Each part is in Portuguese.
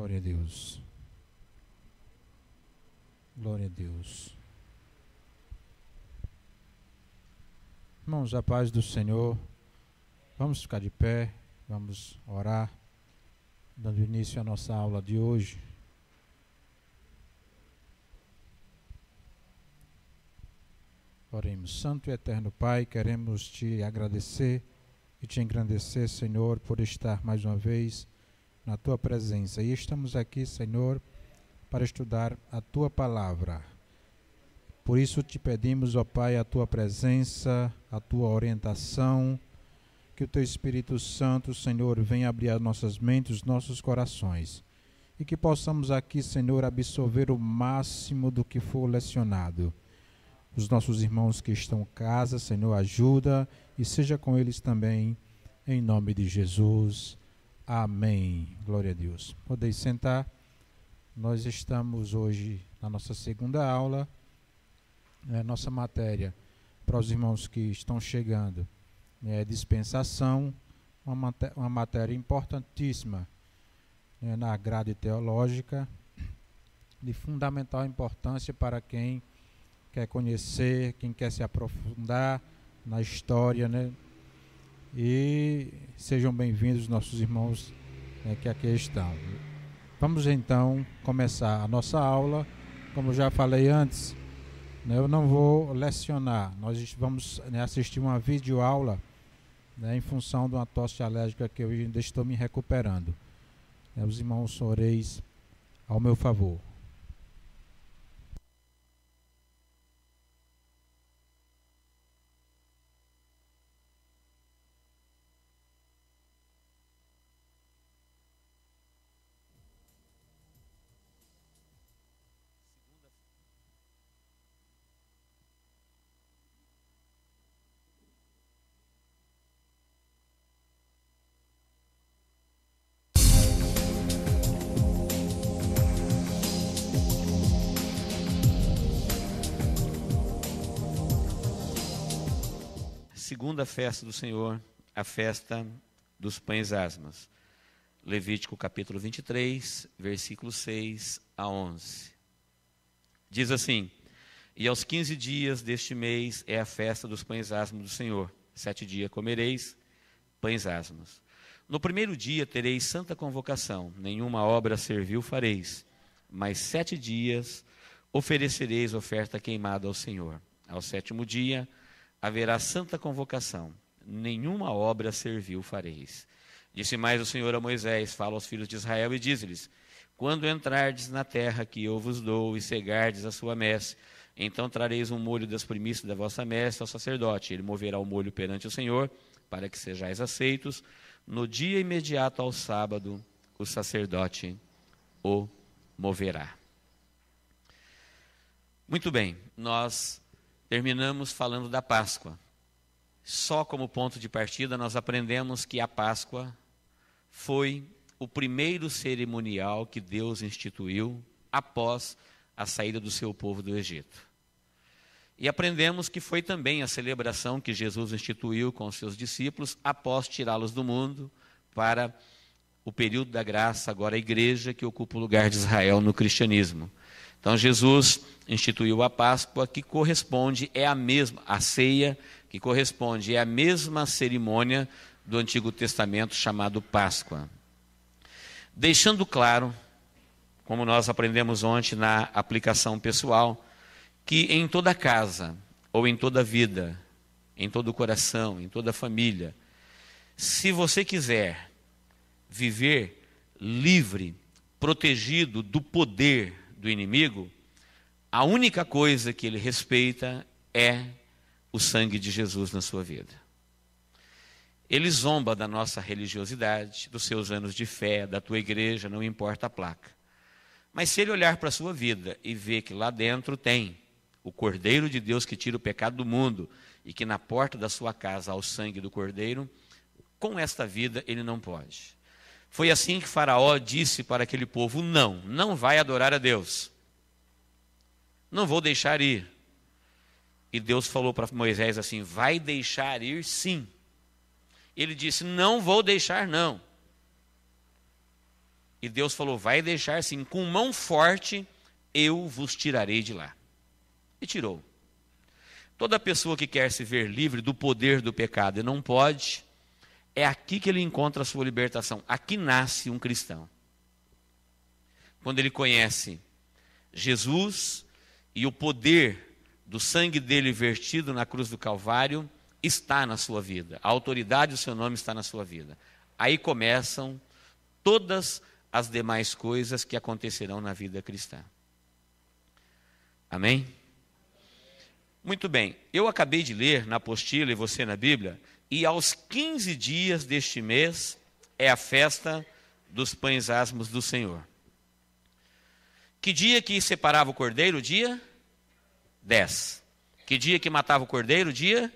Glória a Deus. Glória a Deus. Irmãos, a paz do Senhor. Vamos ficar de pé, vamos orar, dando início à nossa aula de hoje. Oremos. Santo e eterno Pai, queremos te agradecer e te engrandecer, Senhor, por estar mais uma vez na tua presença. E estamos aqui, Senhor, para estudar a tua palavra. Por isso te pedimos, ó Pai, a tua presença, a tua orientação, que o teu Espírito Santo, Senhor, venha abrir as nossas mentes, os nossos corações, e que possamos aqui, Senhor, absorver o máximo do que for lecionado. Os nossos irmãos que estão em casa, Senhor, ajuda e seja com eles também, em nome de Jesus. Amém. Glória a Deus. Podem sentar. Nós estamos hoje na nossa segunda aula. É, nossa matéria para os irmãos que estão chegando é dispensação, uma matéria, uma matéria importantíssima é, na grade teológica, de fundamental importância para quem quer conhecer, quem quer se aprofundar na história né, e sejam bem-vindos nossos irmãos né, que aqui estão. Vamos então começar a nossa aula. Como já falei antes, né, eu não vou lecionar, nós vamos né, assistir uma videoaula né, em função de uma tosse alérgica que eu ainda estou me recuperando. Né, os irmãos Soreis ao meu favor. segunda festa do Senhor, a festa dos pães asmas. Levítico capítulo 23, versículo 6 a 11. Diz assim: E aos 15 dias deste mês é a festa dos pães asmos do Senhor. Sete dias comereis pães asmos. No primeiro dia tereis santa convocação, nenhuma obra servil fareis, mas sete dias oferecereis oferta queimada ao Senhor. Ao sétimo dia haverá santa convocação, nenhuma obra servil fareis. Disse mais o Senhor a Moisés: Fala aos filhos de Israel e diz-lhes: Quando entrardes na terra que eu vos dou e cegardes a sua messe, então trareis um molho das primícias da vossa messe ao sacerdote. Ele moverá o molho perante o Senhor, para que sejais aceitos. No dia imediato ao sábado, o sacerdote o moverá. Muito bem, nós terminamos falando da Páscoa. Só como ponto de partida, nós aprendemos que a Páscoa foi o primeiro cerimonial que Deus instituiu após a saída do seu povo do Egito. E aprendemos que foi também a celebração que Jesus instituiu com seus discípulos após tirá-los do mundo para o período da graça, agora a igreja que ocupa o lugar de Israel no cristianismo. Então Jesus instituiu a Páscoa que corresponde é a mesma a ceia que corresponde é a mesma cerimônia do Antigo Testamento chamado Páscoa. Deixando claro, como nós aprendemos ontem na aplicação pessoal, que em toda casa ou em toda vida, em todo coração, em toda família, se você quiser viver livre, protegido do poder do inimigo, a única coisa que ele respeita é o sangue de Jesus na sua vida. Ele zomba da nossa religiosidade, dos seus anos de fé, da tua igreja, não importa a placa. Mas se ele olhar para a sua vida e ver que lá dentro tem o Cordeiro de Deus que tira o pecado do mundo e que na porta da sua casa há o sangue do Cordeiro, com esta vida ele não pode. Foi assim que Faraó disse para aquele povo: Não, não vai adorar a Deus. Não vou deixar ir. E Deus falou para Moisés assim: Vai deixar ir sim. Ele disse: Não vou deixar, não. E Deus falou: Vai deixar sim, com mão forte eu vos tirarei de lá. E tirou. Toda pessoa que quer se ver livre do poder do pecado e não pode, é aqui que ele encontra a sua libertação. Aqui nasce um cristão. Quando ele conhece Jesus e o poder do sangue dele vertido na cruz do Calvário está na sua vida. A autoridade do seu nome está na sua vida. Aí começam todas as demais coisas que acontecerão na vida cristã. Amém? Muito bem, eu acabei de ler na apostila e você na Bíblia, e aos 15 dias deste mês é a festa dos pães asmos do Senhor. Que dia que separava o cordeiro? Dia 10. Que dia que matava o cordeiro? Dia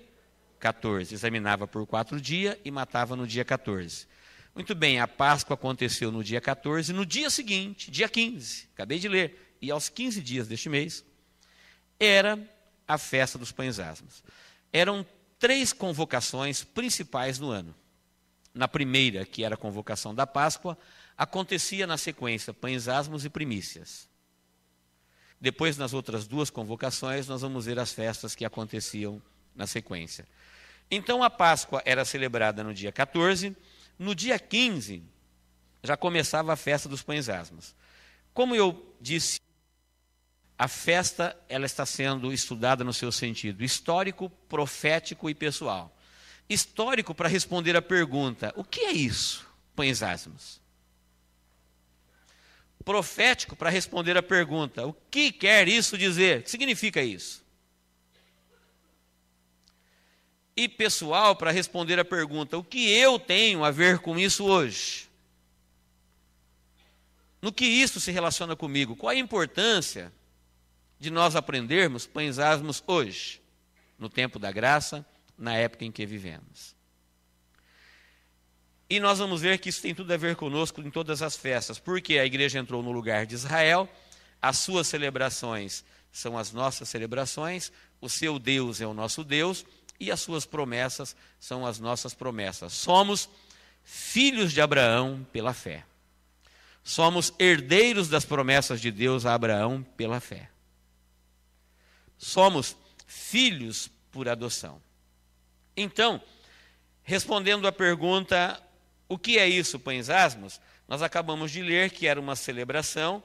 14. Examinava por quatro dias e matava no dia 14. Muito bem, a Páscoa aconteceu no dia 14, no dia seguinte, dia 15, acabei de ler, e aos 15 dias deste mês, era a festa dos pães asmos. Eram três convocações principais no ano. Na primeira, que era a convocação da Páscoa, acontecia na sequência pães asmos e primícias. Depois, nas outras duas convocações, nós vamos ver as festas que aconteciam na sequência. Então, a Páscoa era celebrada no dia 14, no dia 15 já começava a festa dos pães asmos. Como eu disse a festa ela está sendo estudada no seu sentido histórico, profético e pessoal. Histórico para responder a pergunta: o que é isso? Pães asmos. Profético para responder a pergunta: o que quer isso dizer? O que significa isso? E pessoal para responder a pergunta: o que eu tenho a ver com isso hoje? No que isso se relaciona comigo? Qual a importância? de nós aprendermos, asmos hoje, no tempo da graça, na época em que vivemos. E nós vamos ver que isso tem tudo a ver conosco em todas as festas, porque a igreja entrou no lugar de Israel, as suas celebrações são as nossas celebrações, o seu Deus é o nosso Deus e as suas promessas são as nossas promessas. Somos filhos de Abraão pela fé. Somos herdeiros das promessas de Deus a Abraão pela fé somos filhos por adoção. Então, respondendo à pergunta, o que é isso, pães asmos? Nós acabamos de ler que era uma celebração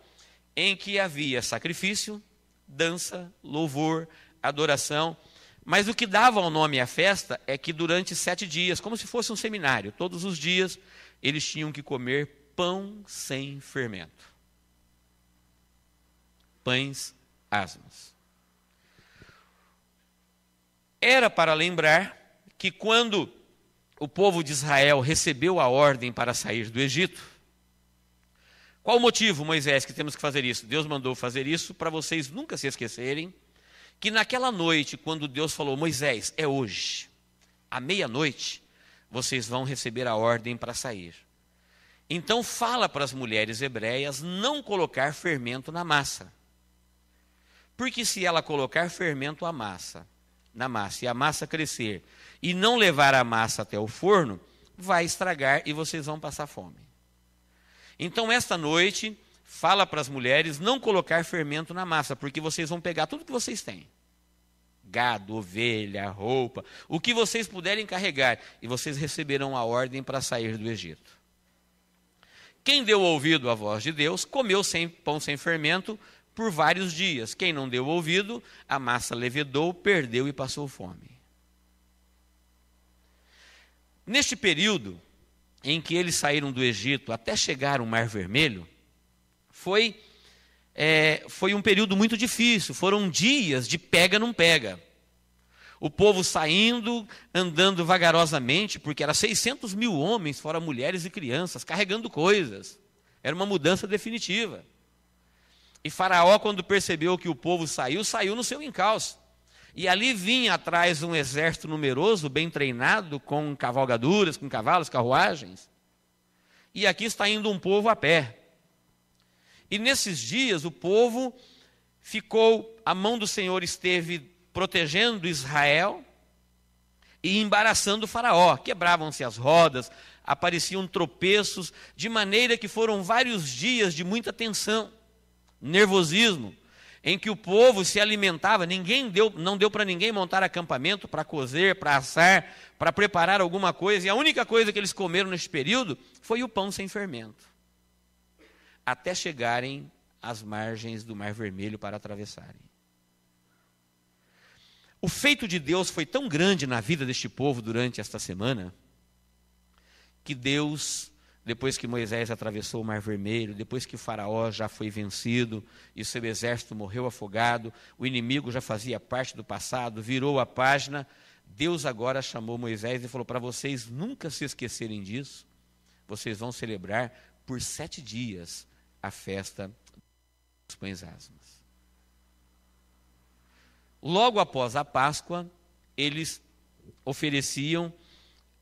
em que havia sacrifício, dança, louvor, adoração. Mas o que dava o nome à festa é que durante sete dias, como se fosse um seminário, todos os dias eles tinham que comer pão sem fermento. Pães asmos. Era para lembrar que quando o povo de Israel recebeu a ordem para sair do Egito, qual o motivo, Moisés, que temos que fazer isso? Deus mandou fazer isso para vocês nunca se esquecerem que naquela noite, quando Deus falou, Moisés, é hoje, à meia-noite, vocês vão receber a ordem para sair. Então fala para as mulheres hebreias não colocar fermento na massa. Porque se ela colocar fermento à massa, na massa e a massa crescer e não levar a massa até o forno, vai estragar e vocês vão passar fome. Então, esta noite, fala para as mulheres não colocar fermento na massa, porque vocês vão pegar tudo que vocês têm: gado, ovelha, roupa, o que vocês puderem carregar, e vocês receberão a ordem para sair do Egito. Quem deu ouvido à voz de Deus comeu sem pão sem fermento por vários dias. Quem não deu ouvido, a massa levedou, perdeu e passou fome. Neste período em que eles saíram do Egito até chegar ao Mar Vermelho, foi, é, foi um período muito difícil. Foram dias de pega não pega. O povo saindo, andando vagarosamente, porque era 600 mil homens, fora mulheres e crianças, carregando coisas. Era uma mudança definitiva. E Faraó, quando percebeu que o povo saiu, saiu no seu encalço. E ali vinha atrás um exército numeroso, bem treinado, com cavalgaduras, com cavalos, carruagens. E aqui está indo um povo a pé. E nesses dias o povo ficou, a mão do Senhor esteve protegendo Israel e embaraçando o Faraó. Quebravam-se as rodas, apareciam tropeços, de maneira que foram vários dias de muita tensão nervosismo, em que o povo se alimentava, ninguém deu, não deu para ninguém montar acampamento para cozer, para assar, para preparar alguma coisa, e a única coisa que eles comeram neste período foi o pão sem fermento. Até chegarem às margens do Mar Vermelho para atravessarem. O feito de Deus foi tão grande na vida deste povo durante esta semana que Deus depois que Moisés atravessou o Mar Vermelho, depois que Faraó já foi vencido e seu exército morreu afogado, o inimigo já fazia parte do passado, virou a página. Deus agora chamou Moisés e falou para vocês nunca se esquecerem disso. Vocês vão celebrar por sete dias a festa dos pães asmas. Logo após a Páscoa, eles ofereciam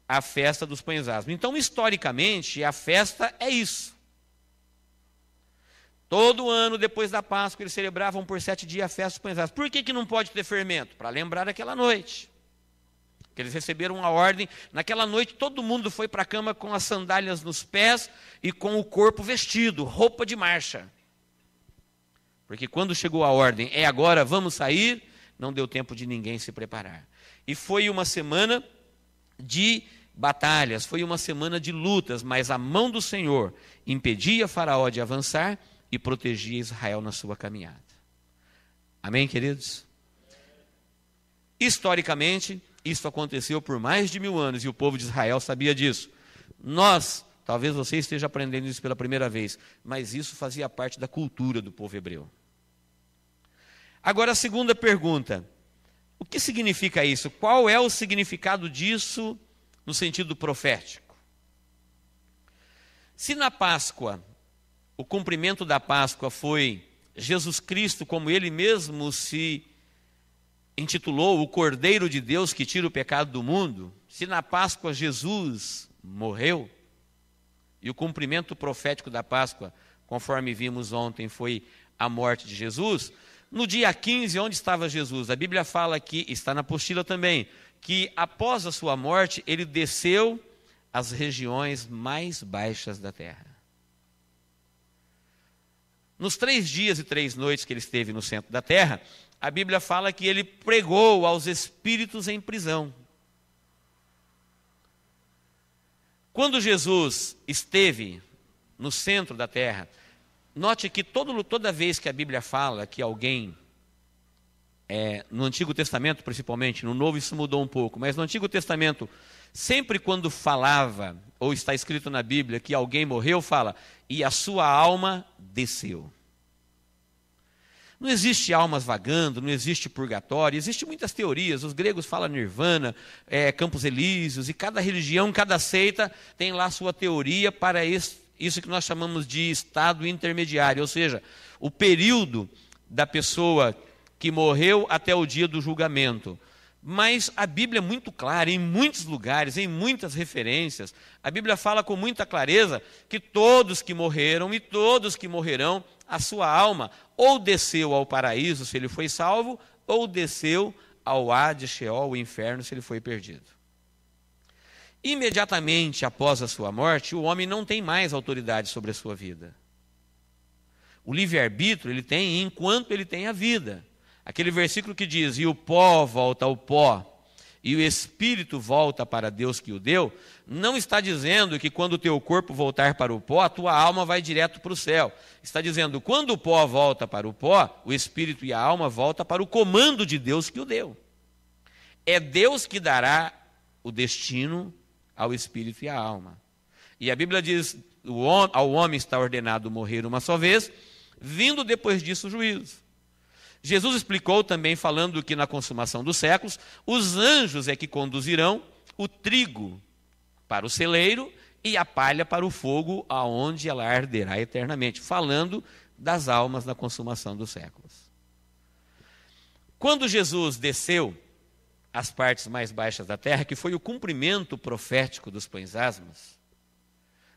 a festa dos pães asmos. Então, historicamente, a festa é isso. Todo ano, depois da Páscoa, eles celebravam por sete dias a festa dos pães asmos. Por que, que não pode ter fermento? Para lembrar aquela noite. Que eles receberam uma ordem. Naquela noite, todo mundo foi para a cama com as sandálias nos pés e com o corpo vestido, roupa de marcha. Porque quando chegou a ordem, é agora, vamos sair, não deu tempo de ninguém se preparar. E foi uma semana de batalhas, foi uma semana de lutas, mas a mão do Senhor impedia Faraó de avançar e protegia Israel na sua caminhada. Amém, queridos? Historicamente, isso aconteceu por mais de mil anos e o povo de Israel sabia disso. Nós, talvez você esteja aprendendo isso pela primeira vez, mas isso fazia parte da cultura do povo hebreu. Agora, a segunda pergunta: o que significa isso? Qual é o significado disso no sentido profético. Se na Páscoa, o cumprimento da Páscoa foi Jesus Cristo, como ele mesmo se intitulou, o Cordeiro de Deus que tira o pecado do mundo, se na Páscoa Jesus morreu, e o cumprimento profético da Páscoa, conforme vimos ontem, foi a morte de Jesus, no dia 15, onde estava Jesus? A Bíblia fala que, está na apostila também, que após a sua morte, ele desceu às regiões mais baixas da terra. Nos três dias e três noites que ele esteve no centro da terra, a Bíblia fala que ele pregou aos espíritos em prisão. Quando Jesus esteve no centro da terra, note que todo, toda vez que a Bíblia fala que alguém é, no Antigo Testamento, principalmente, no Novo isso mudou um pouco, mas no Antigo Testamento, sempre quando falava, ou está escrito na Bíblia, que alguém morreu, fala, e a sua alma desceu. Não existe almas vagando, não existe purgatório, existem muitas teorias. Os gregos falam nirvana, é, campos elíseos, e cada religião, cada seita tem lá sua teoria para isso que nós chamamos de estado intermediário, ou seja, o período da pessoa que morreu até o dia do julgamento. Mas a Bíblia é muito clara, em muitos lugares, em muitas referências, a Bíblia fala com muita clareza que todos que morreram e todos que morrerão, a sua alma ou desceu ao paraíso, se ele foi salvo, ou desceu ao Hades, Sheol, o inferno, se ele foi perdido. Imediatamente após a sua morte, o homem não tem mais autoridade sobre a sua vida. O livre-arbítrio ele tem enquanto ele tem a vida. Aquele versículo que diz: E o pó volta ao pó, e o espírito volta para Deus que o deu, não está dizendo que quando o teu corpo voltar para o pó, a tua alma vai direto para o céu. Está dizendo, quando o pó volta para o pó, o espírito e a alma volta para o comando de Deus que o deu. É Deus que dará o destino ao espírito e à alma. E a Bíblia diz: ao homem está ordenado morrer uma só vez, vindo depois disso o juízo. Jesus explicou também, falando que na consumação dos séculos, os anjos é que conduzirão o trigo para o celeiro e a palha para o fogo, aonde ela arderá eternamente, falando das almas na consumação dos séculos. Quando Jesus desceu às partes mais baixas da terra, que foi o cumprimento profético dos pães asmas,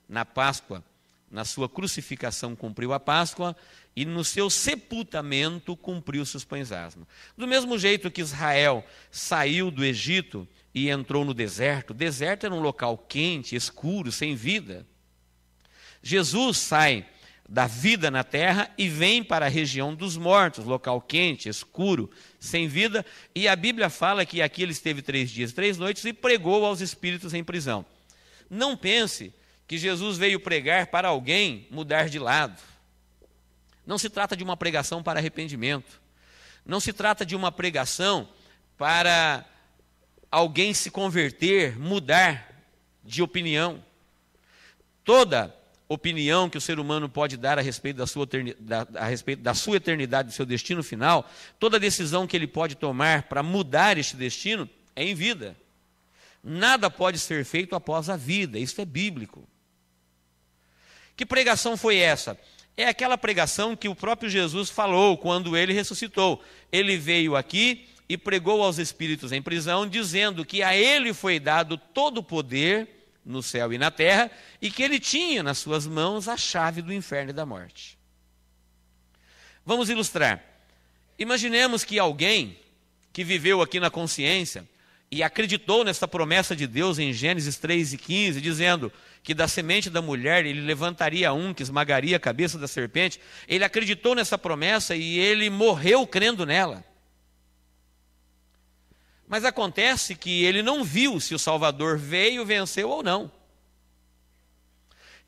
na Páscoa, na sua crucificação cumpriu a Páscoa e no seu sepultamento cumpriu seus pães asmos. Do mesmo jeito que Israel saiu do Egito e entrou no deserto, deserto era um local quente, escuro, sem vida. Jesus sai da vida na terra e vem para a região dos mortos, local quente, escuro, sem vida, e a Bíblia fala que aqui ele esteve três dias, três noites e pregou aos espíritos em prisão. Não pense que Jesus veio pregar para alguém mudar de lado. Não se trata de uma pregação para arrependimento. Não se trata de uma pregação para alguém se converter, mudar de opinião. Toda opinião que o ser humano pode dar a respeito da sua, da, a respeito da sua eternidade, do seu destino final, toda decisão que ele pode tomar para mudar este destino é em vida. Nada pode ser feito após a vida, isso é bíblico. Que pregação foi essa? É aquela pregação que o próprio Jesus falou quando ele ressuscitou. Ele veio aqui e pregou aos espíritos em prisão, dizendo que a ele foi dado todo o poder no céu e na terra, e que ele tinha nas suas mãos a chave do inferno e da morte. Vamos ilustrar. Imaginemos que alguém que viveu aqui na consciência e acreditou nessa promessa de Deus em Gênesis 3 e 15, dizendo: que da semente da mulher ele levantaria um que esmagaria a cabeça da serpente. Ele acreditou nessa promessa e ele morreu crendo nela. Mas acontece que ele não viu se o Salvador veio, venceu ou não.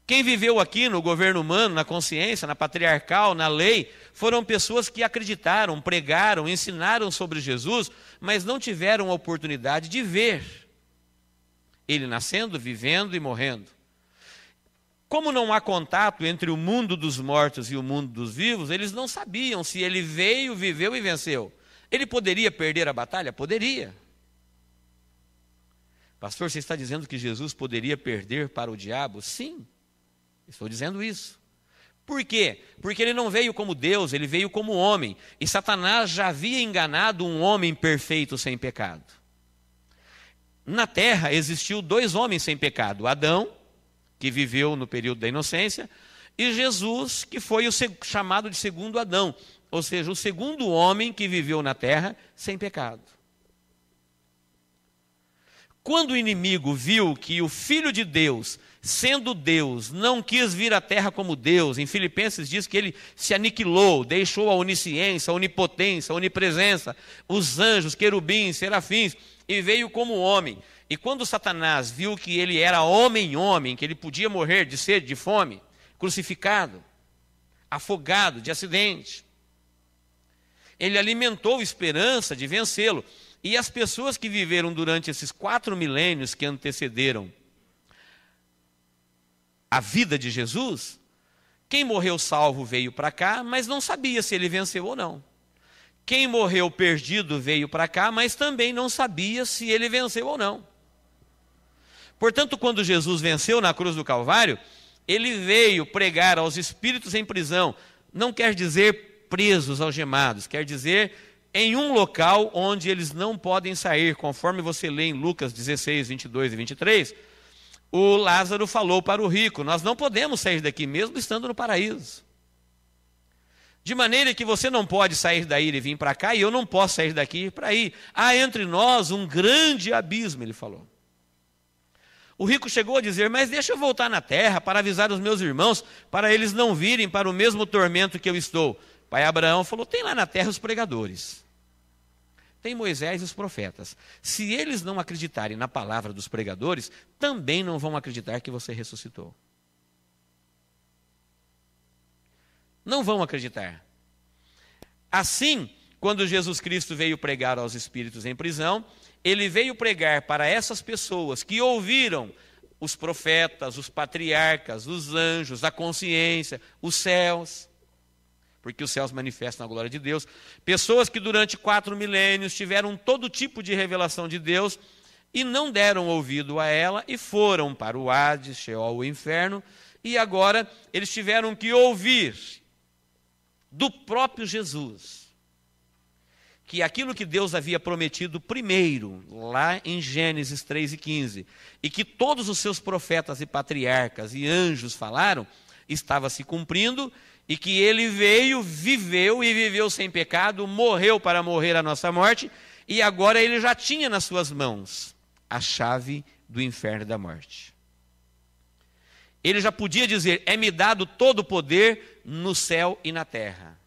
Quem viveu aqui no governo humano, na consciência, na patriarcal, na lei, foram pessoas que acreditaram, pregaram, ensinaram sobre Jesus, mas não tiveram a oportunidade de ver ele nascendo, vivendo e morrendo. Como não há contato entre o mundo dos mortos e o mundo dos vivos, eles não sabiam se ele veio, viveu e venceu. Ele poderia perder a batalha? Poderia. Pastor, você está dizendo que Jesus poderia perder para o diabo? Sim, estou dizendo isso. Por quê? Porque ele não veio como Deus, ele veio como homem. E Satanás já havia enganado um homem perfeito sem pecado. Na terra existiu dois homens sem pecado, Adão que viveu no período da inocência, e Jesus, que foi o chamado de segundo Adão, ou seja, o segundo homem que viveu na terra sem pecado. Quando o inimigo viu que o Filho de Deus, sendo Deus, não quis vir à terra como Deus, em Filipenses diz que ele se aniquilou, deixou a onisciência, a onipotência, a onipresença, os anjos, querubins, serafins, e veio como homem. E quando Satanás viu que ele era homem-homem, que ele podia morrer de sede, de fome, crucificado, afogado, de acidente, ele alimentou esperança de vencê-lo. E as pessoas que viveram durante esses quatro milênios que antecederam a vida de Jesus, quem morreu salvo veio para cá, mas não sabia se ele venceu ou não. Quem morreu perdido veio para cá, mas também não sabia se ele venceu ou não. Portanto, quando Jesus venceu na cruz do Calvário, ele veio pregar aos espíritos em prisão. Não quer dizer presos, algemados, quer dizer em um local onde eles não podem sair, conforme você lê em Lucas 16, 22 e 23. O Lázaro falou para o rico: Nós não podemos sair daqui mesmo estando no paraíso. De maneira que você não pode sair daí e vir para cá, e eu não posso sair daqui e ir para aí. Há entre nós um grande abismo, ele falou. O rico chegou a dizer: Mas deixa eu voltar na terra para avisar os meus irmãos, para eles não virem para o mesmo tormento que eu estou. Pai Abraão falou: Tem lá na terra os pregadores, tem Moisés e os profetas. Se eles não acreditarem na palavra dos pregadores, também não vão acreditar que você ressuscitou. Não vão acreditar. Assim, quando Jesus Cristo veio pregar aos espíritos em prisão, ele veio pregar para essas pessoas que ouviram os profetas, os patriarcas, os anjos, a consciência, os céus, porque os céus manifestam a glória de Deus. Pessoas que durante quatro milênios tiveram todo tipo de revelação de Deus e não deram ouvido a ela e foram para o Hades, Sheol, o inferno, e agora eles tiveram que ouvir do próprio Jesus que aquilo que Deus havia prometido primeiro, lá em Gênesis 3 e 15, e que todos os seus profetas e patriarcas e anjos falaram, estava se cumprindo, e que ele veio, viveu e viveu sem pecado, morreu para morrer a nossa morte, e agora ele já tinha nas suas mãos a chave do inferno e da morte. Ele já podia dizer: é-me dado todo o poder no céu e na terra.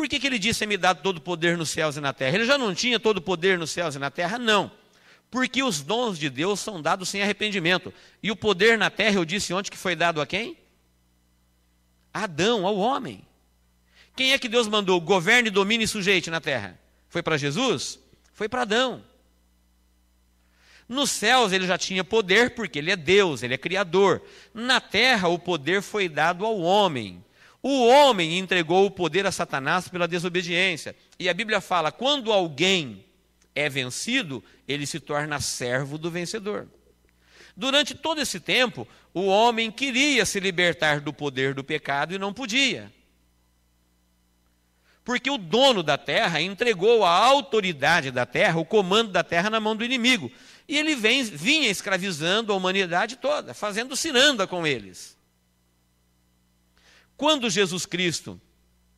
Por que, que ele disse: me dado todo o poder nos céus e na terra? Ele já não tinha todo o poder nos céus e na terra? Não. Porque os dons de Deus são dados sem arrependimento. E o poder na terra, eu disse ontem que foi dado a quem? Adão, ao homem. Quem é que Deus mandou governe, domine e sujeite na terra? Foi para Jesus? Foi para Adão. Nos céus ele já tinha poder, porque ele é Deus, ele é Criador. Na terra o poder foi dado ao homem. O homem entregou o poder a Satanás pela desobediência. E a Bíblia fala: quando alguém é vencido, ele se torna servo do vencedor. Durante todo esse tempo, o homem queria se libertar do poder do pecado e não podia. Porque o dono da terra entregou a autoridade da terra, o comando da terra na mão do inimigo. E ele vem, vinha escravizando a humanidade toda, fazendo ciranda com eles. Quando Jesus Cristo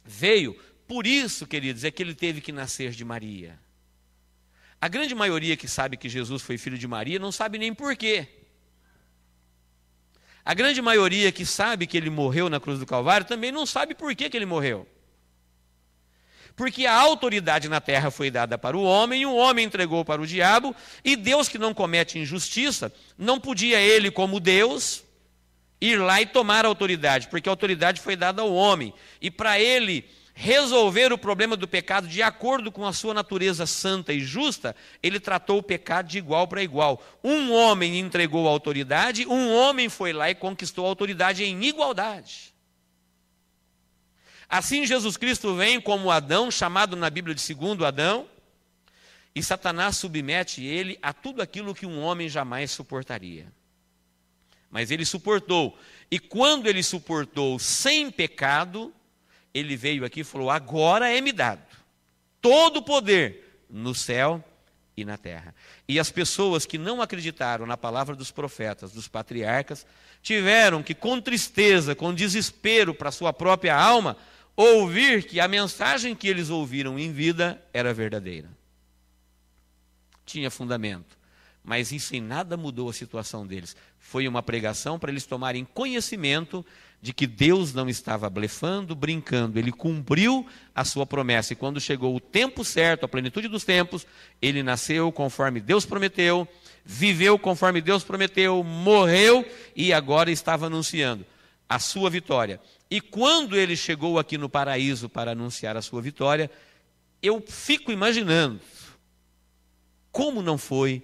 veio, por isso, queridos, é que ele teve que nascer de Maria. A grande maioria que sabe que Jesus foi filho de Maria não sabe nem porquê. A grande maioria que sabe que ele morreu na cruz do Calvário também não sabe por que, que ele morreu. Porque a autoridade na terra foi dada para o homem, o homem entregou para o diabo, e Deus que não comete injustiça, não podia ele, como Deus, ir lá e tomar a autoridade, porque a autoridade foi dada ao homem. E para ele resolver o problema do pecado de acordo com a sua natureza santa e justa, ele tratou o pecado de igual para igual. Um homem entregou a autoridade, um homem foi lá e conquistou a autoridade em igualdade. Assim Jesus Cristo vem como Adão, chamado na Bíblia de segundo Adão, e Satanás submete ele a tudo aquilo que um homem jamais suportaria mas ele suportou. E quando ele suportou sem pecado, ele veio aqui e falou: Agora é me dado todo o poder no céu e na terra. E as pessoas que não acreditaram na palavra dos profetas, dos patriarcas, tiveram que, com tristeza, com desespero para sua própria alma, ouvir que a mensagem que eles ouviram em vida era verdadeira. Tinha fundamento. Mas isso em nada mudou a situação deles foi uma pregação para eles tomarem conhecimento de que Deus não estava blefando, brincando, ele cumpriu a sua promessa. E quando chegou o tempo certo, a plenitude dos tempos, ele nasceu conforme Deus prometeu, viveu conforme Deus prometeu, morreu e agora estava anunciando a sua vitória. E quando ele chegou aqui no paraíso para anunciar a sua vitória, eu fico imaginando como não foi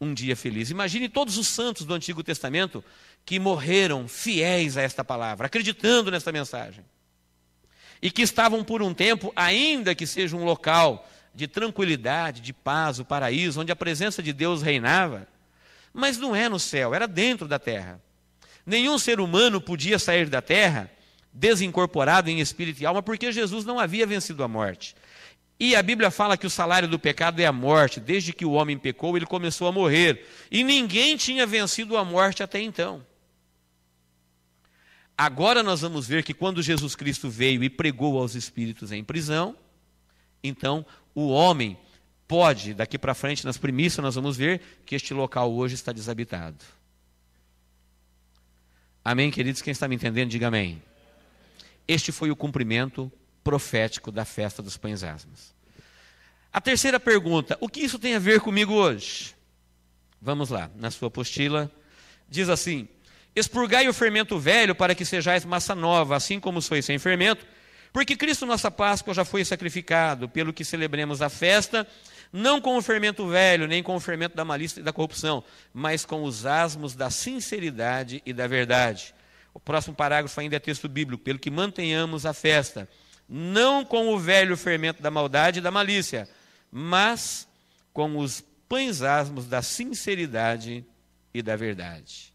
um dia feliz. Imagine todos os santos do Antigo Testamento que morreram fiéis a esta palavra, acreditando nesta mensagem. E que estavam por um tempo, ainda que seja um local de tranquilidade, de paz, o paraíso, onde a presença de Deus reinava, mas não é no céu, era dentro da terra. Nenhum ser humano podia sair da terra desincorporado em espírito e alma, porque Jesus não havia vencido a morte. E a Bíblia fala que o salário do pecado é a morte. Desde que o homem pecou, ele começou a morrer. E ninguém tinha vencido a morte até então. Agora nós vamos ver que quando Jesus Cristo veio e pregou aos espíritos em prisão, então o homem pode, daqui para frente, nas premissas nós vamos ver que este local hoje está desabitado. Amém, queridos? Quem está me entendendo, diga amém. Este foi o cumprimento profético da festa dos pães asmas. A terceira pergunta: o que isso tem a ver comigo hoje? Vamos lá, na sua apostila, diz assim: Expurgai o fermento velho para que sejais massa nova, assim como sois sem fermento, porque Cristo, nossa Páscoa, já foi sacrificado, pelo que celebremos a festa, não com o fermento velho, nem com o fermento da malícia e da corrupção, mas com os asmos da sinceridade e da verdade. O próximo parágrafo ainda é texto bíblico, pelo que mantenhamos a festa não com o velho fermento da maldade e da malícia, mas com os pães asmos da sinceridade e da verdade.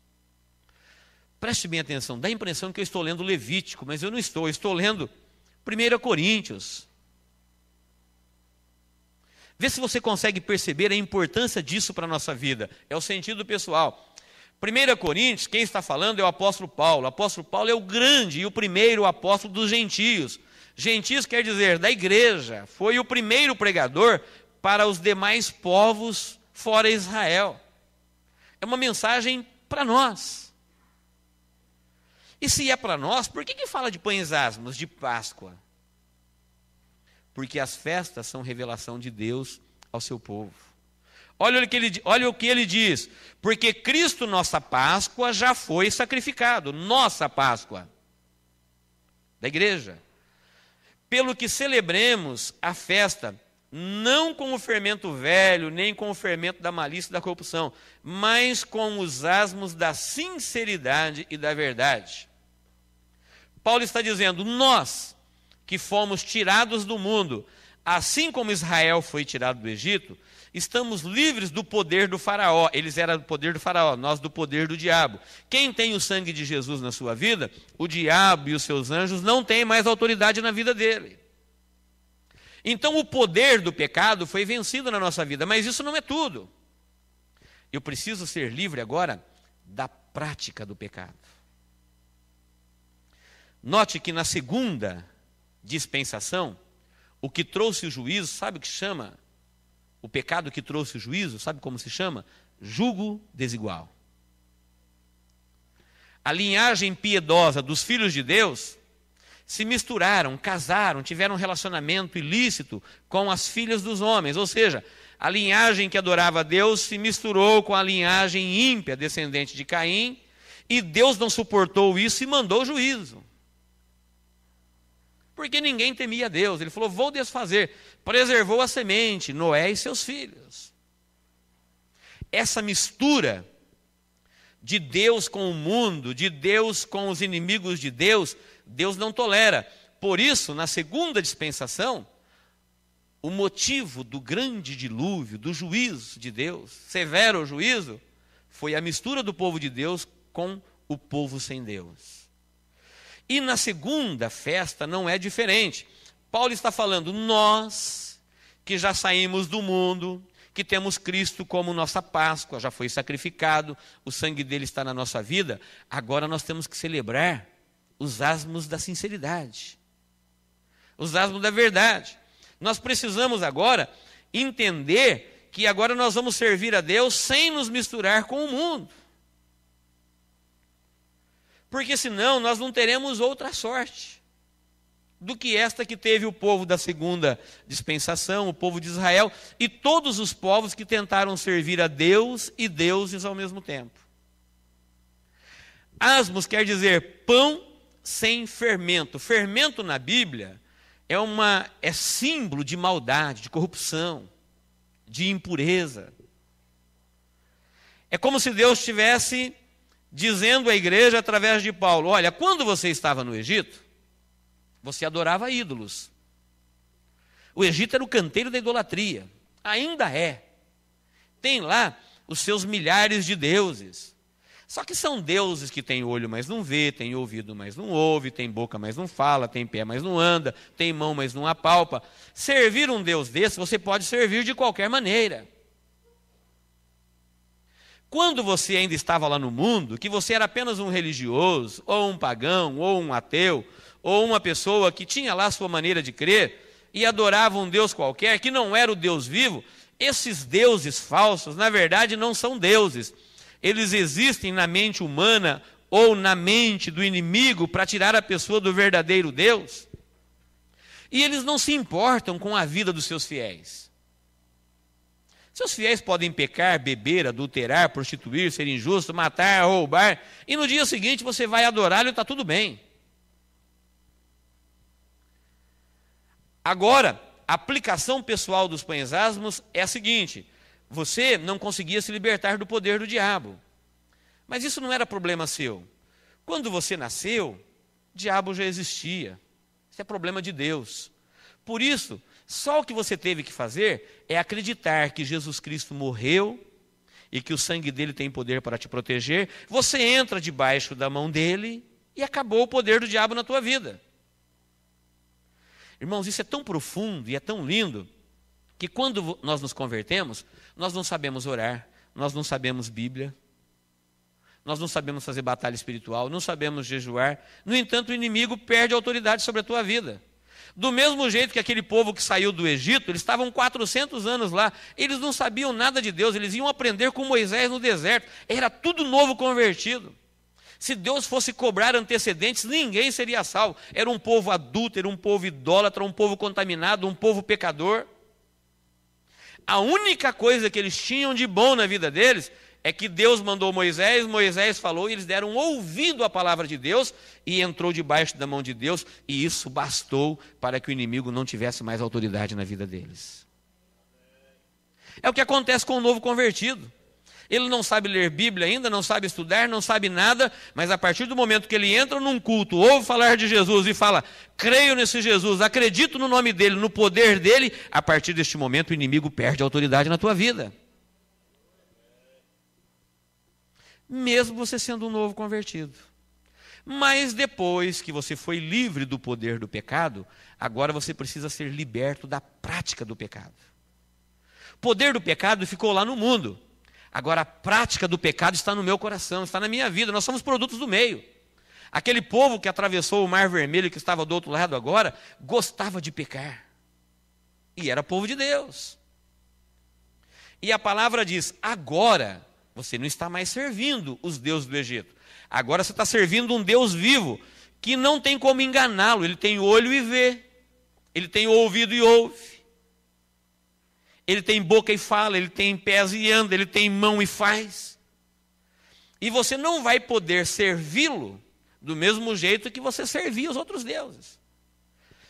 Preste bem atenção, dá a impressão que eu estou lendo Levítico, mas eu não estou, eu estou lendo 1 Coríntios. Vê se você consegue perceber a importância disso para a nossa vida. É o sentido pessoal. 1 Coríntios, quem está falando é o apóstolo Paulo. O apóstolo Paulo é o grande e o primeiro apóstolo dos gentios. Gentios quer dizer da igreja, foi o primeiro pregador para os demais povos fora Israel. É uma mensagem para nós. E se é para nós, por que, que fala de pães asmos, de Páscoa? Porque as festas são revelação de Deus ao seu povo. Olha o, que ele, olha o que ele diz: porque Cristo, nossa Páscoa, já foi sacrificado, nossa Páscoa, da igreja pelo que celebremos a festa, não com o fermento velho, nem com o fermento da malícia e da corrupção, mas com os asmos da sinceridade e da verdade. Paulo está dizendo: nós que fomos tirados do mundo, assim como Israel foi tirado do Egito, Estamos livres do poder do Faraó. Eles eram do poder do Faraó, nós do poder do diabo. Quem tem o sangue de Jesus na sua vida, o diabo e os seus anjos não têm mais autoridade na vida dele. Então, o poder do pecado foi vencido na nossa vida, mas isso não é tudo. Eu preciso ser livre agora da prática do pecado. Note que na segunda dispensação, o que trouxe o juízo, sabe o que chama? O pecado que trouxe o juízo, sabe como se chama? Jugo desigual. A linhagem piedosa dos filhos de Deus se misturaram, casaram, tiveram um relacionamento ilícito com as filhas dos homens, ou seja, a linhagem que adorava a Deus se misturou com a linhagem ímpia descendente de Caim, e Deus não suportou isso e mandou o juízo porque ninguém temia Deus. Ele falou: Vou desfazer. Preservou a semente, Noé e seus filhos. Essa mistura de Deus com o mundo, de Deus com os inimigos de Deus, Deus não tolera. Por isso, na segunda dispensação, o motivo do grande dilúvio, do juízo de Deus, severo juízo, foi a mistura do povo de Deus com o povo sem Deus. E na segunda festa não é diferente. Paulo está falando, nós que já saímos do mundo, que temos Cristo como nossa Páscoa, já foi sacrificado, o sangue dele está na nossa vida, agora nós temos que celebrar os asmos da sinceridade, os asmos da verdade. Nós precisamos agora entender que agora nós vamos servir a Deus sem nos misturar com o mundo porque senão nós não teremos outra sorte do que esta que teve o povo da segunda dispensação, o povo de Israel e todos os povos que tentaram servir a Deus e deuses ao mesmo tempo. Asmos quer dizer pão sem fermento. Fermento na Bíblia é uma é símbolo de maldade, de corrupção, de impureza. É como se Deus tivesse dizendo à igreja através de Paulo: Olha, quando você estava no Egito, você adorava ídolos. O Egito era o canteiro da idolatria, ainda é. Tem lá os seus milhares de deuses. Só que são deuses que têm olho, mas não vê, têm ouvido, mas não ouve, têm boca, mas não fala, têm pé, mas não anda, têm mão, mas não apalpa. Servir um Deus desse, você pode servir de qualquer maneira quando você ainda estava lá no mundo, que você era apenas um religioso, ou um pagão, ou um ateu, ou uma pessoa que tinha lá sua maneira de crer e adorava um Deus qualquer, que não era o Deus vivo, esses deuses falsos, na verdade, não são deuses. Eles existem na mente humana ou na mente do inimigo para tirar a pessoa do verdadeiro Deus. E eles não se importam com a vida dos seus fiéis. Seus fiéis podem pecar, beber, adulterar, prostituir, ser injusto, matar, roubar, e no dia seguinte você vai adorá-lo e está tudo bem. Agora, a aplicação pessoal dos asmos é a seguinte: você não conseguia se libertar do poder do diabo. Mas isso não era problema seu. Quando você nasceu, diabo já existia. Isso é problema de Deus. Por isso, só o que você teve que fazer é acreditar que Jesus Cristo morreu e que o sangue dele tem poder para te proteger. Você entra debaixo da mão dele e acabou o poder do diabo na tua vida. Irmãos, isso é tão profundo e é tão lindo que quando nós nos convertemos, nós não sabemos orar, nós não sabemos Bíblia, nós não sabemos fazer batalha espiritual, não sabemos jejuar. No entanto, o inimigo perde a autoridade sobre a tua vida. Do mesmo jeito que aquele povo que saiu do Egito, eles estavam 400 anos lá, eles não sabiam nada de Deus, eles iam aprender com Moisés no deserto, era tudo novo convertido. Se Deus fosse cobrar antecedentes, ninguém seria salvo. Era um povo adulto, era um povo idólatra, um povo contaminado, um povo pecador. A única coisa que eles tinham de bom na vida deles é que Deus mandou Moisés, Moisés falou, e eles deram um ouvido à palavra de Deus e entrou debaixo da mão de Deus, e isso bastou para que o inimigo não tivesse mais autoridade na vida deles. É o que acontece com o novo convertido. Ele não sabe ler Bíblia ainda, não sabe estudar, não sabe nada, mas a partir do momento que ele entra num culto, ouve falar de Jesus e fala: creio nesse Jesus, acredito no nome dele, no poder dele, a partir deste momento o inimigo perde a autoridade na tua vida. mesmo você sendo um novo convertido. Mas depois que você foi livre do poder do pecado, agora você precisa ser liberto da prática do pecado. O poder do pecado ficou lá no mundo. Agora a prática do pecado está no meu coração, está na minha vida. Nós somos produtos do meio. Aquele povo que atravessou o Mar Vermelho que estava do outro lado agora, gostava de pecar. E era povo de Deus. E a palavra diz: agora você não está mais servindo os deuses do Egito. Agora você está servindo um Deus vivo, que não tem como enganá-lo. Ele tem olho e vê, ele tem ouvido e ouve, ele tem boca e fala, ele tem pés e anda, ele tem mão e faz. E você não vai poder servi-lo do mesmo jeito que você servia os outros deuses.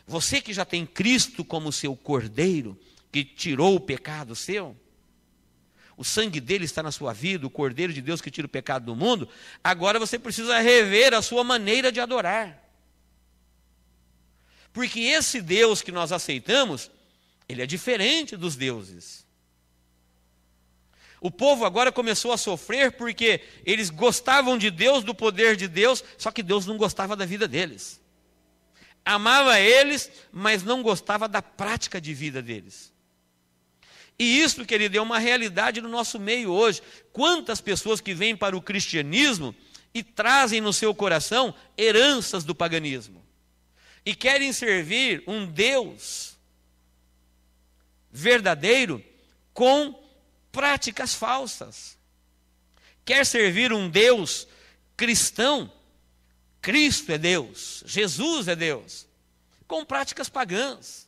Você que já tem Cristo como seu cordeiro, que tirou o pecado seu, o sangue dele está na sua vida, o Cordeiro de Deus que tira o pecado do mundo, agora você precisa rever a sua maneira de adorar. Porque esse Deus que nós aceitamos, ele é diferente dos deuses. O povo agora começou a sofrer porque eles gostavam de Deus, do poder de Deus, só que Deus não gostava da vida deles. Amava eles, mas não gostava da prática de vida deles. E isso, querido, é uma realidade no nosso meio hoje. Quantas pessoas que vêm para o cristianismo e trazem no seu coração heranças do paganismo e querem servir um Deus verdadeiro com práticas falsas. Quer servir um Deus cristão? Cristo é Deus, Jesus é Deus, com práticas pagãs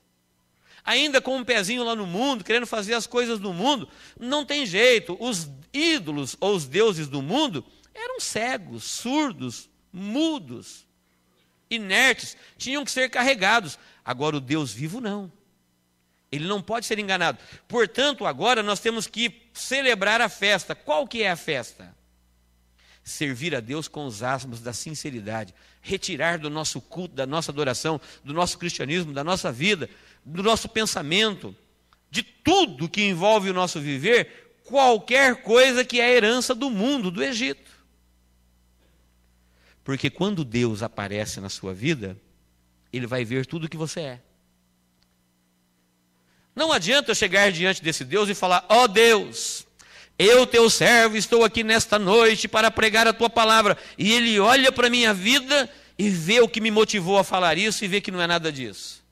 ainda com um pezinho lá no mundo, querendo fazer as coisas do mundo, não tem jeito. Os ídolos ou os deuses do mundo eram cegos, surdos, mudos, inertes, tinham que ser carregados. Agora o Deus vivo não. Ele não pode ser enganado. Portanto, agora nós temos que celebrar a festa. Qual que é a festa? Servir a Deus com os asmos da sinceridade, retirar do nosso culto, da nossa adoração, do nosso cristianismo, da nossa vida, do nosso pensamento, de tudo que envolve o nosso viver, qualquer coisa que é herança do mundo, do Egito. Porque quando Deus aparece na sua vida, ele vai ver tudo o que você é. Não adianta eu chegar diante desse Deus e falar: "Ó oh Deus, eu, teu servo, estou aqui nesta noite para pregar a tua palavra". E ele olha para minha vida e vê o que me motivou a falar isso e vê que não é nada disso.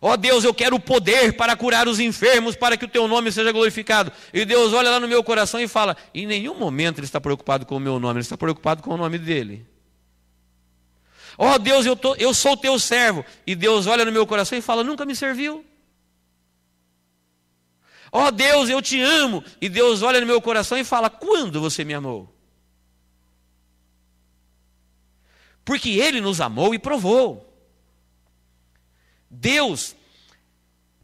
Ó oh Deus, eu quero o poder para curar os enfermos, para que o teu nome seja glorificado. E Deus olha lá no meu coração e fala: em nenhum momento ele está preocupado com o meu nome, ele está preocupado com o nome dele. Ó oh Deus, eu, tô, eu sou teu servo. E Deus olha no meu coração e fala: nunca me serviu. Ó oh Deus, eu te amo. E Deus olha no meu coração e fala: quando você me amou? Porque ele nos amou e provou. Deus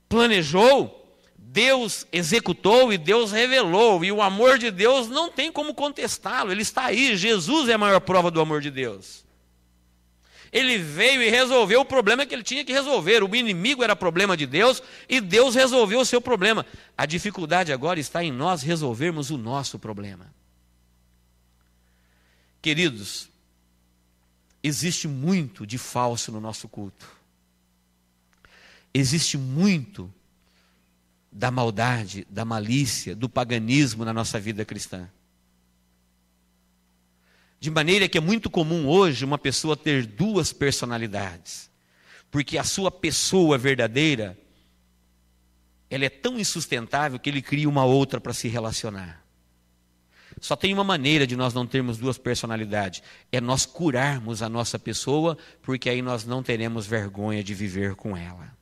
planejou, Deus executou e Deus revelou. E o amor de Deus não tem como contestá-lo, ele está aí. Jesus é a maior prova do amor de Deus. Ele veio e resolveu o problema que ele tinha que resolver. O inimigo era problema de Deus e Deus resolveu o seu problema. A dificuldade agora está em nós resolvermos o nosso problema. Queridos, existe muito de falso no nosso culto existe muito da maldade, da malícia, do paganismo na nossa vida cristã. De maneira que é muito comum hoje uma pessoa ter duas personalidades, porque a sua pessoa verdadeira ela é tão insustentável que ele cria uma outra para se relacionar. Só tem uma maneira de nós não termos duas personalidades: é nós curarmos a nossa pessoa, porque aí nós não teremos vergonha de viver com ela.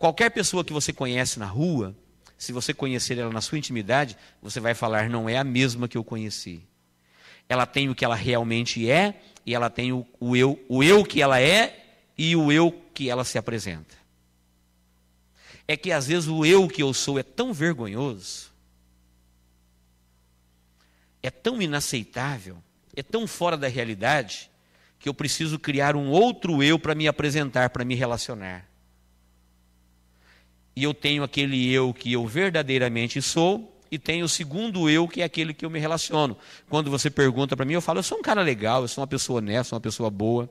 Qualquer pessoa que você conhece na rua, se você conhecer ela na sua intimidade, você vai falar: não é a mesma que eu conheci. Ela tem o que ela realmente é e ela tem o, o eu, o eu que ela é e o eu que ela se apresenta. É que às vezes o eu que eu sou é tão vergonhoso, é tão inaceitável, é tão fora da realidade que eu preciso criar um outro eu para me apresentar, para me relacionar e eu tenho aquele eu que eu verdadeiramente sou, e tenho o segundo eu, que é aquele que eu me relaciono. Quando você pergunta para mim, eu falo, eu sou um cara legal, eu sou uma pessoa honesta, uma pessoa boa.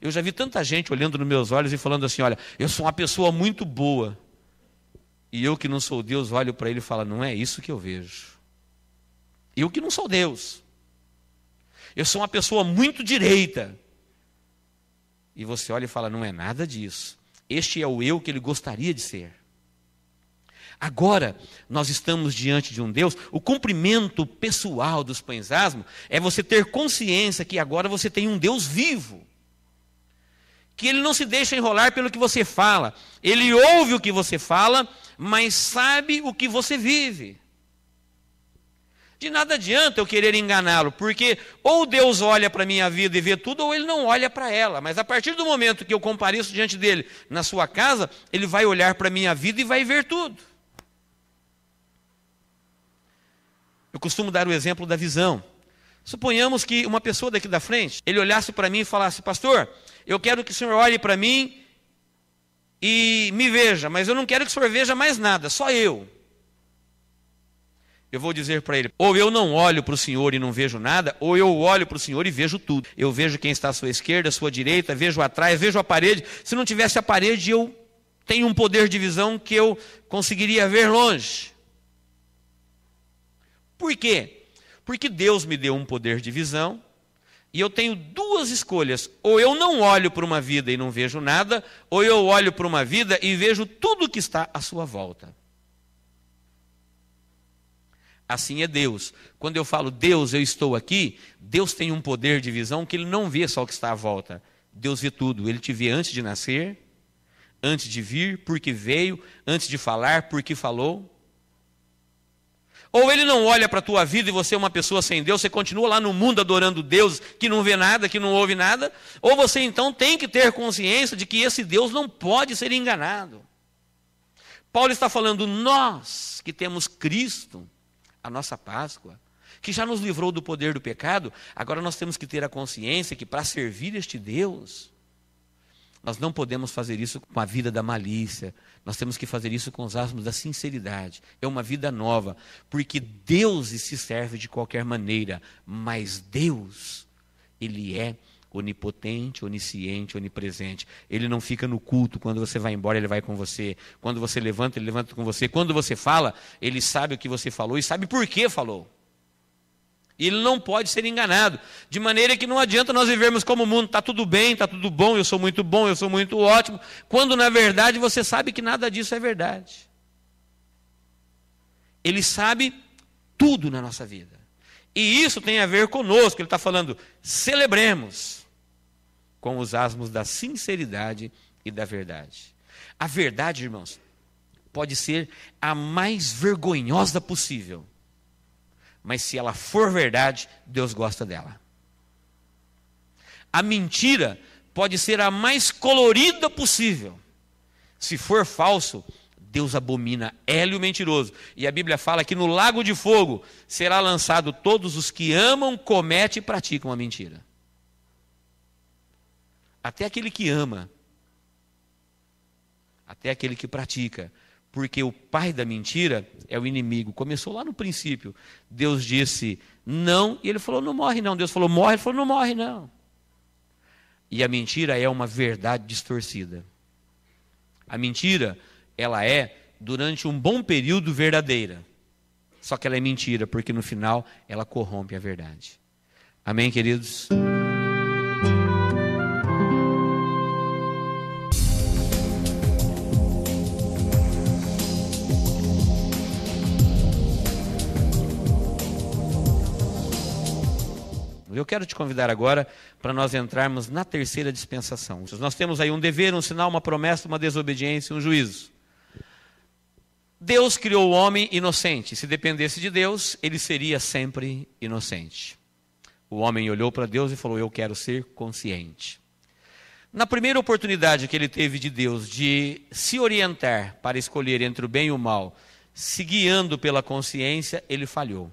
Eu já vi tanta gente olhando nos meus olhos e falando assim: olha, eu sou uma pessoa muito boa. E eu que não sou Deus, olho para ele e falo: não é isso que eu vejo. Eu que não sou Deus. Eu sou uma pessoa muito direita. E você olha e fala: não é nada disso. Este é o eu que ele gostaria de ser. Agora, nós estamos diante de um Deus, o cumprimento pessoal dos pensasmos é você ter consciência que agora você tem um Deus vivo. Que ele não se deixa enrolar pelo que você fala. Ele ouve o que você fala, mas sabe o que você vive. De nada adianta eu querer enganá-lo, porque ou Deus olha para a minha vida e vê tudo, ou ele não olha para ela. Mas a partir do momento que eu compareço diante dele na sua casa, ele vai olhar para a minha vida e vai ver tudo. Eu costumo dar o exemplo da visão. Suponhamos que uma pessoa daqui da frente, ele olhasse para mim e falasse: "Pastor, eu quero que o senhor olhe para mim e me veja, mas eu não quero que o senhor veja mais nada, só eu". Eu vou dizer para ele: ou eu não olho para o Senhor e não vejo nada, ou eu olho para o Senhor e vejo tudo. Eu vejo quem está à sua esquerda, à sua direita, vejo atrás, vejo a parede. Se não tivesse a parede, eu tenho um poder de visão que eu conseguiria ver longe. Por quê? Porque Deus me deu um poder de visão e eu tenho duas escolhas: ou eu não olho para uma vida e não vejo nada, ou eu olho para uma vida e vejo tudo que está à sua volta. Assim é Deus. Quando eu falo Deus, eu estou aqui, Deus tem um poder de visão que ele não vê só o que está à volta. Deus vê tudo. Ele te vê antes de nascer, antes de vir, porque veio, antes de falar, porque falou. Ou ele não olha para a tua vida e você é uma pessoa sem Deus, você continua lá no mundo adorando Deus que não vê nada, que não ouve nada, ou você então tem que ter consciência de que esse Deus não pode ser enganado. Paulo está falando, nós que temos Cristo, a nossa Páscoa, que já nos livrou do poder do pecado, agora nós temos que ter a consciência que para servir este Deus, nós não podemos fazer isso com a vida da malícia, nós temos que fazer isso com os asmos da sinceridade. É uma vida nova, porque Deus se serve de qualquer maneira, mas Deus, Ele é onipotente, onisciente, onipresente. Ele não fica no culto. Quando você vai embora, ele vai com você. Quando você levanta, ele levanta com você. Quando você fala, ele sabe o que você falou e sabe por que falou. E ele não pode ser enganado. De maneira que não adianta nós vivermos como o mundo, está tudo bem, está tudo bom, eu sou muito bom, eu sou muito ótimo, quando na verdade você sabe que nada disso é verdade. Ele sabe tudo na nossa vida. E isso tem a ver conosco. Ele está falando, celebremos com os asmos da sinceridade e da verdade. A verdade, irmãos, pode ser a mais vergonhosa possível mas se ela for verdade, Deus gosta dela. A mentira pode ser a mais colorida possível. Se for falso, Deus abomina ela o mentiroso. E a Bíblia fala que no lago de fogo será lançado todos os que amam, cometem e praticam a mentira. Até aquele que ama, até aquele que pratica, porque o pai da mentira é o inimigo. Começou lá no princípio. Deus disse não, e ele falou: não morre não. Deus falou: morre, ele falou: não morre não. E a mentira é uma verdade distorcida. A mentira, ela é, durante um bom período, verdadeira. Só que ela é mentira, porque no final ela corrompe a verdade. Amém, queridos? Eu quero te convidar agora para nós entrarmos na terceira dispensação. Nós temos aí um dever, um sinal, uma promessa, uma desobediência, um juízo. Deus criou o homem inocente. Se dependesse de Deus, ele seria sempre inocente. O homem olhou para Deus e falou: Eu quero ser consciente. Na primeira oportunidade que ele teve de Deus de se orientar para escolher entre o bem e o mal, se guiando pela consciência, ele falhou.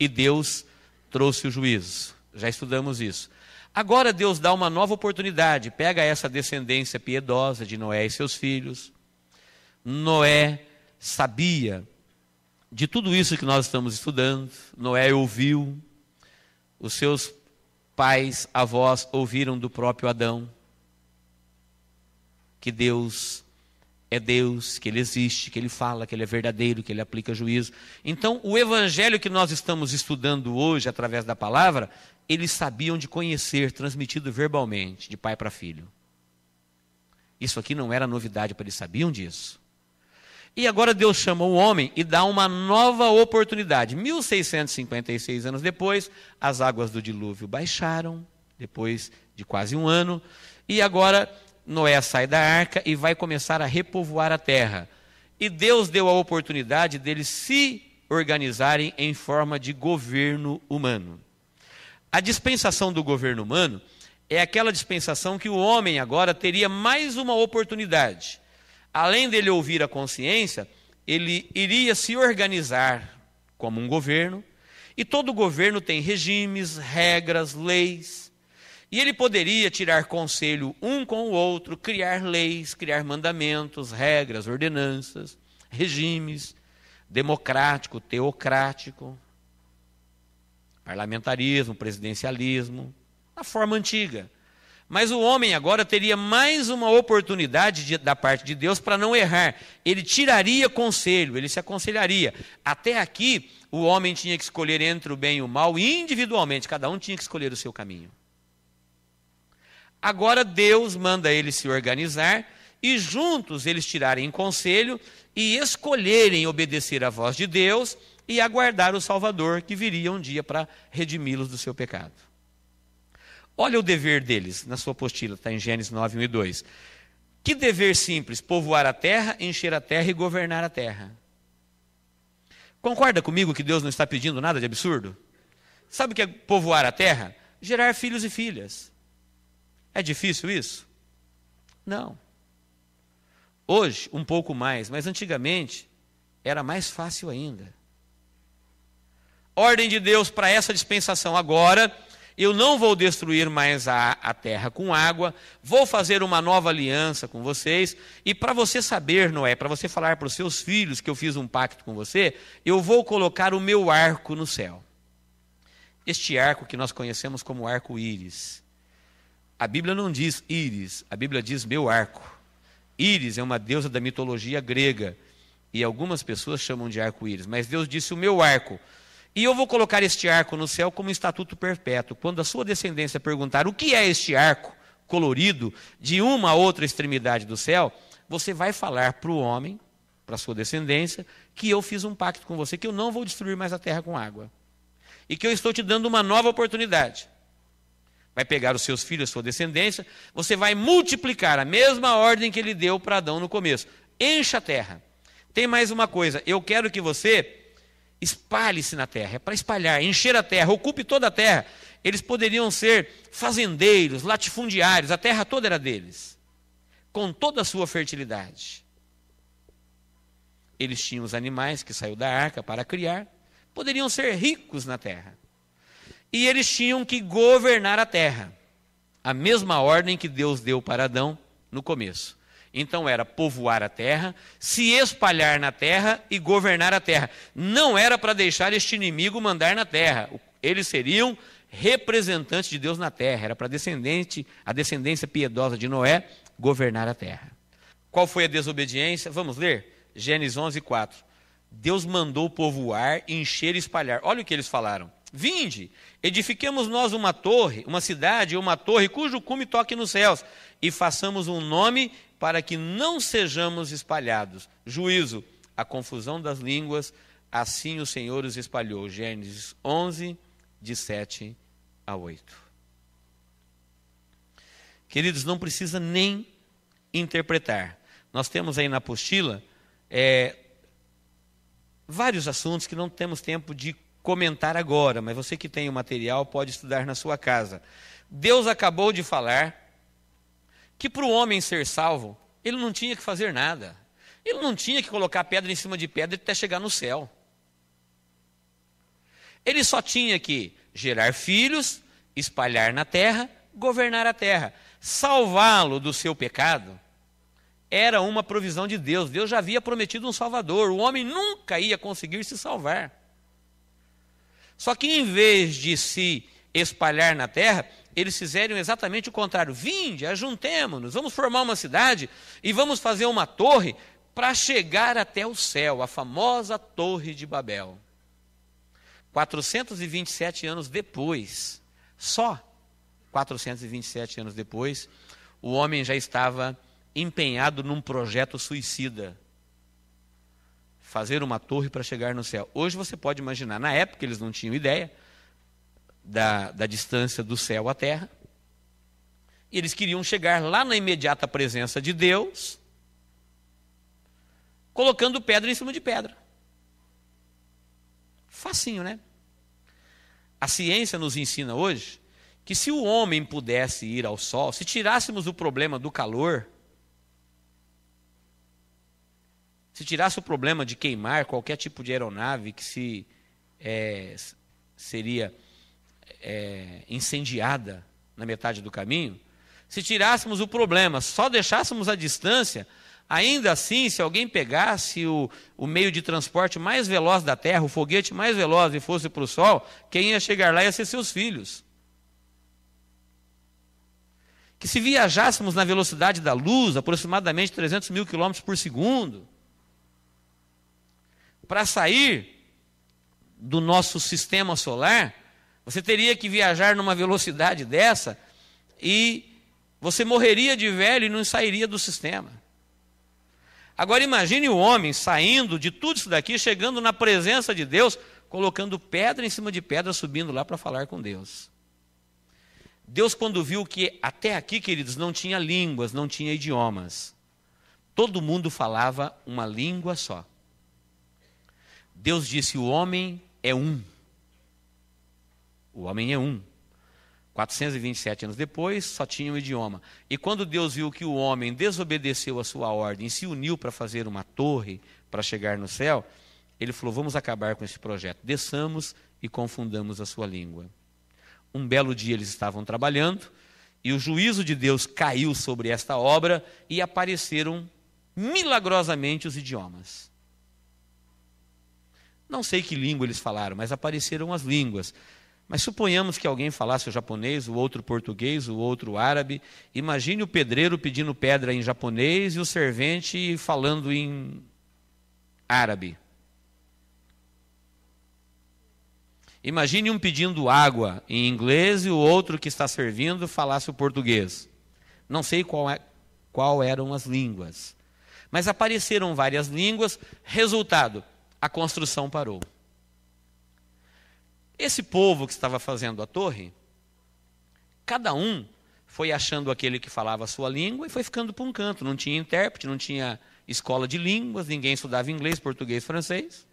E Deus trouxe o juízo. Já estudamos isso. Agora Deus dá uma nova oportunidade, pega essa descendência piedosa de Noé e seus filhos. Noé sabia de tudo isso que nós estamos estudando. Noé ouviu, os seus pais, avós ouviram do próprio Adão que Deus é Deus, que Ele existe, que Ele fala, que Ele é verdadeiro, que Ele aplica juízo. Então, o evangelho que nós estamos estudando hoje, através da palavra, eles sabiam de conhecer, transmitido verbalmente, de pai para filho. Isso aqui não era novidade para eles, sabiam disso. E agora Deus chama o homem e dá uma nova oportunidade. 1656 anos depois, as águas do dilúvio baixaram, depois de quase um ano, e agora Noé sai da arca e vai começar a repovoar a terra. E Deus deu a oportunidade deles se organizarem em forma de governo humano. A dispensação do governo humano é aquela dispensação que o homem agora teria mais uma oportunidade. Além dele ouvir a consciência, ele iria se organizar como um governo, e todo governo tem regimes, regras, leis. E ele poderia tirar conselho um com o outro, criar leis, criar mandamentos, regras, ordenanças, regimes democrático, teocrático, parlamentarismo, presidencialismo, a forma antiga. Mas o homem agora teria mais uma oportunidade de, da parte de Deus para não errar. Ele tiraria conselho, ele se aconselharia. Até aqui, o homem tinha que escolher entre o bem e o mal individualmente, cada um tinha que escolher o seu caminho. Agora Deus manda eles se organizar e juntos eles tirarem conselho e escolherem obedecer à voz de Deus e aguardar o Salvador que viria um dia para redimi-los do seu pecado. Olha o dever deles, na sua apostila, está em Gênesis 9, 1 e 2. Que dever simples: povoar a terra, encher a terra e governar a terra. Concorda comigo que Deus não está pedindo nada de absurdo? Sabe o que é povoar a terra? Gerar filhos e filhas. É difícil isso? Não. Hoje, um pouco mais, mas antigamente era mais fácil ainda. Ordem de Deus para essa dispensação agora. Eu não vou destruir mais a, a terra com água, vou fazer uma nova aliança com vocês. E para você saber, Noé, para você falar para os seus filhos que eu fiz um pacto com você, eu vou colocar o meu arco no céu. Este arco que nós conhecemos como arco-íris a Bíblia não diz íris, a Bíblia diz meu arco. Íris é uma deusa da mitologia grega e algumas pessoas chamam de arco-íris, mas Deus disse o meu arco. E eu vou colocar este arco no céu como estatuto perpétuo. Quando a sua descendência perguntar o que é este arco colorido de uma a outra extremidade do céu, você vai falar para o homem, para a sua descendência, que eu fiz um pacto com você, que eu não vou destruir mais a terra com água. E que eu estou te dando uma nova oportunidade vai pegar os seus filhos, a sua descendência, você vai multiplicar a mesma ordem que ele deu para Adão no começo. Encha a terra. Tem mais uma coisa, eu quero que você espalhe-se na terra, é para espalhar, encher a terra, ocupe toda a terra. Eles poderiam ser fazendeiros, latifundiários, a terra toda era deles, com toda a sua fertilidade. Eles tinham os animais que saiu da arca para criar, poderiam ser ricos na terra e eles tinham que governar a terra. A mesma ordem que Deus deu para Adão no começo. Então era povoar a terra, se espalhar na terra e governar a terra. Não era para deixar este inimigo mandar na terra. Eles seriam representantes de Deus na terra. Era para descendente, a descendência piedosa de Noé governar a terra. Qual foi a desobediência? Vamos ler Gênesis 11, 4. Deus mandou povoar, encher e espalhar. Olha o que eles falaram. Vinde, edifiquemos nós uma torre, uma cidade, uma torre cujo cume toque nos céus, e façamos um nome para que não sejamos espalhados. Juízo, a confusão das línguas, assim o Senhor os espalhou. Gênesis 11, de 7 a 8. Queridos, não precisa nem interpretar. Nós temos aí na apostila é, vários assuntos que não temos tempo de comentar agora, mas você que tem o material pode estudar na sua casa. Deus acabou de falar que para o homem ser salvo, ele não tinha que fazer nada. Ele não tinha que colocar pedra em cima de pedra até chegar no céu. Ele só tinha que gerar filhos, espalhar na terra, governar a terra. Salvá-lo do seu pecado era uma provisão de Deus. Deus já havia prometido um Salvador. O homem nunca ia conseguir se salvar. Só que em vez de se espalhar na terra, eles fizeram exatamente o contrário. Vinde, ajuntemo-nos, vamos formar uma cidade e vamos fazer uma torre para chegar até o céu, a famosa Torre de Babel. 427 anos depois, só 427 anos depois, o homem já estava empenhado num projeto suicida fazer uma torre para chegar no céu. Hoje você pode imaginar, na época eles não tinham ideia da, da distância do céu à terra. E eles queriam chegar lá na imediata presença de Deus, colocando pedra em cima de pedra. Facinho, né? A ciência nos ensina hoje que se o homem pudesse ir ao sol, se tirássemos o problema do calor, Se tirasse o problema de queimar qualquer tipo de aeronave que se é, seria é, incendiada na metade do caminho, se tirássemos o problema, só deixássemos a distância, ainda assim, se alguém pegasse o, o meio de transporte mais veloz da Terra, o foguete mais veloz e fosse para o Sol, quem ia chegar lá ia ser seus filhos. Que se viajássemos na velocidade da luz, aproximadamente 300 mil quilômetros por segundo, para sair do nosso sistema solar, você teria que viajar numa velocidade dessa e você morreria de velho e não sairia do sistema. Agora imagine o homem saindo de tudo isso daqui, chegando na presença de Deus, colocando pedra em cima de pedra, subindo lá para falar com Deus. Deus, quando viu que até aqui, queridos, não tinha línguas, não tinha idiomas, todo mundo falava uma língua só. Deus disse: o homem é um. O homem é um. 427 anos depois, só tinha um idioma. E quando Deus viu que o homem desobedeceu a sua ordem, se uniu para fazer uma torre para chegar no céu, ele falou: vamos acabar com esse projeto. Desçamos e confundamos a sua língua. Um belo dia eles estavam trabalhando e o juízo de Deus caiu sobre esta obra e apareceram milagrosamente os idiomas. Não sei que língua eles falaram, mas apareceram as línguas. Mas suponhamos que alguém falasse o japonês, o outro português, o outro árabe. Imagine o pedreiro pedindo pedra em japonês e o servente falando em árabe. Imagine um pedindo água em inglês e o outro que está servindo falasse o português. Não sei qual, é, qual eram as línguas. Mas apareceram várias línguas. Resultado: a construção parou. Esse povo que estava fazendo a torre, cada um foi achando aquele que falava a sua língua e foi ficando para um canto. Não tinha intérprete, não tinha escola de línguas, ninguém estudava inglês, português, francês.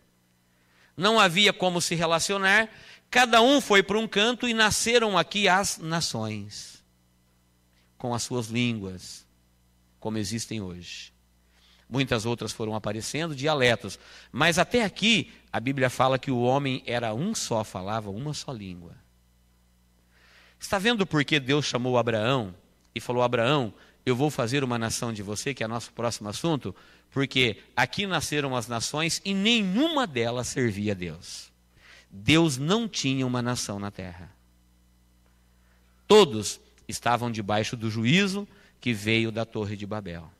Não havia como se relacionar. Cada um foi para um canto e nasceram aqui as nações, com as suas línguas, como existem hoje. Muitas outras foram aparecendo, dialetos. Mas até aqui, a Bíblia fala que o homem era um só, falava uma só língua. Está vendo por que Deus chamou Abraão e falou: Abraão, eu vou fazer uma nação de você, que é nosso próximo assunto, porque aqui nasceram as nações e nenhuma delas servia a Deus. Deus não tinha uma nação na terra. Todos estavam debaixo do juízo que veio da Torre de Babel.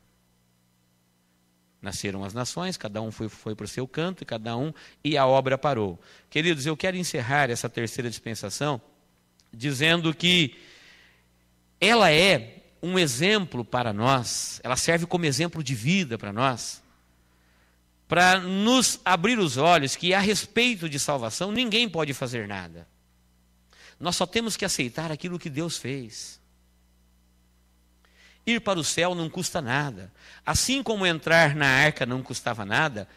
Nasceram as nações, cada um foi, foi para o seu canto e cada um e a obra parou. Queridos, eu quero encerrar essa terceira dispensação dizendo que ela é um exemplo para nós, ela serve como exemplo de vida para nós, para nos abrir os olhos que a respeito de salvação ninguém pode fazer nada. Nós só temos que aceitar aquilo que Deus fez. Ir para o céu não custa nada. Assim como entrar na arca não custava nada,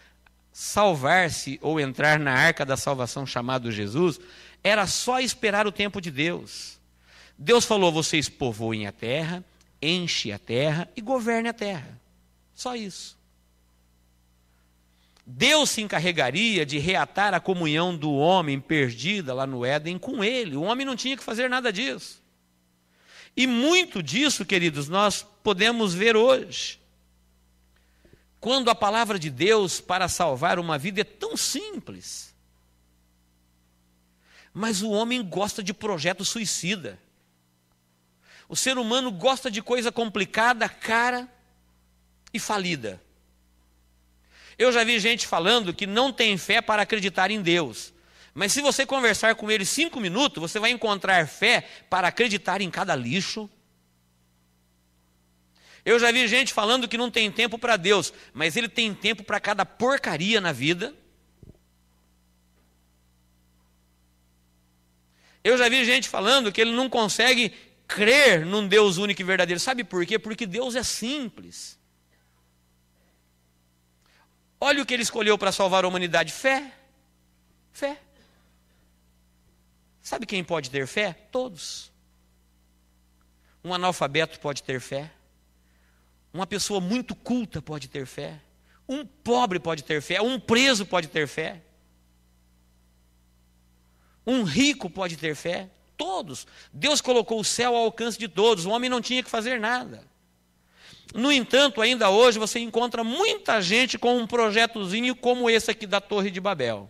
salvar-se ou entrar na arca da salvação chamado Jesus era só esperar o tempo de Deus. Deus falou: vocês povoem a terra, enche a terra e governe a terra. Só isso. Deus se encarregaria de reatar a comunhão do homem perdida lá no Éden com ele. O homem não tinha que fazer nada disso. E muito disso, queridos, nós podemos ver hoje. Quando a palavra de Deus para salvar uma vida é tão simples. Mas o homem gosta de projeto suicida. O ser humano gosta de coisa complicada, cara e falida. Eu já vi gente falando que não tem fé para acreditar em Deus. Mas se você conversar com ele cinco minutos, você vai encontrar fé para acreditar em cada lixo. Eu já vi gente falando que não tem tempo para Deus, mas ele tem tempo para cada porcaria na vida. Eu já vi gente falando que ele não consegue crer num Deus único e verdadeiro. Sabe por quê? Porque Deus é simples. Olha o que ele escolheu para salvar a humanidade: fé. Fé. Sabe quem pode ter fé? Todos. Um analfabeto pode ter fé. Uma pessoa muito culta pode ter fé. Um pobre pode ter fé. Um preso pode ter fé. Um rico pode ter fé. Todos. Deus colocou o céu ao alcance de todos. O homem não tinha que fazer nada. No entanto, ainda hoje você encontra muita gente com um projetozinho como esse aqui da Torre de Babel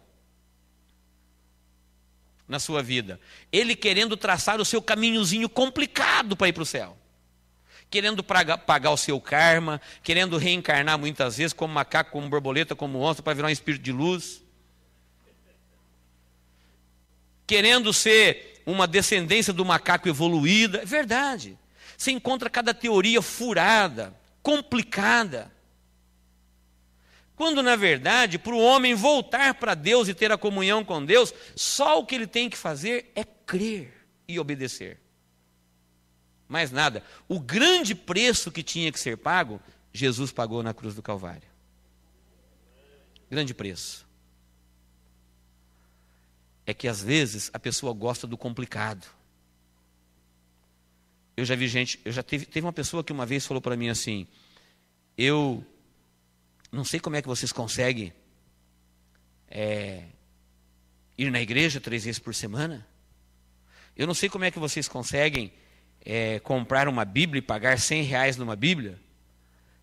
na sua vida. Ele querendo traçar o seu caminhozinho complicado para ir para o céu. Querendo praga, pagar o seu karma, querendo reencarnar muitas vezes como macaco, como borboleta, como onça, para virar um espírito de luz. Querendo ser uma descendência do macaco evoluída. É verdade. Você encontra cada teoria furada, complicada. Quando, na verdade, para o homem voltar para Deus e ter a comunhão com Deus, só o que ele tem que fazer é crer e obedecer. Mais nada. O grande preço que tinha que ser pago, Jesus pagou na cruz do Calvário. Grande preço. É que às vezes a pessoa gosta do complicado. Eu já vi gente, eu já teve, teve uma pessoa que uma vez falou para mim assim: eu não sei como é que vocês conseguem é, ir na igreja três vezes por semana. Eu não sei como é que vocês conseguem é, comprar uma Bíblia e pagar 100 reais numa Bíblia.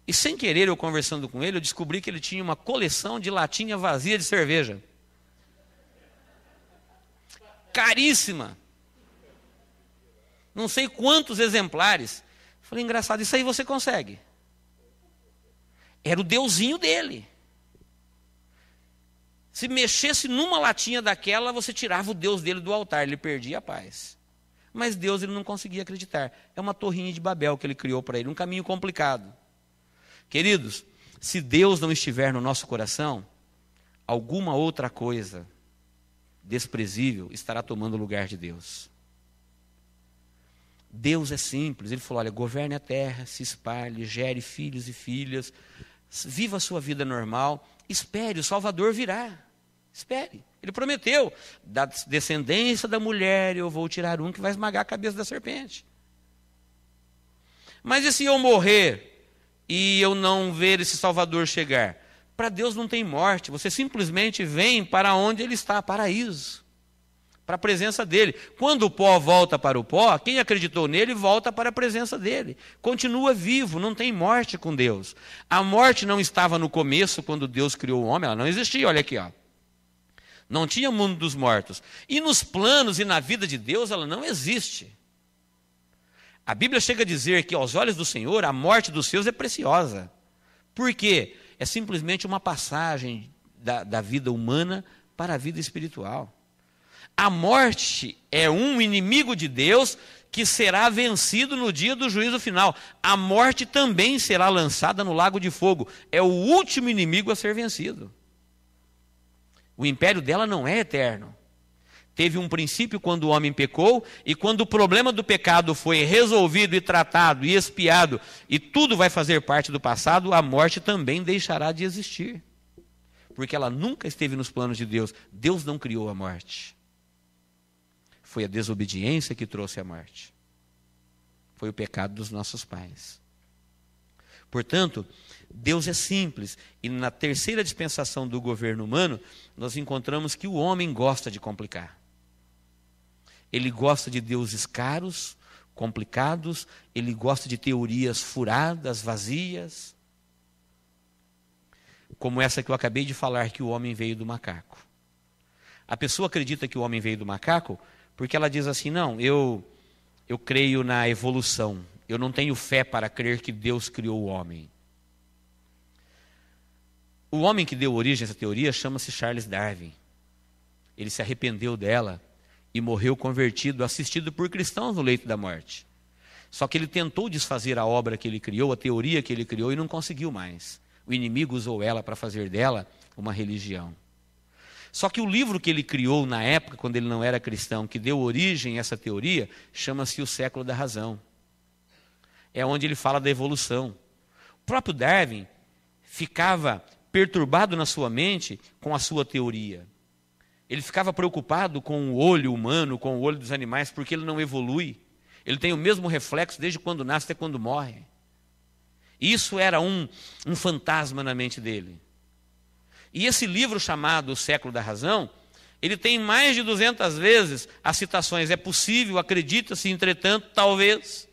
E sem querer, eu conversando com ele, eu descobri que ele tinha uma coleção de latinha vazia de cerveja. Caríssima. Não sei quantos exemplares. falei, engraçado, isso aí você consegue. Era o deusinho dele. Se mexesse numa latinha daquela, você tirava o Deus dele do altar, ele perdia a paz. Mas Deus ele não conseguia acreditar. É uma torrinha de Babel que ele criou para ele, um caminho complicado. Queridos, se Deus não estiver no nosso coração, alguma outra coisa desprezível estará tomando o lugar de Deus. Deus é simples, ele falou: olha, governe a terra, se espalhe, gere filhos e filhas, viva a sua vida normal, espere, o Salvador virá. Espere. Ele prometeu: da descendência da mulher eu vou tirar um que vai esmagar a cabeça da serpente. Mas e se eu morrer e eu não ver esse Salvador chegar? Para Deus não tem morte, você simplesmente vem para onde ele está paraíso para a presença dele. Quando o pó volta para o pó, quem acreditou nele volta para a presença dele. Continua vivo, não tem morte com Deus. A morte não estava no começo, quando Deus criou o homem, ela não existia, olha aqui, ó. Não tinha mundo dos mortos. E nos planos e na vida de Deus ela não existe. A Bíblia chega a dizer que aos olhos do Senhor a morte dos seus é preciosa. Por quê? É simplesmente uma passagem da, da vida humana para a vida espiritual. A morte é um inimigo de Deus que será vencido no dia do juízo final. A morte também será lançada no lago de fogo. É o último inimigo a ser vencido. O império dela não é eterno. Teve um princípio quando o homem pecou, e quando o problema do pecado foi resolvido e tratado e espiado e tudo vai fazer parte do passado, a morte também deixará de existir. Porque ela nunca esteve nos planos de Deus. Deus não criou a morte. Foi a desobediência que trouxe a morte. Foi o pecado dos nossos pais. Portanto, Deus é simples. E na terceira dispensação do governo humano, nós encontramos que o homem gosta de complicar. Ele gosta de deuses caros, complicados, ele gosta de teorias furadas, vazias. Como essa que eu acabei de falar, que o homem veio do macaco. A pessoa acredita que o homem veio do macaco porque ela diz assim: não, eu, eu creio na evolução. Eu não tenho fé para crer que Deus criou o homem. O homem que deu origem a essa teoria chama-se Charles Darwin. Ele se arrependeu dela e morreu convertido, assistido por cristãos no leito da morte. Só que ele tentou desfazer a obra que ele criou, a teoria que ele criou, e não conseguiu mais. O inimigo usou ela para fazer dela uma religião. Só que o livro que ele criou na época, quando ele não era cristão, que deu origem a essa teoria, chama-se O Século da Razão. É onde ele fala da evolução. O próprio Darwin ficava perturbado na sua mente com a sua teoria. Ele ficava preocupado com o olho humano, com o olho dos animais, porque ele não evolui. Ele tem o mesmo reflexo desde quando nasce até quando morre. Isso era um, um fantasma na mente dele. E esse livro chamado O Século da Razão, ele tem mais de 200 vezes as citações é possível, acredita-se, entretanto, talvez.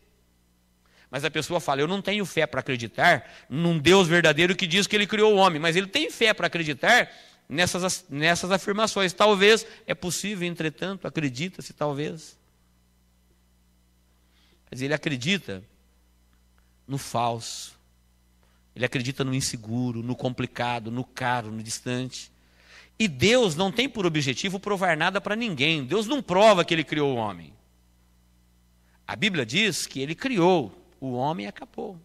Mas a pessoa fala: Eu não tenho fé para acreditar num Deus verdadeiro que diz que ele criou o homem, mas ele tem fé para acreditar nessas, nessas afirmações. Talvez, é possível, entretanto, acredita-se, talvez. Mas ele acredita no falso. Ele acredita no inseguro, no complicado, no caro, no distante. E Deus não tem por objetivo provar nada para ninguém. Deus não prova que ele criou o homem. A Bíblia diz que ele criou o homem e acabou.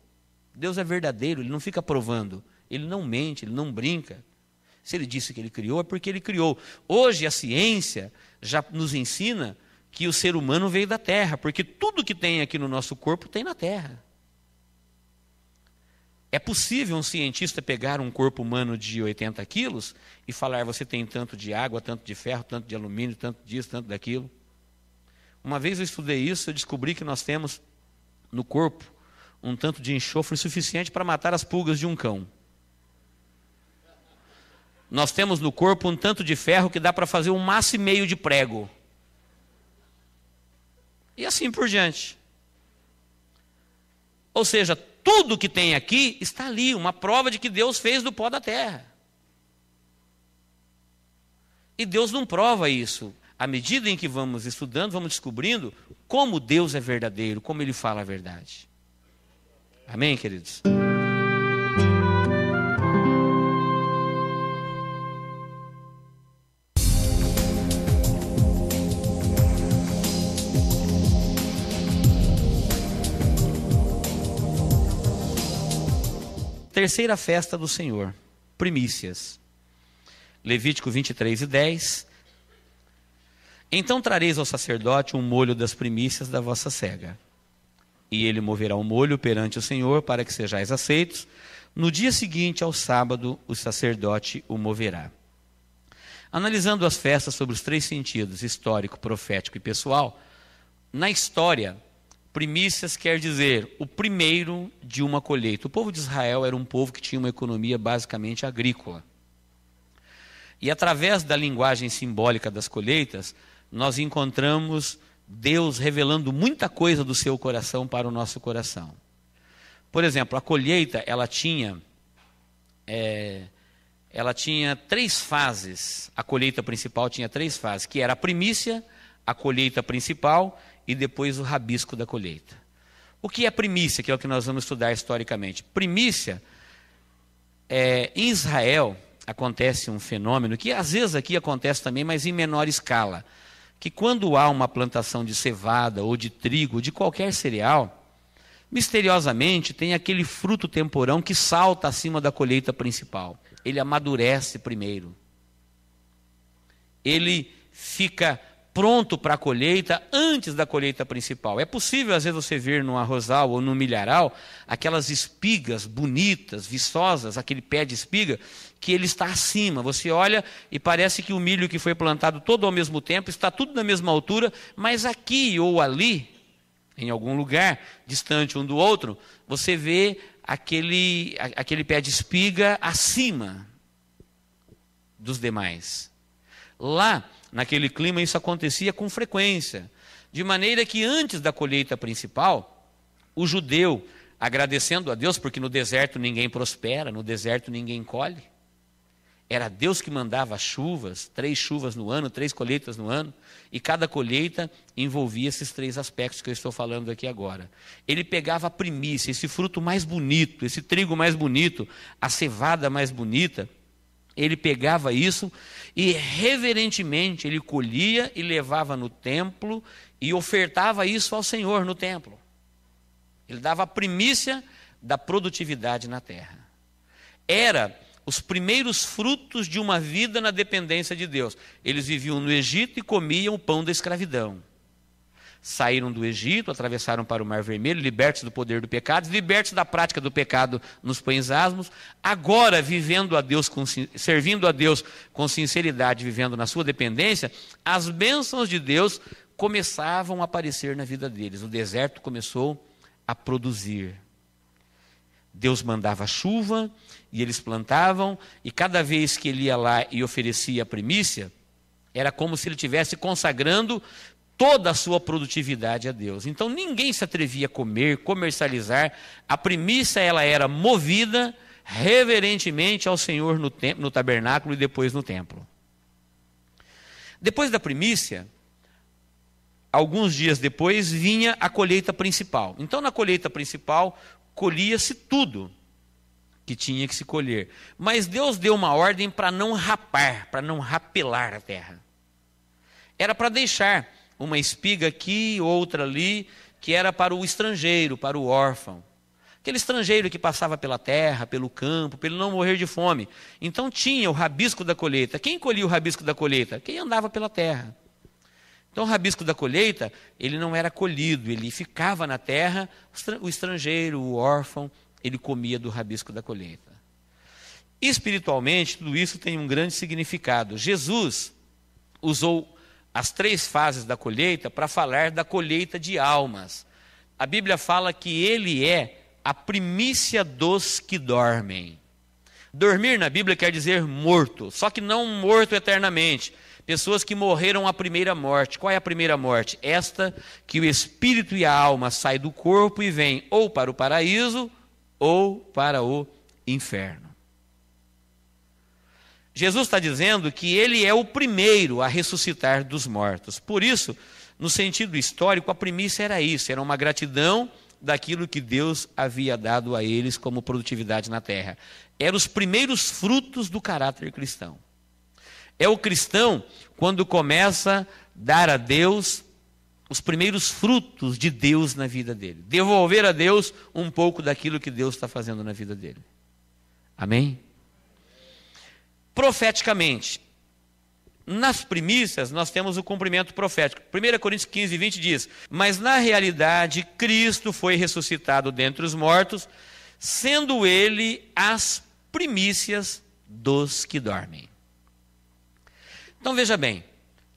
Deus é verdadeiro, ele não fica provando. Ele não mente, ele não brinca. Se ele disse que ele criou, é porque ele criou. Hoje a ciência já nos ensina que o ser humano veio da terra, porque tudo que tem aqui no nosso corpo tem na terra. É possível um cientista pegar um corpo humano de 80 quilos e falar: você tem tanto de água, tanto de ferro, tanto de alumínio, tanto disso, tanto daquilo. Uma vez eu estudei isso, eu descobri que nós temos no corpo um tanto de enxofre suficiente para matar as pulgas de um cão. Nós temos no corpo um tanto de ferro que dá para fazer um maço e meio de prego. E assim por diante. Ou seja, tudo que tem aqui está ali, uma prova de que Deus fez do pó da terra. E Deus não prova isso. À medida em que vamos estudando, vamos descobrindo como Deus é verdadeiro, como Ele fala a verdade. Amém, queridos? Terceira festa do Senhor, primícias. Levítico 23 e 10. Então trareis ao sacerdote um molho das primícias da vossa cega. E ele moverá o molho perante o Senhor para que sejais aceitos. No dia seguinte ao sábado, o sacerdote o moverá. Analisando as festas sobre os três sentidos, histórico, profético e pessoal, na história, Primícias quer dizer o primeiro de uma colheita. O povo de Israel era um povo que tinha uma economia basicamente agrícola. E através da linguagem simbólica das colheitas, nós encontramos Deus revelando muita coisa do seu coração para o nosso coração. Por exemplo, a colheita ela tinha é, ela tinha três fases. A colheita principal tinha três fases, que era a primícia, a colheita principal e depois o rabisco da colheita. O que é primícia, que é o que nós vamos estudar historicamente? Primícia, é, em Israel, acontece um fenômeno que às vezes aqui acontece também, mas em menor escala, que quando há uma plantação de cevada ou de trigo, de qualquer cereal, misteriosamente tem aquele fruto temporão que salta acima da colheita principal. Ele amadurece primeiro. Ele fica pronto para a colheita antes da colheita principal. É possível, às vezes, você ver no arrozal ou no milharal aquelas espigas bonitas, viçosas, aquele pé de espiga, que ele está acima. Você olha e parece que o milho que foi plantado todo ao mesmo tempo está tudo na mesma altura, mas aqui ou ali, em algum lugar distante um do outro, você vê aquele, aquele pé de espiga acima dos demais. Lá, Naquele clima, isso acontecia com frequência. De maneira que antes da colheita principal, o judeu, agradecendo a Deus, porque no deserto ninguém prospera, no deserto ninguém colhe. Era Deus que mandava chuvas, três chuvas no ano, três colheitas no ano, e cada colheita envolvia esses três aspectos que eu estou falando aqui agora. Ele pegava a primícia, esse fruto mais bonito, esse trigo mais bonito, a cevada mais bonita, ele pegava isso e reverentemente ele colhia e levava no templo e ofertava isso ao Senhor no templo. Ele dava a primícia da produtividade na terra. Era os primeiros frutos de uma vida na dependência de Deus. Eles viviam no Egito e comiam o pão da escravidão saíram do Egito, atravessaram para o Mar Vermelho, libertos do poder do pecado, libertos da prática do pecado nos pães asmos, agora vivendo a Deus, com, servindo a Deus com sinceridade, vivendo na sua dependência, as bênçãos de Deus começavam a aparecer na vida deles. O deserto começou a produzir. Deus mandava chuva e eles plantavam, e cada vez que ele ia lá e oferecia a primícia, era como se ele estivesse consagrando toda a sua produtividade a Deus. Então ninguém se atrevia a comer, comercializar. A premissa ela era movida reverentemente ao Senhor no, templo, no tabernáculo e depois no templo. Depois da primícia, alguns dias depois vinha a colheita principal. Então na colheita principal colhia-se tudo que tinha que se colher. Mas Deus deu uma ordem para não rapar, para não rapelar a terra. Era para deixar uma espiga aqui, outra ali, que era para o estrangeiro, para o órfão. Aquele estrangeiro que passava pela terra, pelo campo, para ele não morrer de fome. Então tinha o rabisco da colheita. Quem colhia o rabisco da colheita? Quem andava pela terra. Então o rabisco da colheita, ele não era colhido, ele ficava na terra, o estrangeiro, o órfão, ele comia do rabisco da colheita. Espiritualmente, tudo isso tem um grande significado. Jesus usou as três fases da colheita para falar da colheita de almas. A Bíblia fala que ele é a primícia dos que dormem. Dormir na Bíblia quer dizer morto, só que não morto eternamente. Pessoas que morreram à primeira morte. Qual é a primeira morte? Esta que o espírito e a alma saem do corpo e vêm ou para o paraíso ou para o inferno. Jesus está dizendo que ele é o primeiro a ressuscitar dos mortos. Por isso, no sentido histórico, a premissa era isso: era uma gratidão daquilo que Deus havia dado a eles como produtividade na terra. Eram os primeiros frutos do caráter cristão. É o cristão quando começa a dar a Deus os primeiros frutos de Deus na vida dele. Devolver a Deus um pouco daquilo que Deus está fazendo na vida dele. Amém? profeticamente. Nas primícias, nós temos o cumprimento profético. 1 Coríntios 15, 20 diz: Mas na realidade, Cristo foi ressuscitado dentre os mortos, sendo ele as primícias dos que dormem. Então veja bem,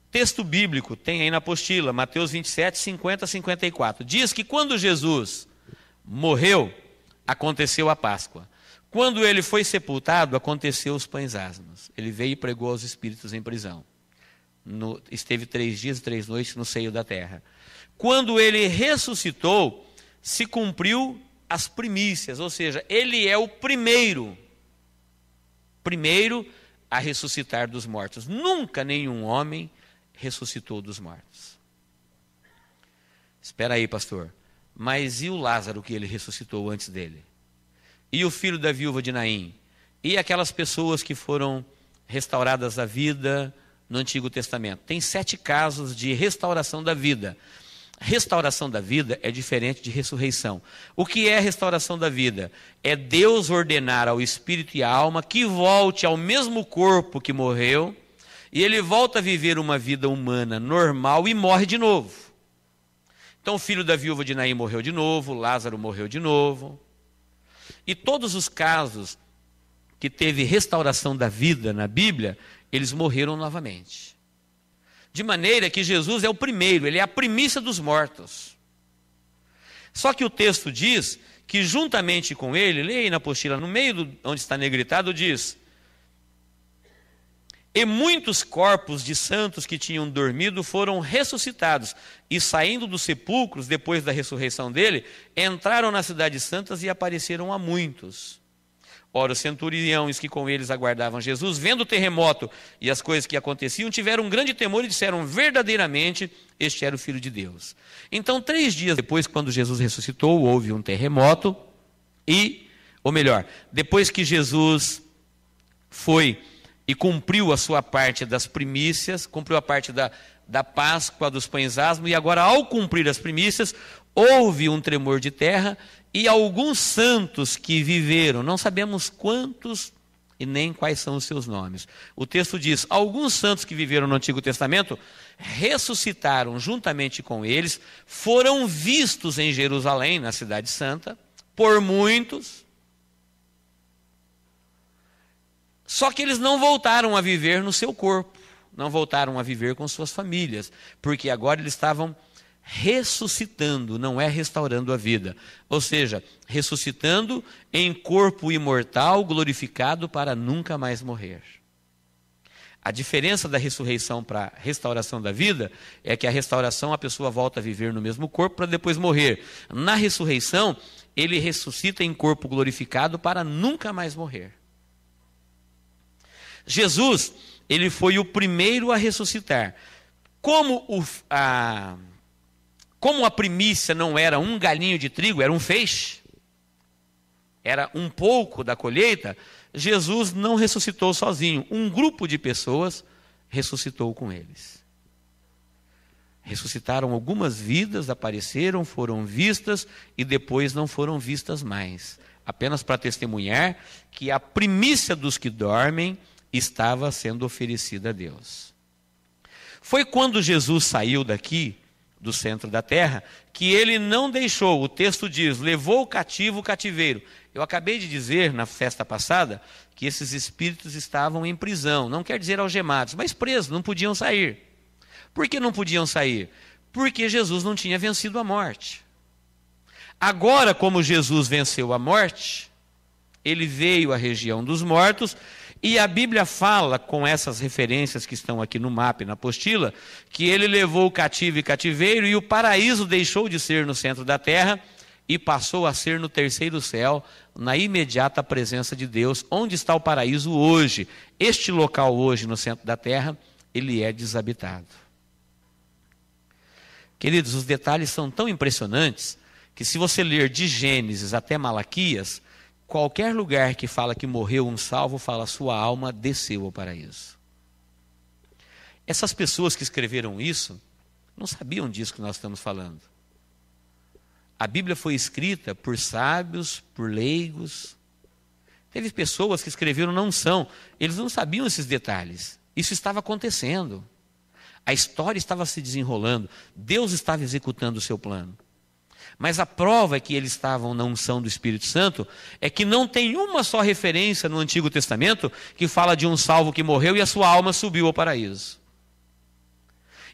texto bíblico tem aí na apostila, Mateus 27, 50 a 54. Diz que quando Jesus morreu, aconteceu a Páscoa. Quando ele foi sepultado, aconteceu os pães asmas. Ele veio e pregou aos espíritos em prisão. No, esteve três dias e três noites no seio da terra. Quando ele ressuscitou, se cumpriu as primícias, ou seja, ele é o primeiro, primeiro a ressuscitar dos mortos. Nunca nenhum homem ressuscitou dos mortos. Espera aí, pastor. Mas e o Lázaro que ele ressuscitou antes dele? e o filho da viúva de Naim, e aquelas pessoas que foram restauradas à vida no Antigo Testamento. Tem sete casos de restauração da vida. Restauração da vida é diferente de ressurreição. O que é restauração da vida? É Deus ordenar ao espírito e à alma que volte ao mesmo corpo que morreu e ele volta a viver uma vida humana normal e morre de novo. Então, o filho da viúva de Naim morreu de novo, Lázaro morreu de novo, e todos os casos que teve restauração da vida na Bíblia, eles morreram novamente. De maneira que Jesus é o primeiro, ele é a primícia dos mortos. Só que o texto diz que, juntamente com ele, leia aí na apostila, no meio do, onde está negritado, diz: e muitos corpos de santos que tinham dormido foram ressuscitados, e saindo dos sepulcros, depois da ressurreição dele, entraram na cidade santa e apareceram a muitos. Ora, os centuriões que com eles aguardavam Jesus, vendo o terremoto e as coisas que aconteciam, tiveram um grande temor e disseram: verdadeiramente, este era o Filho de Deus. Então, três dias depois, quando Jesus ressuscitou, houve um terremoto, e, ou melhor, depois que Jesus foi e cumpriu a sua parte das primícias, cumpriu a parte da, da Páscoa, dos pães asmos, e agora, ao cumprir as primícias, houve um tremor de terra, e alguns santos que viveram, não sabemos quantos e nem quais são os seus nomes. O texto diz: alguns santos que viveram no Antigo Testamento ressuscitaram juntamente com eles, foram vistos em Jerusalém, na Cidade Santa, por muitos Só que eles não voltaram a viver no seu corpo, não voltaram a viver com suas famílias, porque agora eles estavam ressuscitando, não é restaurando a vida. Ou seja, ressuscitando em corpo imortal, glorificado para nunca mais morrer. A diferença da ressurreição para a restauração da vida é que a restauração a pessoa volta a viver no mesmo corpo para depois morrer. Na ressurreição, ele ressuscita em corpo glorificado para nunca mais morrer. Jesus, ele foi o primeiro a ressuscitar. Como, o, a, como a primícia não era um galinho de trigo, era um feixe, era um pouco da colheita, Jesus não ressuscitou sozinho. Um grupo de pessoas ressuscitou com eles. Ressuscitaram algumas vidas, apareceram, foram vistas e depois não foram vistas mais. Apenas para testemunhar que a primícia dos que dormem estava sendo oferecida a Deus. Foi quando Jesus saiu daqui, do centro da terra, que ele não deixou, o texto diz, levou o cativo o cativeiro. Eu acabei de dizer na festa passada que esses espíritos estavam em prisão, não quer dizer algemados, mas presos, não podiam sair. Por que não podiam sair? Porque Jesus não tinha vencido a morte. Agora, como Jesus venceu a morte, ele veio à região dos mortos e a Bíblia fala, com essas referências que estão aqui no mapa e na apostila, que ele levou o cativo e cativeiro, e o paraíso deixou de ser no centro da terra e passou a ser no terceiro céu, na imediata presença de Deus. Onde está o paraíso hoje? Este local hoje no centro da terra, ele é desabitado. Queridos, os detalhes são tão impressionantes que se você ler de Gênesis até Malaquias, Qualquer lugar que fala que morreu um salvo, fala sua alma desceu ao paraíso. Essas pessoas que escreveram isso não sabiam disso que nós estamos falando. A Bíblia foi escrita por sábios, por leigos. Teve pessoas que escreveram não são, eles não sabiam esses detalhes. Isso estava acontecendo. A história estava se desenrolando, Deus estava executando o seu plano. Mas a prova que eles estavam na unção do Espírito Santo é que não tem uma só referência no Antigo Testamento que fala de um salvo que morreu e a sua alma subiu ao paraíso.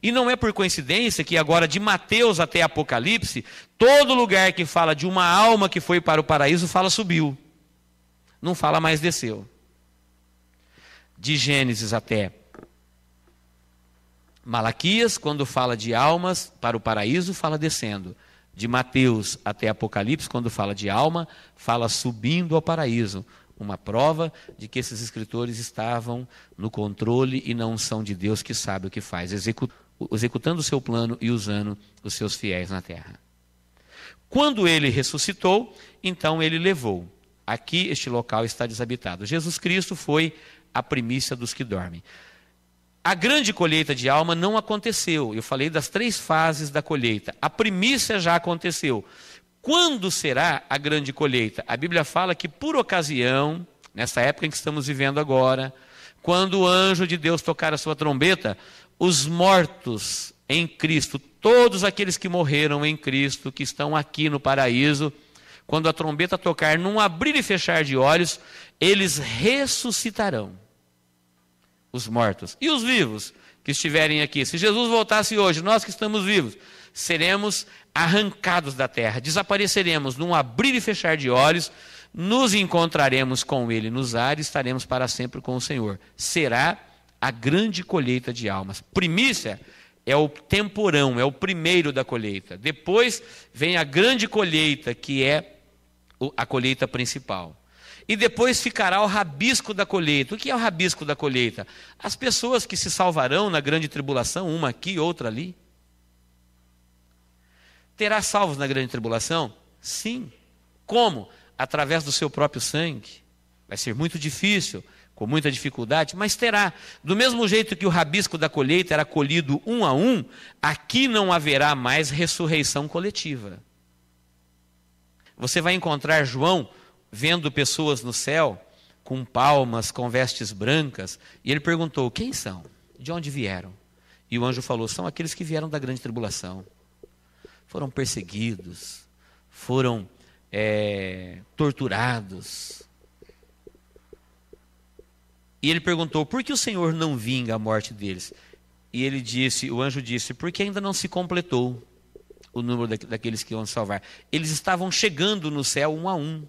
E não é por coincidência que agora de Mateus até Apocalipse, todo lugar que fala de uma alma que foi para o paraíso fala subiu. Não fala mais desceu. De Gênesis até Malaquias, quando fala de almas para o paraíso, fala descendo de Mateus até Apocalipse, quando fala de alma, fala subindo ao paraíso. Uma prova de que esses escritores estavam no controle e não são de Deus que sabe o que faz, executando o seu plano e usando os seus fiéis na terra. Quando ele ressuscitou, então ele levou. Aqui este local está desabitado. Jesus Cristo foi a primícia dos que dormem. A grande colheita de alma não aconteceu. Eu falei das três fases da colheita. A primícia já aconteceu. Quando será a grande colheita? A Bíblia fala que por ocasião, nessa época em que estamos vivendo agora, quando o anjo de Deus tocar a sua trombeta, os mortos em Cristo, todos aqueles que morreram em Cristo, que estão aqui no paraíso, quando a trombeta tocar, num abrir e fechar de olhos, eles ressuscitarão os mortos. E os vivos que estiverem aqui? Se Jesus voltasse hoje, nós que estamos vivos, seremos arrancados da terra, desapareceremos num abrir e fechar de olhos, nos encontraremos com Ele nos ares, estaremos para sempre com o Senhor. Será a grande colheita de almas. Primícia é o temporão, é o primeiro da colheita. Depois vem a grande colheita, que é a colheita principal e depois ficará o rabisco da colheita. O que é o rabisco da colheita? As pessoas que se salvarão na grande tribulação, uma aqui, outra ali. Terá salvos na grande tribulação? Sim. Como? Através do seu próprio sangue. Vai ser muito difícil, com muita dificuldade, mas terá. Do mesmo jeito que o rabisco da colheita era colhido um a um, aqui não haverá mais ressurreição coletiva. Você vai encontrar João vendo pessoas no céu com palmas, com vestes brancas, e ele perguntou: Quem são? De onde vieram? E o anjo falou: São aqueles que vieram da grande tribulação. Foram perseguidos, foram é, torturados. E ele perguntou: Por que o Senhor não vinga a morte deles? E ele disse: O anjo disse: Porque ainda não se completou o número daqueles que iam salvar. Eles estavam chegando no céu um a um.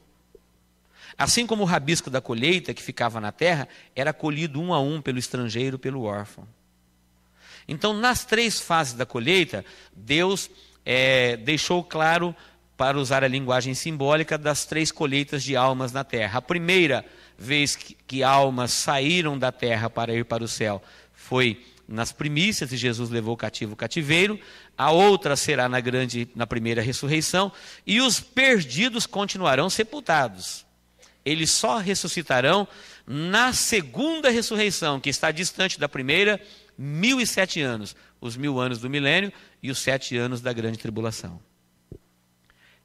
Assim como o rabisco da colheita que ficava na terra era colhido um a um pelo estrangeiro, pelo órfão. Então, nas três fases da colheita, Deus é, deixou claro, para usar a linguagem simbólica, das três colheitas de almas na terra. A primeira vez que, que almas saíram da terra para ir para o céu foi nas primícias, e Jesus levou o cativo o cativeiro, a outra será na grande na primeira ressurreição, e os perdidos continuarão sepultados eles só ressuscitarão na segunda ressurreição, que está distante da primeira, mil e sete anos. Os mil anos do milênio e os sete anos da grande tribulação.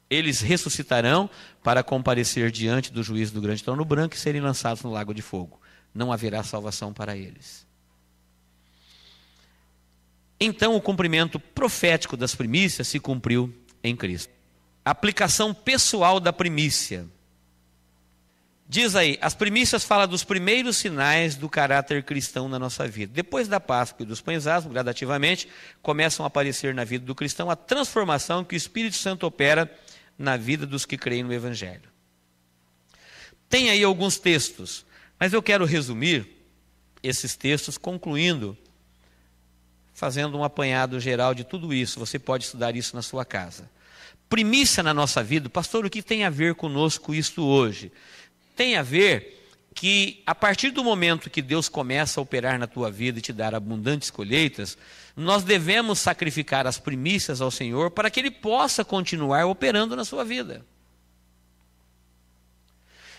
Eles ressuscitarão para comparecer diante do juiz do grande trono branco e serem lançados no lago de fogo. Não haverá salvação para eles. Então, o cumprimento profético das primícias se cumpriu em Cristo. Aplicação pessoal da primícia. Diz aí, as primícias fala dos primeiros sinais do caráter cristão na nossa vida. Depois da Páscoa e dos pães asmos, gradativamente, começam a aparecer na vida do cristão a transformação que o Espírito Santo opera na vida dos que creem no Evangelho. Tem aí alguns textos, mas eu quero resumir esses textos concluindo, fazendo um apanhado geral de tudo isso. Você pode estudar isso na sua casa. Primícia na nossa vida, pastor, o que tem a ver conosco isso hoje? tem a ver que a partir do momento que Deus começa a operar na tua vida e te dar abundantes colheitas, nós devemos sacrificar as primícias ao Senhor para que Ele possa continuar operando na sua vida.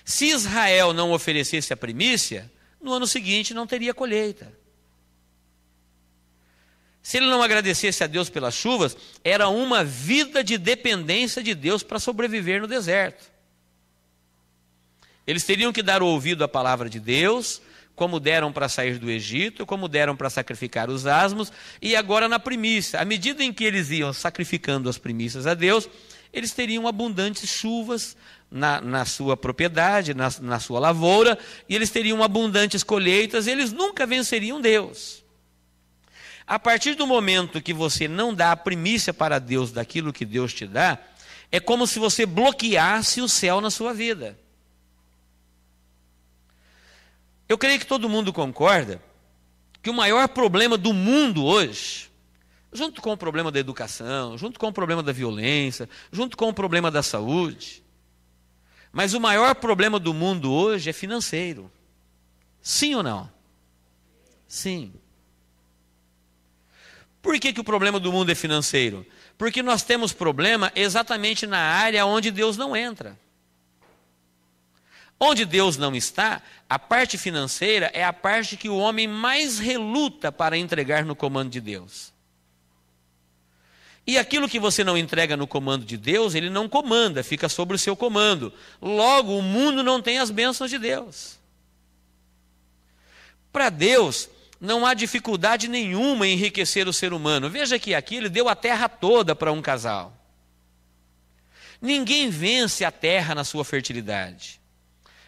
Se Israel não oferecesse a primícia, no ano seguinte não teria colheita. Se ele não agradecesse a Deus pelas chuvas, era uma vida de dependência de Deus para sobreviver no deserto. Eles teriam que dar ouvido à palavra de Deus, como deram para sair do Egito, como deram para sacrificar os asmos, e agora na primícia. À medida em que eles iam sacrificando as primícias a Deus, eles teriam abundantes chuvas na, na sua propriedade, na, na sua lavoura, e eles teriam abundantes colheitas, e eles nunca venceriam Deus. A partir do momento que você não dá a primícia para Deus daquilo que Deus te dá, é como se você bloqueasse o céu na sua vida. Eu creio que todo mundo concorda que o maior problema do mundo hoje, junto com o problema da educação, junto com o problema da violência, junto com o problema da saúde, mas o maior problema do mundo hoje é financeiro. Sim ou não? Sim. Por que, que o problema do mundo é financeiro? Porque nós temos problema exatamente na área onde Deus não entra. Onde Deus não está, a parte financeira é a parte que o homem mais reluta para entregar no comando de Deus. E aquilo que você não entrega no comando de Deus, ele não comanda, fica sobre o seu comando. Logo, o mundo não tem as bênçãos de Deus. Para Deus, não há dificuldade nenhuma em enriquecer o ser humano. Veja que aqui ele deu a terra toda para um casal. Ninguém vence a terra na sua fertilidade.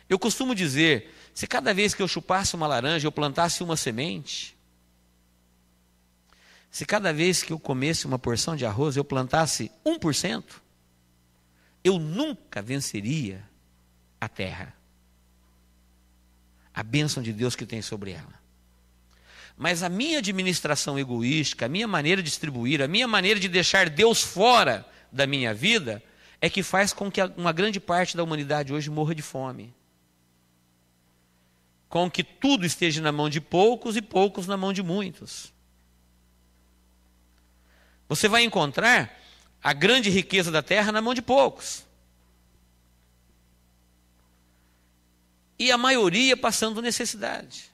Eu costumo dizer: se cada vez que eu chupasse uma laranja, eu plantasse uma semente, se cada vez que eu comesse uma porção de arroz, eu plantasse 1%, eu nunca venceria a terra. A bênção de Deus que tem sobre ela. Mas a minha administração egoísta, a minha maneira de distribuir, a minha maneira de deixar Deus fora da minha vida, é que faz com que uma grande parte da humanidade hoje morra de fome com que tudo esteja na mão de poucos e poucos na mão de muitos. Você vai encontrar a grande riqueza da terra na mão de poucos. E a maioria passando necessidade.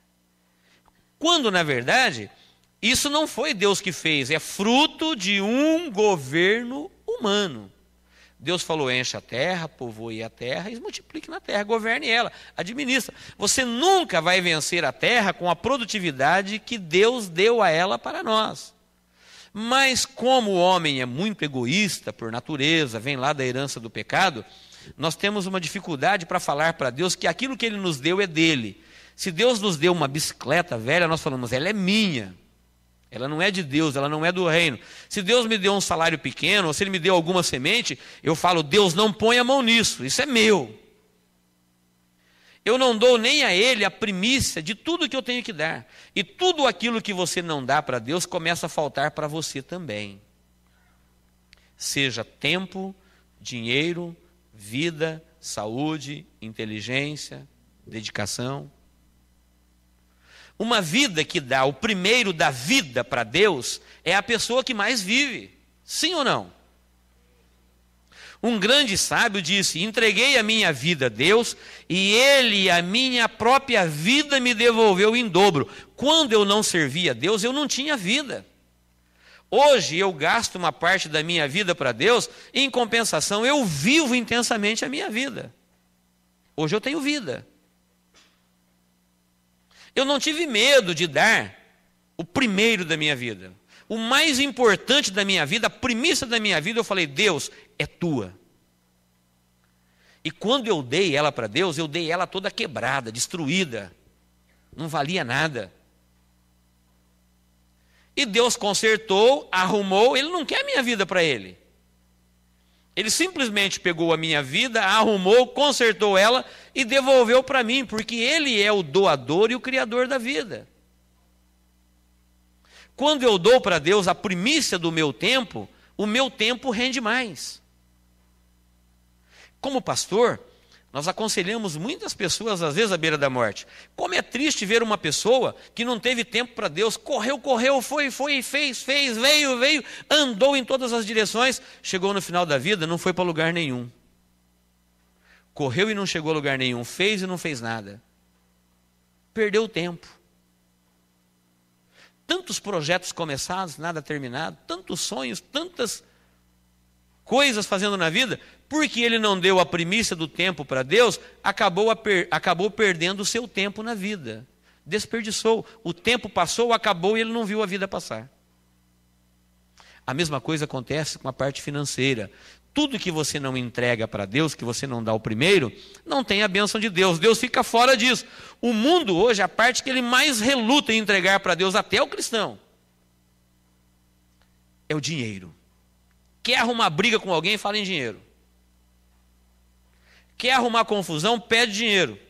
Quando, na verdade, isso não foi Deus que fez, é fruto de um governo humano. Deus falou: enche a terra, povoe a terra e multiplique na terra, governe ela, administra. Você nunca vai vencer a terra com a produtividade que Deus deu a ela para nós. Mas como o homem é muito egoísta por natureza, vem lá da herança do pecado, nós temos uma dificuldade para falar para Deus que aquilo que ele nos deu é dele. Se Deus nos deu uma bicicleta velha, nós falamos, ela é minha. Ela não é de Deus, ela não é do reino. Se Deus me deu um salário pequeno, ou se Ele me deu alguma semente, eu falo, Deus não põe a mão nisso, isso é meu. Eu não dou nem a Ele a primícia de tudo que eu tenho que dar. E tudo aquilo que você não dá para Deus começa a faltar para você também. Seja tempo, dinheiro, vida, saúde, inteligência, dedicação. Uma vida que dá o primeiro da vida para Deus é a pessoa que mais vive. Sim ou não? Um grande sábio disse: Entreguei a minha vida a Deus e ele a minha própria vida me devolveu em dobro. Quando eu não servia a Deus, eu não tinha vida. Hoje eu gasto uma parte da minha vida para Deus, em compensação eu vivo intensamente a minha vida. Hoje eu tenho vida. Eu não tive medo de dar o primeiro da minha vida. O mais importante da minha vida, a premissa da minha vida, eu falei: Deus, é tua. E quando eu dei ela para Deus, eu dei ela toda quebrada, destruída. Não valia nada. E Deus consertou, arrumou, ele não quer minha vida para ele. Ele simplesmente pegou a minha vida, arrumou, consertou ela e devolveu para mim, porque ele é o doador e o criador da vida. Quando eu dou para Deus a primícia do meu tempo, o meu tempo rende mais. Como pastor, nós aconselhamos muitas pessoas, às vezes, à beira da morte. Como é triste ver uma pessoa que não teve tempo para Deus, correu, correu, foi, foi, fez, fez, veio, veio, andou em todas as direções, chegou no final da vida, não foi para lugar nenhum. Correu e não chegou a lugar nenhum, fez e não fez nada. Perdeu tempo. Tantos projetos começados, nada terminado, tantos sonhos, tantas coisas fazendo na vida, porque ele não deu a primícia do tempo para Deus, acabou, per acabou perdendo o seu tempo na vida. Desperdiçou. O tempo passou, acabou e ele não viu a vida passar. A mesma coisa acontece com a parte financeira. Tudo que você não entrega para Deus, que você não dá o primeiro, não tem a bênção de Deus. Deus fica fora disso. O mundo hoje, a parte que ele mais reluta em entregar para Deus, até o cristão, é o dinheiro. Quer arrumar briga com alguém? Fala em dinheiro. Quer arrumar confusão? Pede dinheiro.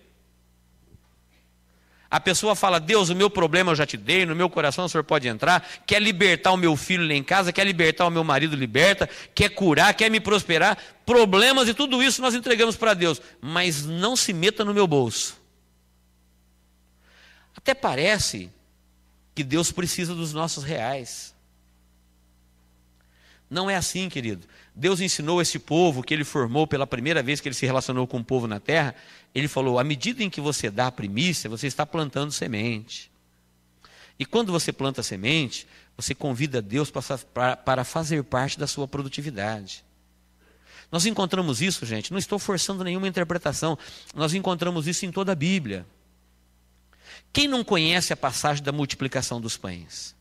A pessoa fala: Deus, o meu problema eu já te dei, no meu coração o senhor pode entrar. Quer libertar o meu filho lá em casa, quer libertar o meu marido, liberta. Quer curar, quer me prosperar. Problemas e tudo isso nós entregamos para Deus, mas não se meta no meu bolso. Até parece que Deus precisa dos nossos reais. Não é assim, querido. Deus ensinou esse povo que ele formou pela primeira vez que ele se relacionou com o povo na terra. Ele falou: à medida em que você dá a primícia, você está plantando semente. E quando você planta semente, você convida Deus para fazer parte da sua produtividade. Nós encontramos isso, gente, não estou forçando nenhuma interpretação, nós encontramos isso em toda a Bíblia. Quem não conhece a passagem da multiplicação dos pães?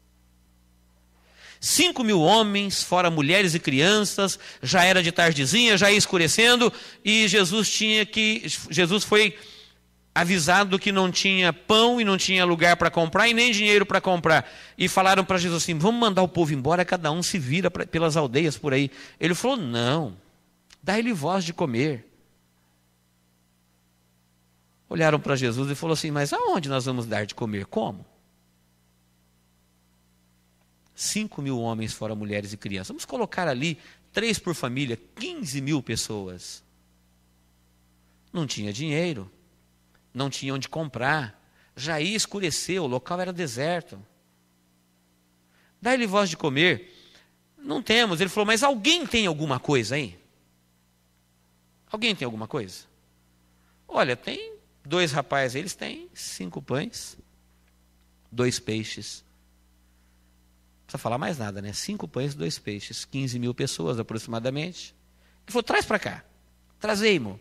Cinco mil homens, fora mulheres e crianças, já era de tardezinha, já ia escurecendo, e Jesus tinha que. Jesus foi avisado que não tinha pão e não tinha lugar para comprar e nem dinheiro para comprar. E falaram para Jesus assim: vamos mandar o povo embora, cada um se vira pra, pelas aldeias por aí. Ele falou: não, dá-lhe voz de comer. Olharam para Jesus e falou assim: mas aonde nós vamos dar de comer? Como? 5 mil homens, fora mulheres e crianças. Vamos colocar ali, três por família, 15 mil pessoas. Não tinha dinheiro, não tinha onde comprar, já ia escurecer, o local era deserto. Dá-lhe voz de comer. Não temos. Ele falou, mas alguém tem alguma coisa aí? Alguém tem alguma coisa? Olha, tem dois rapazes, eles têm cinco pães, dois peixes precisa falar mais nada, né? Cinco pães e dois peixes, 15 mil pessoas aproximadamente. Ele falou: traz para cá, trazei-mo.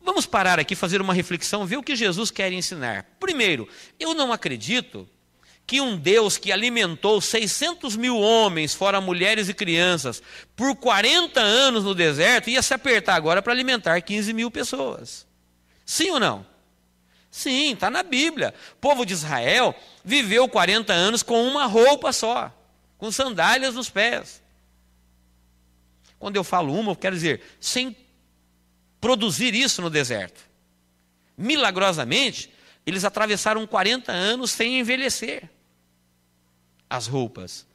Vamos parar aqui, fazer uma reflexão, ver o que Jesus quer ensinar. Primeiro, eu não acredito que um Deus que alimentou 600 mil homens, fora mulheres e crianças, por 40 anos no deserto, ia se apertar agora para alimentar 15 mil pessoas. Sim ou não? Sim, está na Bíblia. O povo de Israel viveu 40 anos com uma roupa só, com sandálias nos pés. Quando eu falo uma, eu quero dizer, sem produzir isso no deserto. Milagrosamente, eles atravessaram 40 anos sem envelhecer as roupas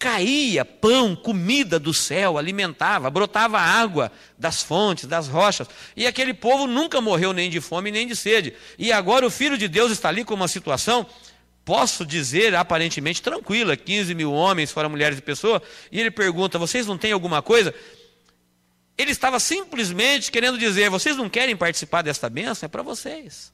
caía pão, comida do céu, alimentava, brotava água das fontes, das rochas. E aquele povo nunca morreu nem de fome nem de sede. E agora o Filho de Deus está ali com uma situação, posso dizer, aparentemente tranquila: 15 mil homens, fora mulheres e pessoas. E ele pergunta: vocês não têm alguma coisa? Ele estava simplesmente querendo dizer: vocês não querem participar desta bênção? É para vocês.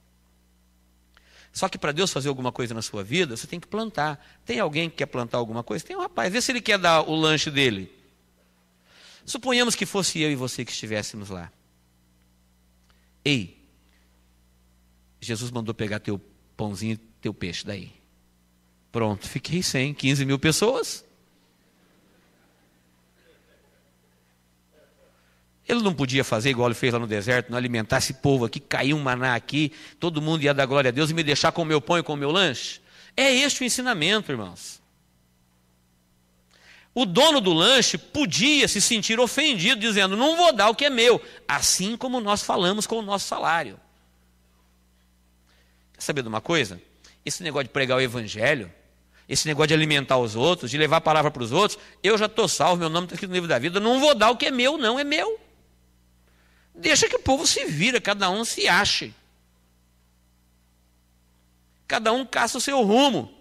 Só que para Deus fazer alguma coisa na sua vida, você tem que plantar. Tem alguém que quer plantar alguma coisa? Tem um rapaz, vê se ele quer dar o lanche dele. Suponhamos que fosse eu e você que estivéssemos lá. Ei, Jesus mandou pegar teu pãozinho e teu peixe daí. Pronto, fiquei sem 15 mil pessoas. Ele não podia fazer igual ele fez lá no deserto, não alimentar esse povo aqui, cair um maná aqui, todo mundo ia dar glória a Deus e me deixar com o meu pão e com o meu lanche? É este o ensinamento, irmãos. O dono do lanche podia se sentir ofendido, dizendo: Não vou dar o que é meu, assim como nós falamos com o nosso salário. Quer saber de uma coisa? Esse negócio de pregar o evangelho, esse negócio de alimentar os outros, de levar a palavra para os outros, eu já estou salvo, meu nome está escrito no livro da vida, não vou dar o que é meu, não, é meu. Deixa que o povo se vira, cada um se ache. Cada um caça o seu rumo.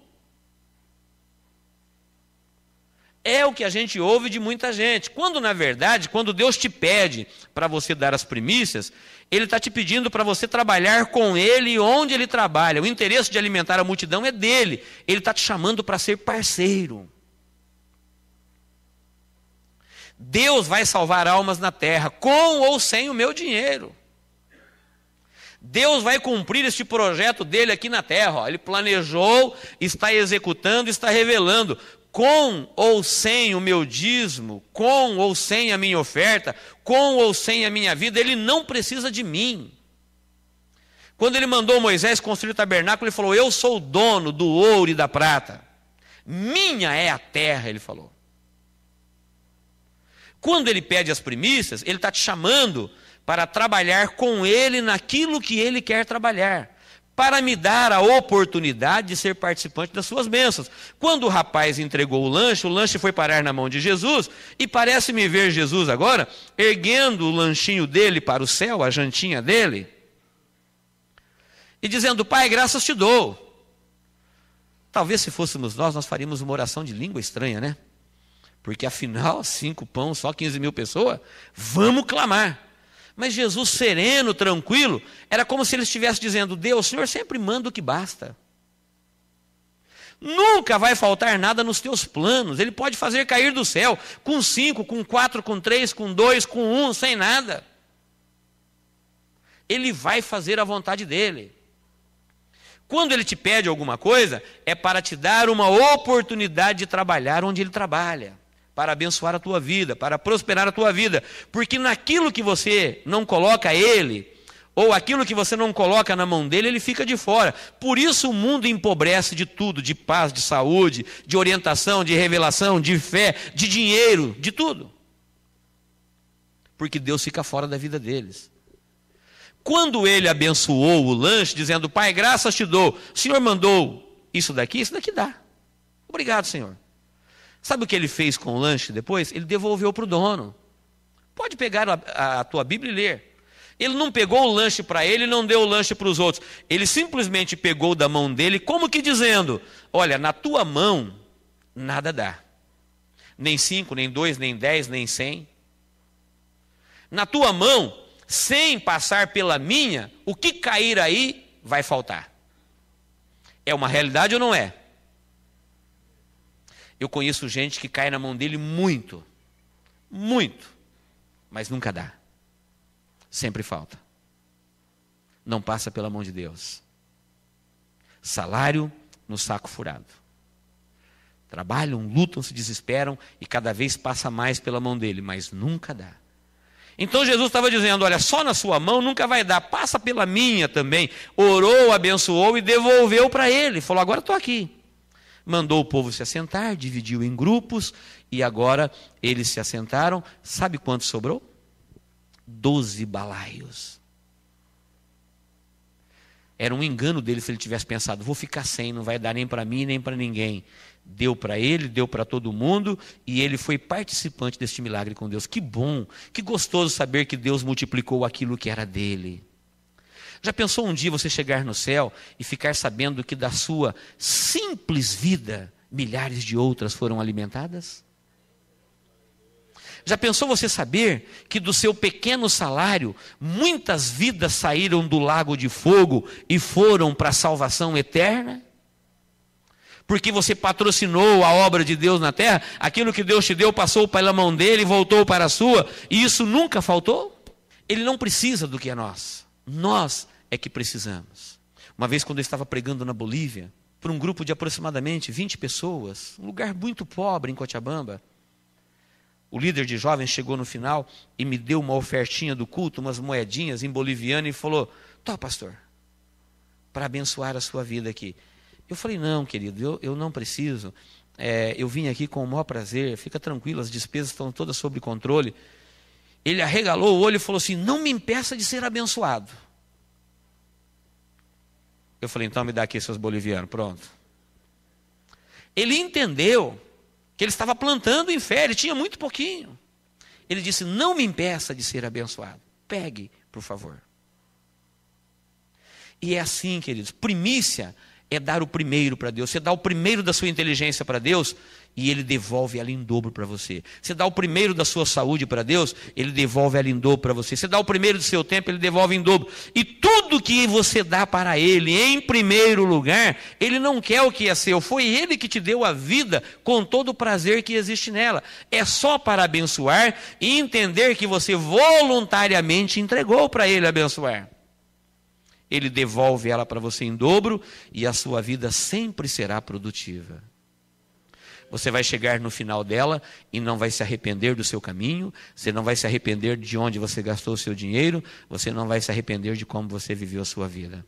É o que a gente ouve de muita gente. Quando, na verdade, quando Deus te pede para você dar as primícias, Ele está te pedindo para você trabalhar com Ele e onde Ele trabalha. O interesse de alimentar a multidão é dele. Ele está te chamando para ser parceiro. Deus vai salvar almas na terra, com ou sem o meu dinheiro. Deus vai cumprir este projeto dele aqui na terra. Ó. Ele planejou, está executando, está revelando. Com ou sem o meu dízimo, com ou sem a minha oferta, com ou sem a minha vida, ele não precisa de mim. Quando ele mandou Moisés construir o tabernáculo, ele falou: Eu sou o dono do ouro e da prata. Minha é a terra, ele falou. Quando ele pede as primícias, ele está te chamando para trabalhar com ele naquilo que ele quer trabalhar, para me dar a oportunidade de ser participante das suas bênçãos. Quando o rapaz entregou o lanche, o lanche foi parar na mão de Jesus, e parece-me ver Jesus agora erguendo o lanchinho dele para o céu, a jantinha dele, e dizendo: Pai, graças te dou. Talvez se fôssemos nós, nós faríamos uma oração de língua estranha, né? porque afinal, cinco pão, só 15 mil pessoas, vamos clamar. Mas Jesus, sereno, tranquilo, era como se ele estivesse dizendo: Deus, o Senhor sempre manda o que basta. Nunca vai faltar nada nos teus planos. Ele pode fazer cair do céu com cinco, com quatro, com três, com dois, com um, sem nada. Ele vai fazer a vontade dele. Quando ele te pede alguma coisa, é para te dar uma oportunidade de trabalhar onde ele trabalha para abençoar a tua vida, para prosperar a tua vida, porque naquilo que você não coloca ele, ou aquilo que você não coloca na mão dele, ele fica de fora. Por isso o mundo empobrece de tudo, de paz, de saúde, de orientação, de revelação, de fé, de dinheiro, de tudo. Porque Deus fica fora da vida deles. Quando ele abençoou o lanche, dizendo: Pai, graças te dou, o Senhor mandou isso daqui, isso daqui dá. Obrigado, Senhor. Sabe o que ele fez com o lanche depois? Ele devolveu para o dono. Pode pegar a, a, a, tua Bíblia e ler. Ele não pegou o lanche para ele, não deu o lanche para os outros. Ele simplesmente pegou da mão dele, como que dizendo: Olha, na tua mão nada dá. Nem cinco, nem dois, nem dez, nem cem. Na tua mão, sem passar pela minha, o que cair aí vai faltar. É uma realidade ou não é? Eu conheço gente que cai na mão dele muito, muito, mas nunca dá. Sempre falta. Não passa pela mão de Deus. Salário no saco furado. Trabalham, lutam, se desesperam e cada vez passa mais pela mão dele, mas nunca dá. Então Jesus estava dizendo: Olha, só na sua mão nunca vai dar, passa pela minha também. Orou, abençoou e devolveu para ele. Falou: Agora estou aqui mandou o povo se assentar, dividiu em grupos, e agora eles se assentaram. Sabe quanto sobrou? Doze balaios. Era um engano dele se ele tivesse pensado: vou ficar sem, não vai dar nem para mim, nem para ninguém. Deu para ele, deu para todo mundo, e ele foi participante deste milagre com Deus. Que bom, que gostoso saber que Deus multiplicou aquilo que era dele. Já pensou um dia você chegar no céu e ficar sabendo que da sua simples vida milhares de outras foram alimentadas? Já pensou você saber que do seu pequeno salário muitas vidas saíram do lago de fogo e foram para a salvação eterna? Porque você patrocinou a obra de Deus na terra, aquilo que Deus te deu passou pela mão dele e voltou para a sua, e isso nunca faltou? Ele não precisa do que é nós. Nós é que precisamos. Uma vez, quando eu estava pregando na Bolívia, para um grupo de aproximadamente 20 pessoas, um lugar muito pobre em Cochabamba, o líder de jovens chegou no final e me deu uma ofertinha do culto, umas moedinhas em boliviano, e falou: Tó, tá, pastor, para abençoar a sua vida aqui. Eu falei: Não, querido, eu, eu não preciso. É, eu vim aqui com o maior prazer, fica tranquilo, as despesas estão todas sob controle. Ele arregalou o olho e falou assim: Não me impeça de ser abençoado. Eu falei, então me dá aqui seus bolivianos, pronto. Ele entendeu que ele estava plantando em fé, ele tinha muito pouquinho. Ele disse: Não me impeça de ser abençoado. Pegue, por favor. E é assim, queridos: primícia é dar o primeiro para Deus. Você dá o primeiro da sua inteligência para Deus, e ele devolve ela em dobro para você. Você dá o primeiro da sua saúde para Deus, ele devolve ela em dobro para você. Você dá o primeiro do seu tempo, ele devolve em dobro. E tudo que você dá para ele, em primeiro lugar, ele não quer o que é seu. Foi ele que te deu a vida com todo o prazer que existe nela. É só para abençoar e entender que você voluntariamente entregou para ele abençoar. Ele devolve ela para você em dobro e a sua vida sempre será produtiva você vai chegar no final dela e não vai se arrepender do seu caminho, você não vai se arrepender de onde você gastou o seu dinheiro, você não vai se arrepender de como você viveu a sua vida.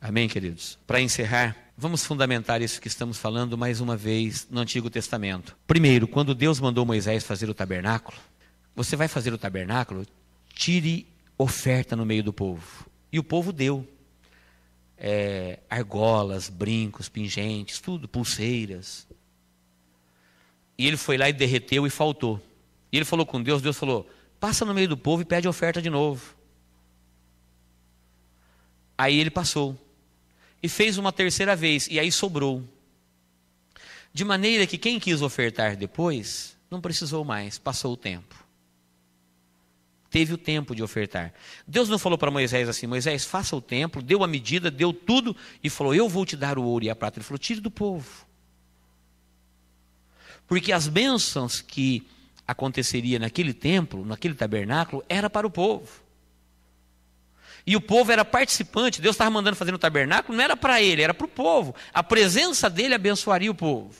Amém, queridos? Para encerrar, vamos fundamentar isso que estamos falando mais uma vez no Antigo Testamento. Primeiro, quando Deus mandou Moisés fazer o tabernáculo, você vai fazer o tabernáculo, tire oferta no meio do povo. E o povo deu. É, argolas, brincos, pingentes, tudo, pulseiras. E ele foi lá e derreteu e faltou. E ele falou com Deus, Deus falou: passa no meio do povo e pede oferta de novo. Aí ele passou. E fez uma terceira vez, e aí sobrou. De maneira que quem quis ofertar depois, não precisou mais, passou o tempo. Teve o tempo de ofertar. Deus não falou para Moisés assim: Moisés, faça o templo, deu a medida, deu tudo, e falou: Eu vou te dar o ouro e a prata. Ele falou: Tire do povo. Porque as bênçãos que aconteceria naquele templo, naquele tabernáculo, era para o povo. E o povo era participante, Deus estava mandando fazer no tabernáculo, não era para ele, era para o povo. A presença dele abençoaria o povo.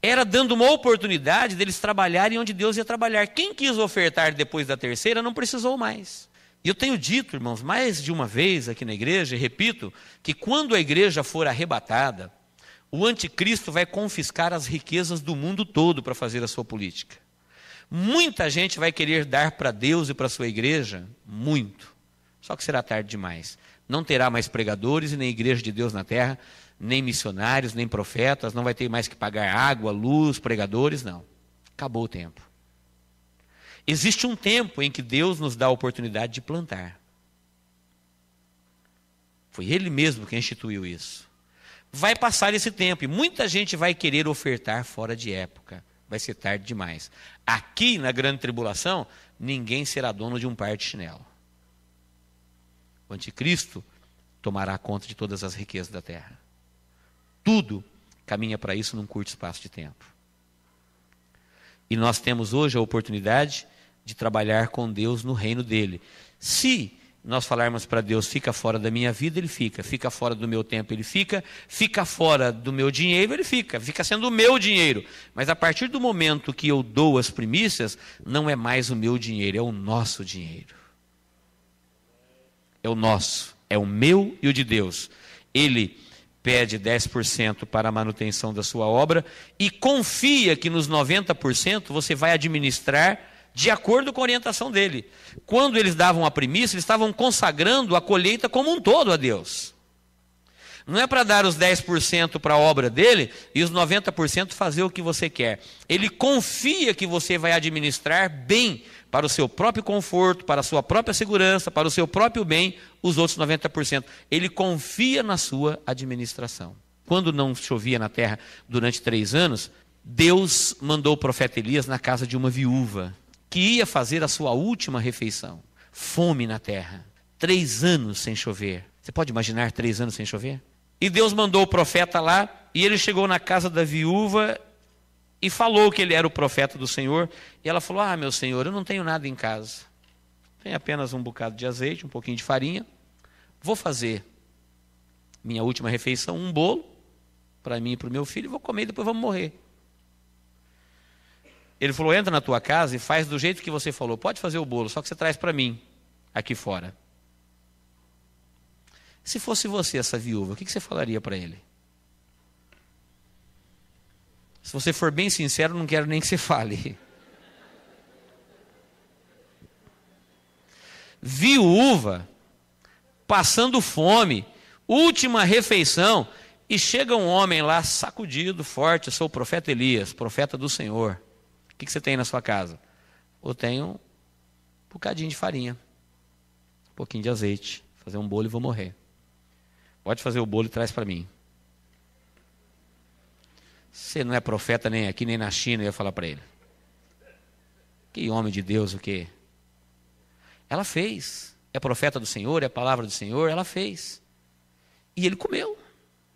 Era dando uma oportunidade deles trabalharem onde Deus ia trabalhar. Quem quis ofertar depois da terceira não precisou mais. E eu tenho dito, irmãos, mais de uma vez aqui na igreja, e repito, que quando a igreja for arrebatada, o anticristo vai confiscar as riquezas do mundo todo para fazer a sua política. Muita gente vai querer dar para Deus e para a sua igreja, muito. Só que será tarde demais. Não terá mais pregadores e nem igreja de Deus na terra, nem missionários, nem profetas, não vai ter mais que pagar água, luz, pregadores, não. Acabou o tempo. Existe um tempo em que Deus nos dá a oportunidade de plantar. Foi Ele mesmo que instituiu isso vai passar esse tempo e muita gente vai querer ofertar fora de época. Vai ser tarde demais. Aqui na grande tribulação, ninguém será dono de um par de chinelo. O anticristo tomará conta de todas as riquezas da terra. Tudo caminha para isso num curto espaço de tempo. E nós temos hoje a oportunidade de trabalhar com Deus no reino dele. Se nós falarmos para Deus, fica fora da minha vida, ele fica, fica fora do meu tempo, ele fica, fica fora do meu dinheiro, ele fica, fica sendo o meu dinheiro. Mas a partir do momento que eu dou as primícias, não é mais o meu dinheiro, é o nosso dinheiro. É o nosso, é o meu e o de Deus. Ele pede 10% para a manutenção da sua obra e confia que nos 90% você vai administrar de acordo com a orientação dele. Quando eles davam a primícia, eles estavam consagrando a colheita como um todo a Deus. Não é para dar os 10% para a obra dele e os 90% fazer o que você quer. Ele confia que você vai administrar bem para o seu próprio conforto, para a sua própria segurança, para o seu próprio bem, os outros 90%. Ele confia na sua administração. Quando não chovia na terra durante três anos, Deus mandou o profeta Elias na casa de uma viúva que ia fazer a sua última refeição. Fome na terra. Três anos sem chover. Você pode imaginar três anos sem chover? E Deus mandou o profeta lá, e ele chegou na casa da viúva e falou que ele era o profeta do Senhor. E ela falou: Ah, meu senhor, eu não tenho nada em casa. Tenho apenas um bocado de azeite, um pouquinho de farinha. Vou fazer minha última refeição, um bolo, para mim e para o meu filho, e vou comer e depois vamos morrer. Ele falou: entra na tua casa e faz do jeito que você falou. Pode fazer o bolo, só que você traz para mim, aqui fora. Se fosse você, essa viúva, o que você falaria para ele? Se você for bem sincero, não quero nem que você fale. Viúva, passando fome, última refeição, e chega um homem lá sacudido, forte. Eu sou o profeta Elias, profeta do Senhor que, que você tem na sua casa? Eu tenho um bocadinho de farinha, um pouquinho de azeite, fazer um bolo e vou morrer. Pode fazer o bolo e traz para mim. Você não é profeta nem aqui, nem na China, eu ia falar para ele. Que homem de Deus, o quê? Ela fez. É profeta do Senhor, é palavra do Senhor, ela fez. E ele comeu.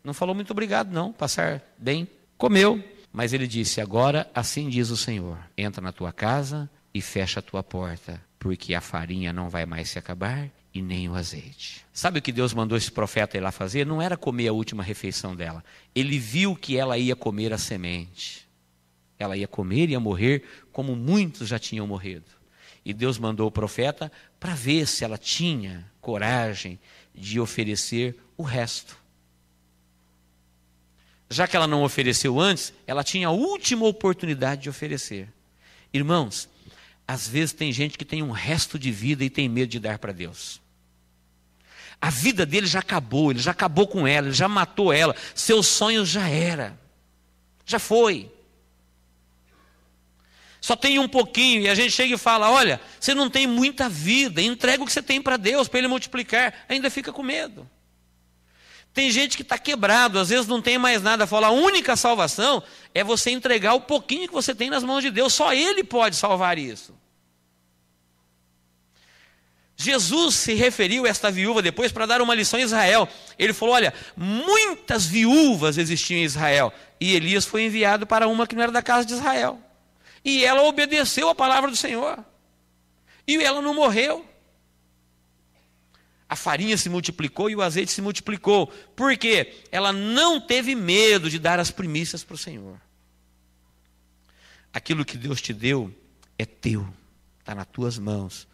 Não falou muito obrigado, não. Passar bem. Comeu. Mas ele disse: Agora, assim diz o Senhor: entra na tua casa e fecha a tua porta, porque a farinha não vai mais se acabar e nem o azeite. Sabe o que Deus mandou esse profeta ir lá fazer? Não era comer a última refeição dela. Ele viu que ela ia comer a semente. Ela ia comer e ia morrer como muitos já tinham morrido. E Deus mandou o profeta para ver se ela tinha coragem de oferecer o resto já que ela não ofereceu antes, ela tinha a última oportunidade de oferecer. Irmãos, às vezes tem gente que tem um resto de vida e tem medo de dar para Deus. A vida dele já acabou, ele já acabou com ela, ele já matou ela, seus sonhos já era. Já foi. Só tem um pouquinho e a gente chega e fala: "Olha, você não tem muita vida, entrega o que você tem para Deus, para ele multiplicar". Ainda fica com medo. Tem gente que está quebrado, às vezes não tem mais nada. Fala, a única salvação é você entregar o pouquinho que você tem nas mãos de Deus. Só Ele pode salvar isso. Jesus se referiu a esta viúva depois para dar uma lição a Israel. Ele falou: Olha, muitas viúvas existiam em Israel. E Elias foi enviado para uma que não era da casa de Israel. E ela obedeceu a palavra do Senhor. E ela não morreu. A farinha se multiplicou e o azeite se multiplicou. Por quê? Ela não teve medo de dar as primícias para o Senhor. Aquilo que Deus te deu é teu, está nas tuas mãos.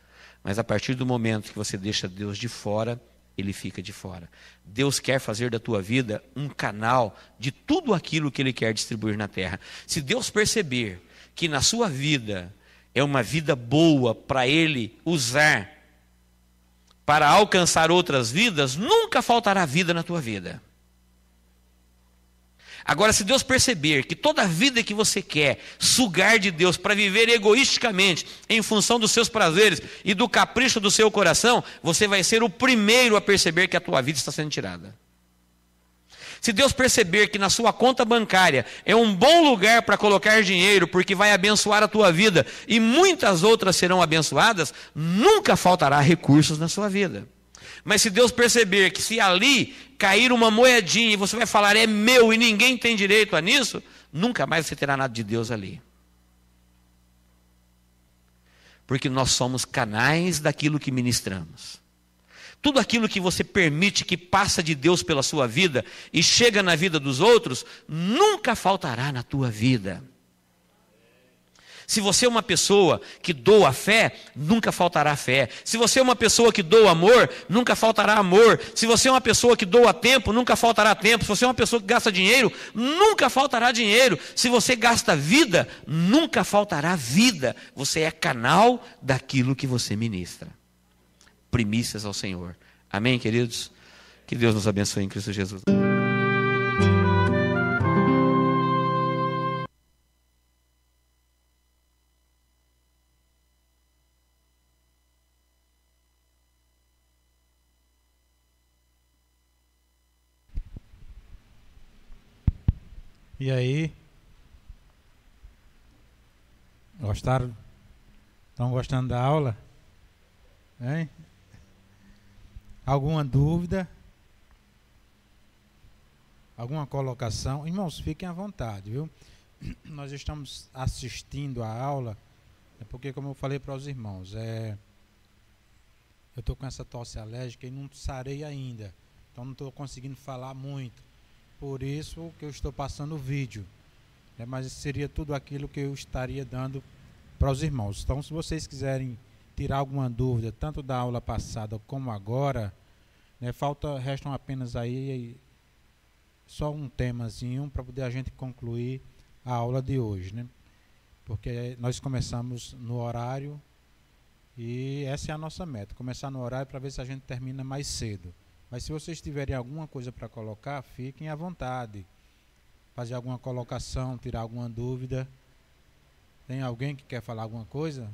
Mas a partir do momento que você deixa Deus de fora, ele fica de fora. Deus quer fazer da tua vida um canal de tudo aquilo que ele quer distribuir na terra. Se Deus perceber que na sua vida é uma vida boa para ele usar para alcançar outras vidas, nunca faltará vida na tua vida. Agora, se Deus perceber que toda a vida que você quer sugar de Deus para viver egoisticamente, em função dos seus prazeres e do capricho do seu coração, você vai ser o primeiro a perceber que a tua vida está sendo tirada. Se Deus perceber que na sua conta bancária é um bom lugar para colocar dinheiro, porque vai abençoar a tua vida e muitas outras serão abençoadas, nunca faltará recursos na sua vida. Mas se Deus perceber que se ali cair uma moedinha e você vai falar é meu e ninguém tem direito a nisso, nunca mais você terá nada de Deus ali. Porque nós somos canais daquilo que ministramos tudo aquilo que você permite que passa de Deus pela sua vida e chega na vida dos outros, nunca faltará na tua vida. Se você é uma pessoa que doa fé, nunca faltará fé. Se você é uma pessoa que doa amor, nunca faltará amor. Se você é uma pessoa que doa tempo, nunca faltará tempo. Se você é uma pessoa que gasta dinheiro, nunca faltará dinheiro. Se você gasta vida, nunca faltará vida. Você é canal daquilo que você ministra primícias ao Senhor. Amém, queridos? Que Deus nos abençoe em Cristo Jesus. E aí? Gostaram? Estão gostando da aula? Hein? Alguma dúvida? Alguma colocação? Irmãos, fiquem à vontade, viu? Nós estamos assistindo a aula, é porque, como eu falei para os irmãos, é, eu estou com essa tosse alérgica e não sarei ainda. Então, não estou conseguindo falar muito. Por isso que eu estou passando o vídeo. Né? Mas seria tudo aquilo que eu estaria dando para os irmãos. Então, se vocês quiserem tirar alguma dúvida, tanto da aula passada como agora, né, falta, restam apenas aí só um temazinho para poder a gente concluir a aula de hoje, né? Porque nós começamos no horário e essa é a nossa meta, começar no horário para ver se a gente termina mais cedo. Mas se vocês tiverem alguma coisa para colocar, fiquem à vontade. Fazer alguma colocação, tirar alguma dúvida. Tem alguém que quer falar alguma coisa?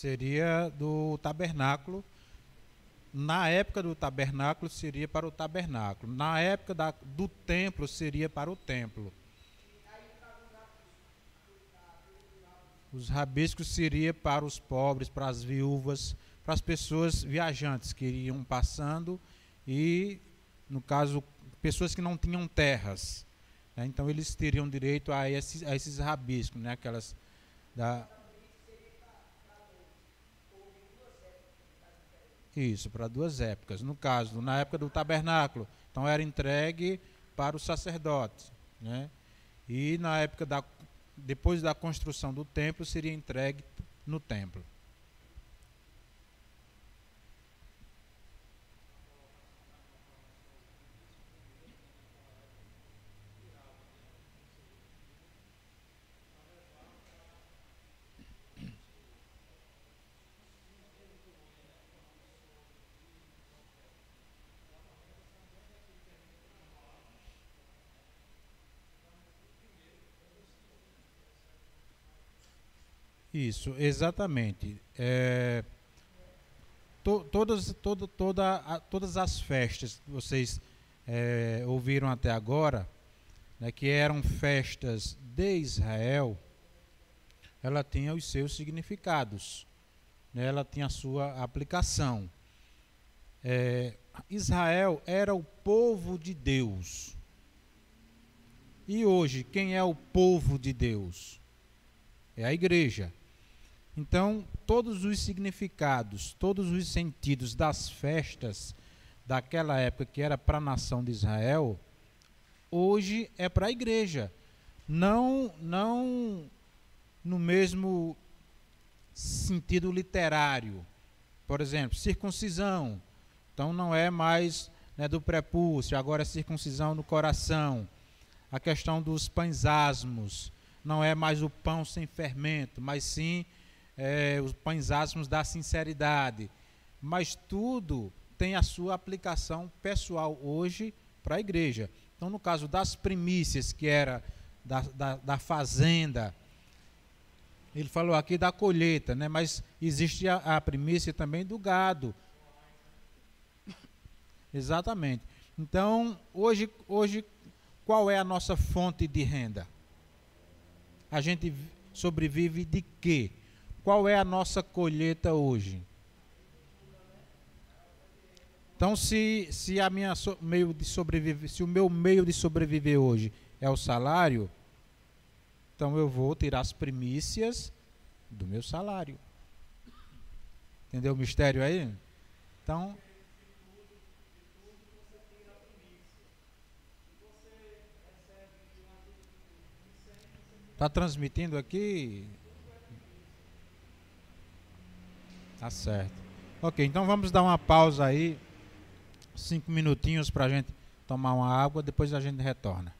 seria do tabernáculo. Na época do tabernáculo seria para o tabernáculo. Na época da, do templo seria para o templo. Os rabiscos seria para os pobres, para as viúvas, para as pessoas viajantes que iriam passando e, no caso, pessoas que não tinham terras. Né? Então eles teriam direito a esses, a esses rabiscos, né? aquelas da, Isso, para duas épocas. No caso, na época do tabernáculo, então era entregue para o sacerdote né? E na época da depois da construção do templo seria entregue no templo. Isso, exatamente. É, to, todas, todo, toda, a, todas as festas que vocês é, ouviram até agora, né, que eram festas de Israel, ela tinha os seus significados, né, ela tinha a sua aplicação. É, Israel era o povo de Deus. E hoje, quem é o povo de Deus? É a igreja. Então, todos os significados, todos os sentidos das festas daquela época que era para a nação de Israel, hoje é para a igreja. Não, não no mesmo sentido literário. Por exemplo, circuncisão. Então não é mais né, do prepúcio, agora é circuncisão no coração. A questão dos pães asmos. Não é mais o pão sem fermento, mas sim é, os pães asmos da sinceridade. Mas tudo tem a sua aplicação pessoal hoje para a igreja. Então, no caso das primícias, que era da, da, da fazenda, ele falou aqui da colheita, né? mas existe a, a primícia também do gado. Exatamente. Então, hoje, hoje, qual é a nossa fonte de renda? A gente sobrevive de quê? Qual é a nossa colheita hoje? Então, se, se, a minha so, meio de sobreviver, se o meu meio de sobreviver hoje é o salário, então eu vou tirar as primícias do meu salário. Entendeu o mistério aí? Então. Está transmitindo aqui? Tá certo. Ok, então vamos dar uma pausa aí, cinco minutinhos para a gente tomar uma água, depois a gente retorna.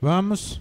Vamos.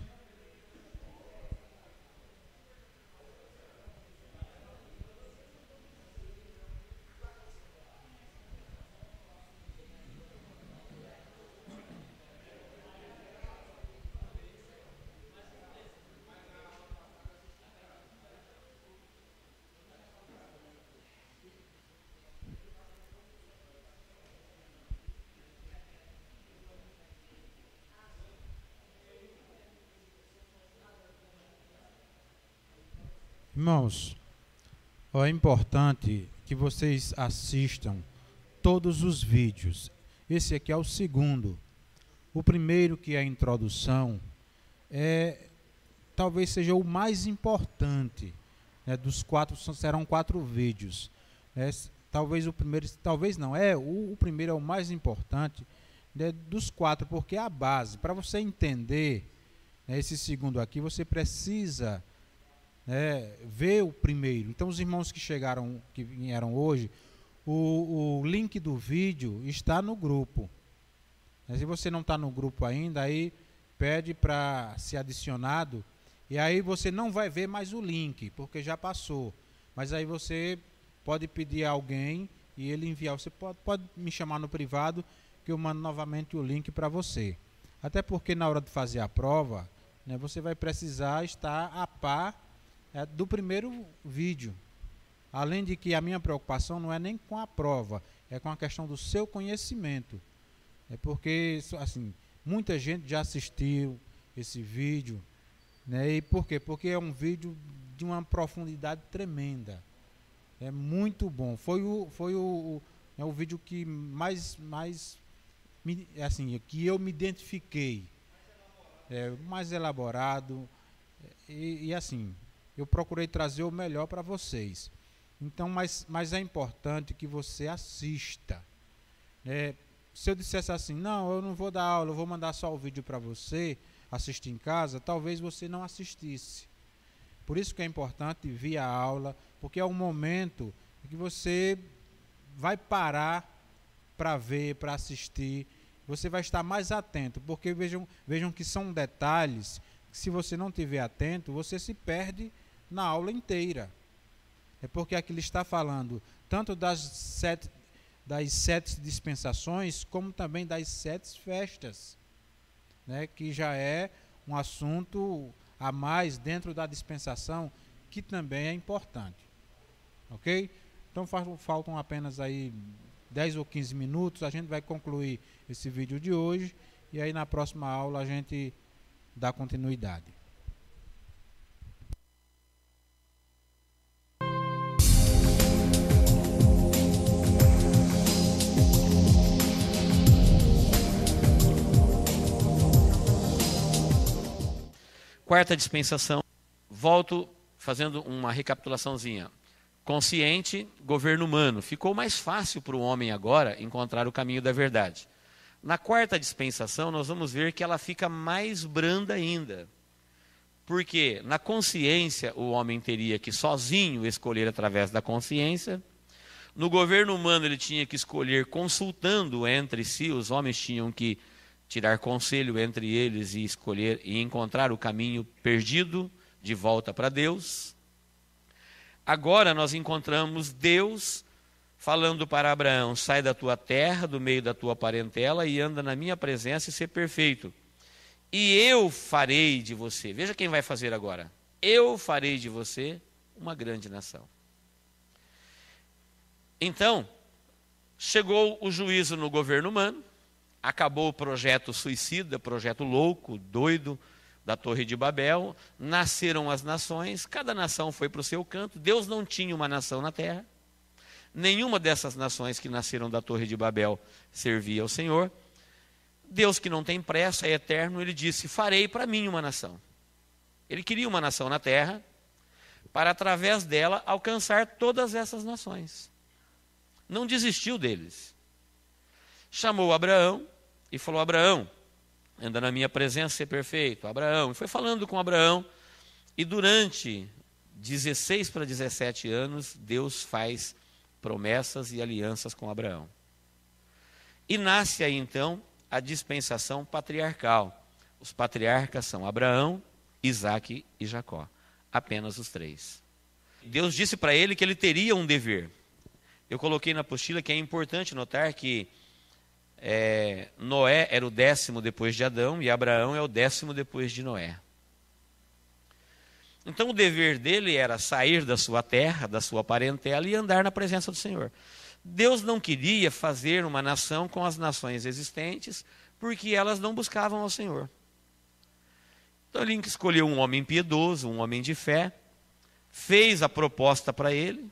Irmãos, ó, é importante que vocês assistam todos os vídeos. Esse aqui é o segundo. O primeiro, que é a introdução, é talvez seja o mais importante né, dos quatro serão quatro vídeos né, talvez o primeiro talvez não é o, o primeiro é o mais importante né, dos quatro porque é a base para você entender né, esse segundo aqui você precisa né, ver o primeiro. Então, os irmãos que chegaram, que vieram hoje, o, o link do vídeo está no grupo. Né, se você não está no grupo ainda, aí pede para ser adicionado. E aí você não vai ver mais o link, porque já passou. Mas aí você pode pedir a alguém e ele enviar. Você pode, pode me chamar no privado que eu mando novamente o link para você. Até porque na hora de fazer a prova, né, você vai precisar estar a par é do primeiro vídeo. Além de que a minha preocupação não é nem com a prova, é com a questão do seu conhecimento. É porque, assim, muita gente já assistiu esse vídeo. Né? E por quê? Porque é um vídeo de uma profundidade tremenda. É muito bom. Foi o, foi o, é o vídeo que mais, mais assim, que eu me identifiquei. É, mais elaborado. E, e assim, eu procurei trazer o melhor para vocês. Então, mas, mas é importante que você assista. É, se eu dissesse assim, não, eu não vou dar aula, eu vou mandar só o vídeo para você assistir em casa, talvez você não assistisse. Por isso que é importante vir à aula, porque é um momento que você vai parar para ver, para assistir, você vai estar mais atento, porque vejam, vejam que são detalhes que se você não tiver atento, você se perde na aula inteira. É porque aqui ele está falando tanto das sete, das sete dispensações, como também das sete festas, né, que já é um assunto a mais dentro da dispensação, que também é importante. Ok? Então faltam apenas aí 10 ou 15 minutos, a gente vai concluir esse vídeo de hoje e aí na próxima aula a gente dá continuidade. Quarta dispensação, volto fazendo uma recapitulaçãozinha. Consciente, governo humano. Ficou mais fácil para o homem agora encontrar o caminho da verdade. Na quarta dispensação, nós vamos ver que ela fica mais branda ainda. Porque na consciência, o homem teria que sozinho escolher através da consciência. No governo humano, ele tinha que escolher consultando entre si, os homens tinham que tirar conselho entre eles e escolher e encontrar o caminho perdido de volta para Deus. Agora nós encontramos Deus falando para Abraão: sai da tua terra, do meio da tua parentela e anda na minha presença e ser perfeito. E eu farei de você, veja quem vai fazer agora. Eu farei de você uma grande nação. Então, chegou o juízo no governo humano, Acabou o projeto suicida, projeto louco, doido da Torre de Babel. Nasceram as nações, cada nação foi para o seu canto. Deus não tinha uma nação na terra. Nenhuma dessas nações que nasceram da Torre de Babel servia ao Senhor. Deus que não tem pressa, é eterno, ele disse: Farei para mim uma nação. Ele queria uma nação na terra, para através dela alcançar todas essas nações. Não desistiu deles chamou Abraão e falou: Abraão, anda na minha presença, ser perfeito. Abraão. E foi falando com Abraão. E durante 16 para 17 anos, Deus faz promessas e alianças com Abraão. E nasce aí então a dispensação patriarcal. Os patriarcas são Abraão, Isaac e Jacó. Apenas os três. Deus disse para ele que ele teria um dever. Eu coloquei na apostila que é importante notar que é, Noé era o décimo depois de Adão e Abraão é o décimo depois de Noé. Então o dever dele era sair da sua terra, da sua parentela e andar na presença do Senhor. Deus não queria fazer uma nação com as nações existentes, porque elas não buscavam ao Senhor. Então ele escolheu um homem piedoso, um homem de fé, fez a proposta para ele,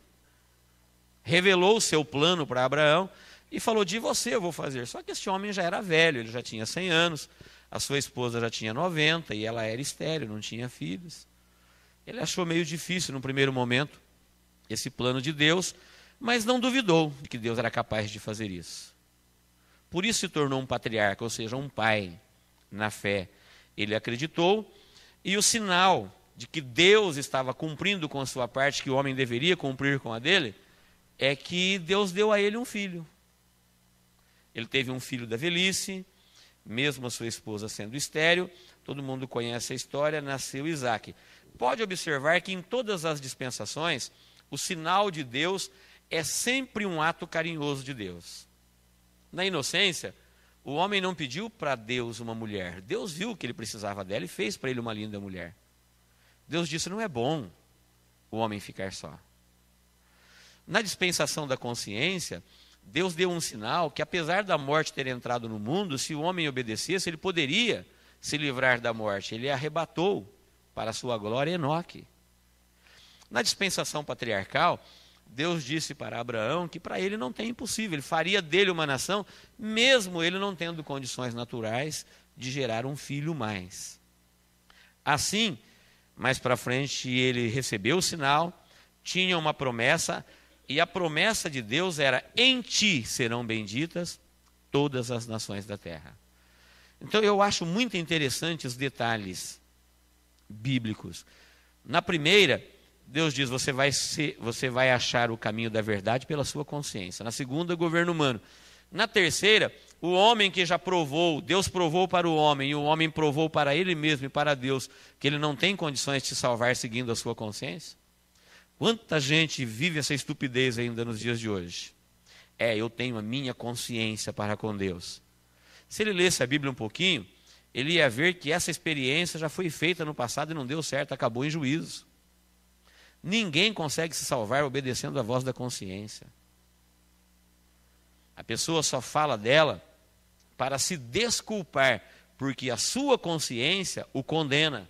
revelou o seu plano para Abraão, e falou: De você eu vou fazer. Só que esse homem já era velho, ele já tinha 100 anos, a sua esposa já tinha 90 e ela era estéreo, não tinha filhos. Ele achou meio difícil no primeiro momento esse plano de Deus, mas não duvidou de que Deus era capaz de fazer isso. Por isso se tornou um patriarca, ou seja, um pai na fé. Ele acreditou e o sinal de que Deus estava cumprindo com a sua parte, que o homem deveria cumprir com a dele, é que Deus deu a ele um filho, ele teve um filho da velhice, mesmo a sua esposa sendo estéreo, todo mundo conhece a história, nasceu Isaac. Pode observar que em todas as dispensações, o sinal de Deus é sempre um ato carinhoso de Deus. Na inocência, o homem não pediu para Deus uma mulher. Deus viu que ele precisava dela e fez para ele uma linda mulher. Deus disse: não é bom o homem ficar só. Na dispensação da consciência, Deus deu um sinal que, apesar da morte ter entrado no mundo, se o homem obedecesse, ele poderia se livrar da morte. Ele arrebatou para a sua glória Enoque. Na dispensação patriarcal, Deus disse para Abraão que para ele não tem impossível, ele faria dele uma nação, mesmo ele não tendo condições naturais de gerar um filho mais. Assim, mais para frente, ele recebeu o sinal, tinha uma promessa, e a promessa de Deus era: em ti serão benditas todas as nações da terra. Então eu acho muito interessante os detalhes bíblicos. Na primeira, Deus diz: você vai, ser, você vai achar o caminho da verdade pela sua consciência. Na segunda, governo humano. Na terceira, o homem que já provou, Deus provou para o homem, e o homem provou para ele mesmo e para Deus que ele não tem condições de se salvar seguindo a sua consciência. Quanta gente vive essa estupidez ainda nos dias de hoje? É, eu tenho a minha consciência para com Deus. Se ele lesse a Bíblia um pouquinho, ele ia ver que essa experiência já foi feita no passado e não deu certo, acabou em juízo. Ninguém consegue se salvar obedecendo à voz da consciência. A pessoa só fala dela para se desculpar, porque a sua consciência o condena.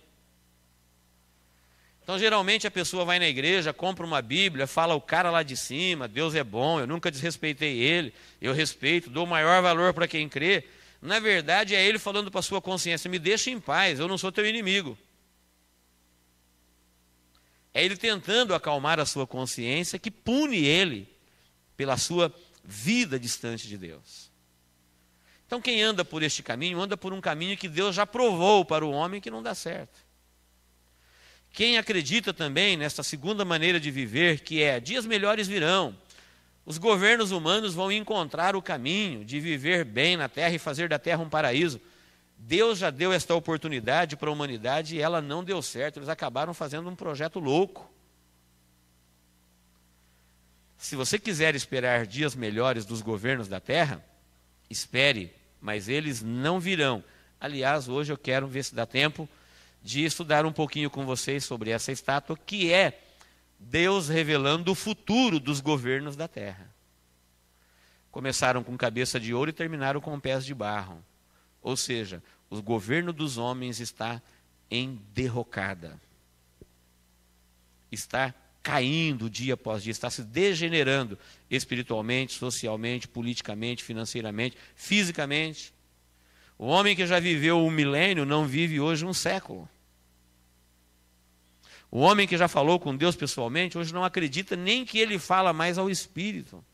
Então, geralmente, a pessoa vai na igreja, compra uma Bíblia, fala o cara lá de cima, Deus é bom, eu nunca desrespeitei ele, eu respeito, dou maior valor para quem crê. Na verdade, é ele falando para a sua consciência: me deixa em paz, eu não sou teu inimigo. É ele tentando acalmar a sua consciência que pune ele pela sua vida distante de Deus. Então, quem anda por este caminho, anda por um caminho que Deus já provou para o homem que não dá certo. Quem acredita também nesta segunda maneira de viver, que é dias melhores virão, os governos humanos vão encontrar o caminho de viver bem na terra e fazer da terra um paraíso. Deus já deu esta oportunidade para a humanidade e ela não deu certo. Eles acabaram fazendo um projeto louco. Se você quiser esperar dias melhores dos governos da terra, espere, mas eles não virão. Aliás, hoje eu quero ver se dá tempo de estudar um pouquinho com vocês sobre essa estátua, que é Deus revelando o futuro dos governos da terra. Começaram com cabeça de ouro e terminaram com pés de barro. Ou seja, o governo dos homens está em derrocada. Está caindo dia após dia, está se degenerando espiritualmente, socialmente, politicamente, financeiramente, fisicamente. O homem que já viveu um milênio não vive hoje um século. O homem que já falou com Deus pessoalmente, hoje não acredita nem que ele fala mais ao Espírito.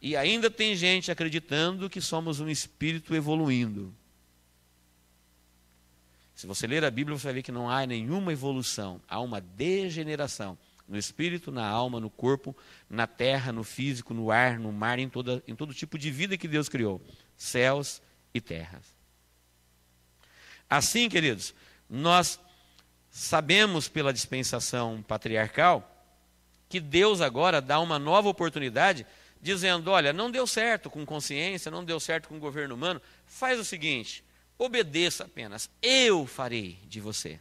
E ainda tem gente acreditando que somos um espírito evoluindo. Se você ler a Bíblia, você vai ver que não há nenhuma evolução, há uma degeneração no espírito, na alma, no corpo, na terra, no físico, no ar, no mar, em, toda, em todo tipo de vida que Deus criou céus e terras. Assim, queridos, nós Sabemos pela dispensação patriarcal que Deus agora dá uma nova oportunidade, dizendo: olha, não deu certo com consciência, não deu certo com o governo humano, faz o seguinte, obedeça apenas, eu farei de você.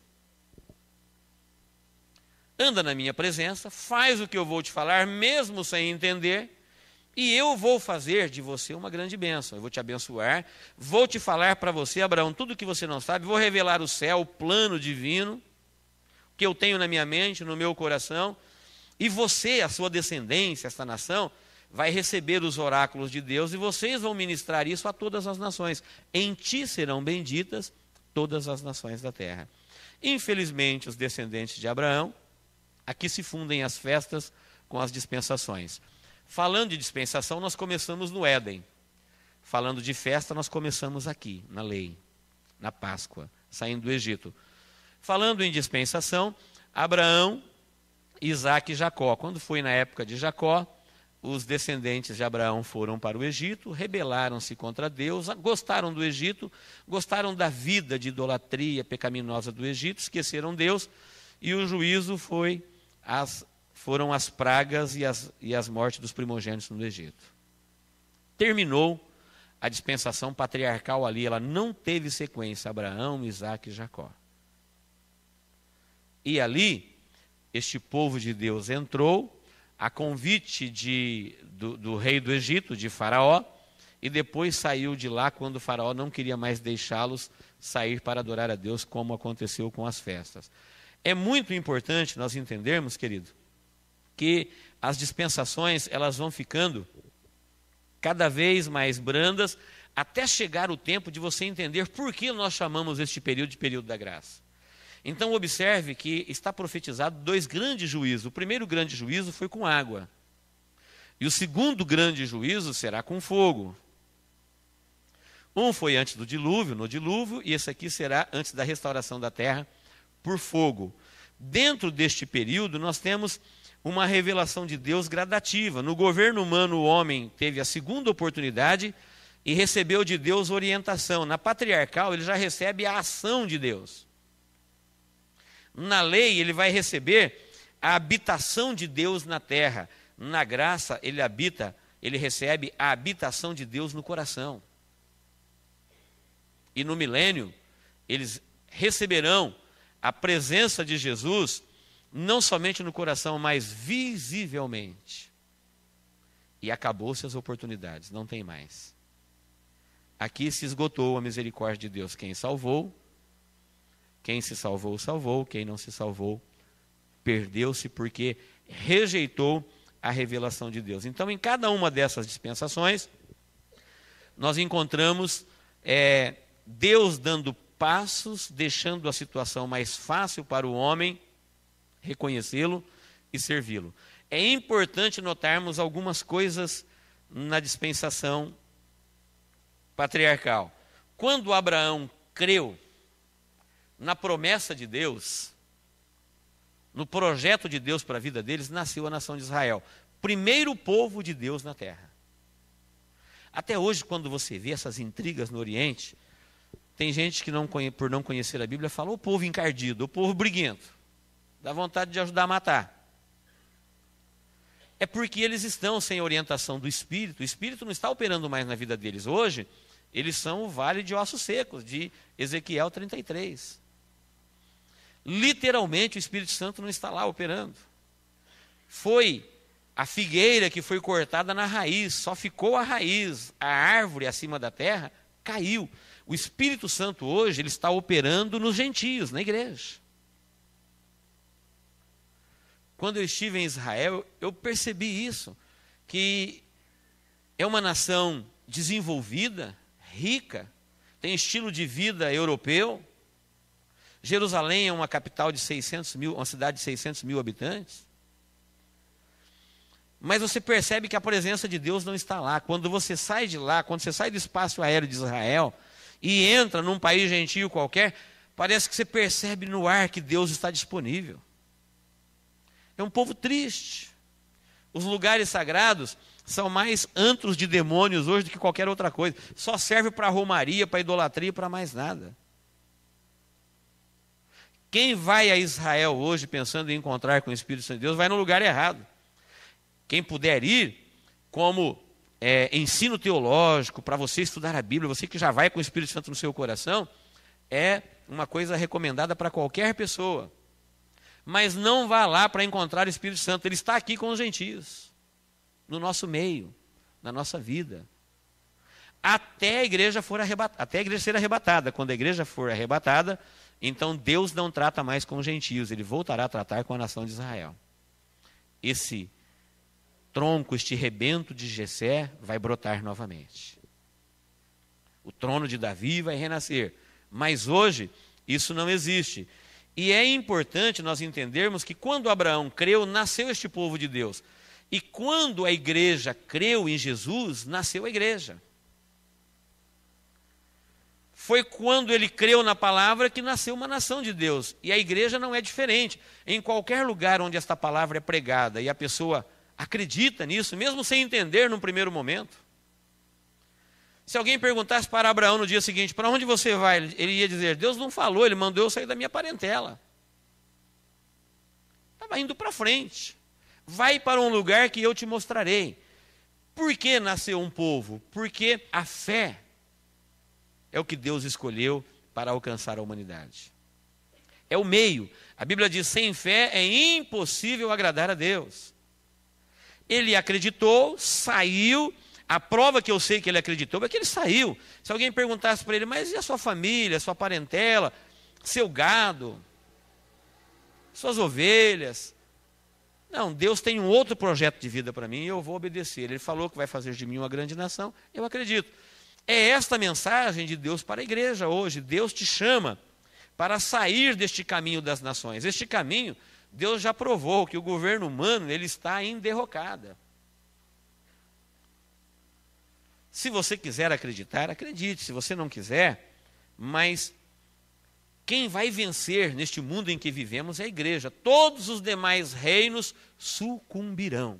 Anda na minha presença, faz o que eu vou te falar, mesmo sem entender, e eu vou fazer de você uma grande bênção. Eu vou te abençoar, vou te falar para você, Abraão, tudo que você não sabe, vou revelar o céu, o plano divino, que eu tenho na minha mente, no meu coração, e você, a sua descendência, esta nação, vai receber os oráculos de Deus e vocês vão ministrar isso a todas as nações. Em ti serão benditas todas as nações da terra. Infelizmente, os descendentes de Abraão, aqui se fundem as festas com as dispensações. Falando de dispensação, nós começamos no Éden. Falando de festa, nós começamos aqui, na lei, na Páscoa, saindo do Egito. Falando em dispensação, Abraão, Isaac e Jacó. Quando foi na época de Jacó, os descendentes de Abraão foram para o Egito, rebelaram-se contra Deus, gostaram do Egito, gostaram da vida de idolatria pecaminosa do Egito, esqueceram Deus, e o juízo foi as, foram as pragas e as, e as mortes dos primogênitos no Egito. Terminou a dispensação patriarcal ali, ela não teve sequência, Abraão, Isaac e Jacó. E ali, este povo de Deus entrou a convite de, do, do rei do Egito, de Faraó, e depois saiu de lá quando o Faraó não queria mais deixá-los sair para adorar a Deus, como aconteceu com as festas. É muito importante nós entendermos, querido, que as dispensações elas vão ficando cada vez mais brandas até chegar o tempo de você entender por que nós chamamos este período de período da graça. Então observe que está profetizado dois grandes juízos. O primeiro grande juízo foi com água. E o segundo grande juízo será com fogo. Um foi antes do dilúvio, no dilúvio, e esse aqui será antes da restauração da terra por fogo. Dentro deste período, nós temos uma revelação de Deus gradativa. No governo humano, o homem teve a segunda oportunidade e recebeu de Deus orientação. Na patriarcal, ele já recebe a ação de Deus. Na lei, ele vai receber a habitação de Deus na terra. Na graça, ele habita, ele recebe a habitação de Deus no coração. E no milênio, eles receberão a presença de Jesus não somente no coração, mas visivelmente. E acabou-se as oportunidades, não tem mais. Aqui se esgotou a misericórdia de Deus. Quem salvou quem se salvou, salvou, quem não se salvou, perdeu-se porque rejeitou a revelação de Deus. Então, em cada uma dessas dispensações, nós encontramos é, Deus dando passos, deixando a situação mais fácil para o homem reconhecê-lo e servi-lo. É importante notarmos algumas coisas na dispensação patriarcal. Quando Abraão creu, na promessa de Deus, no projeto de Deus para a vida deles, nasceu a nação de Israel. Primeiro povo de Deus na terra. Até hoje, quando você vê essas intrigas no Oriente, tem gente que, não, por não conhecer a Bíblia, fala o povo encardido, o povo briguento. Dá vontade de ajudar a matar. É porque eles estão sem orientação do Espírito. O Espírito não está operando mais na vida deles. Hoje, eles são o vale de ossos secos, de Ezequiel 33. Literalmente o Espírito Santo não está lá operando. Foi a figueira que foi cortada na raiz, só ficou a raiz, a árvore acima da terra caiu. O Espírito Santo hoje ele está operando nos gentios, na igreja. Quando eu estive em Israel, eu percebi isso, que é uma nação desenvolvida, rica, tem estilo de vida europeu, Jerusalém é uma capital de 600 mil, uma cidade de 600 mil habitantes. Mas você percebe que a presença de Deus não está lá. Quando você sai de lá, quando você sai do espaço aéreo de Israel e entra num país gentio qualquer, parece que você percebe no ar que Deus está disponível. É um povo triste. Os lugares sagrados são mais antros de demônios hoje do que qualquer outra coisa. Só serve para romaria, para idolatria, para mais nada. Quem vai a Israel hoje pensando em encontrar com o Espírito Santo de Deus, vai no lugar errado. Quem puder ir, como é, ensino teológico, para você estudar a Bíblia, você que já vai com o Espírito Santo no seu coração, é uma coisa recomendada para qualquer pessoa. Mas não vá lá para encontrar o Espírito Santo, ele está aqui com os gentios, no nosso meio, na nossa vida. Até a igreja for arrebatada, até a igreja ser arrebatada. Quando a igreja for arrebatada, então Deus não trata mais com gentios, ele voltará a tratar com a nação de Israel. Esse tronco, este rebento de Jessé vai brotar novamente. O trono de Davi vai renascer, mas hoje isso não existe. E é importante nós entendermos que quando Abraão creu, nasceu este povo de Deus. E quando a igreja creu em Jesus, nasceu a igreja foi quando ele creu na palavra que nasceu uma nação de Deus. E a igreja não é diferente. Em qualquer lugar onde esta palavra é pregada e a pessoa acredita nisso, mesmo sem entender no primeiro momento. Se alguém perguntasse para Abraão no dia seguinte: Para onde você vai? Ele ia dizer: Deus não falou, ele mandou eu sair da minha parentela. Estava indo para frente. Vai para um lugar que eu te mostrarei. Por que nasceu um povo? Porque a fé é o que Deus escolheu para alcançar a humanidade. É o meio. A Bíblia diz: sem fé é impossível agradar a Deus. Ele acreditou, saiu. A prova que eu sei que ele acreditou é que ele saiu. Se alguém perguntasse para ele, mas e a sua família, a sua parentela, seu gado, suas ovelhas? Não, Deus tem um outro projeto de vida para mim e eu vou obedecer. Ele falou que vai fazer de mim uma grande nação, eu acredito. É esta mensagem de Deus para a igreja hoje. Deus te chama para sair deste caminho das nações. Este caminho, Deus já provou que o governo humano ele está em derrocada. Se você quiser acreditar, acredite. Se você não quiser, mas quem vai vencer neste mundo em que vivemos é a igreja. Todos os demais reinos sucumbirão.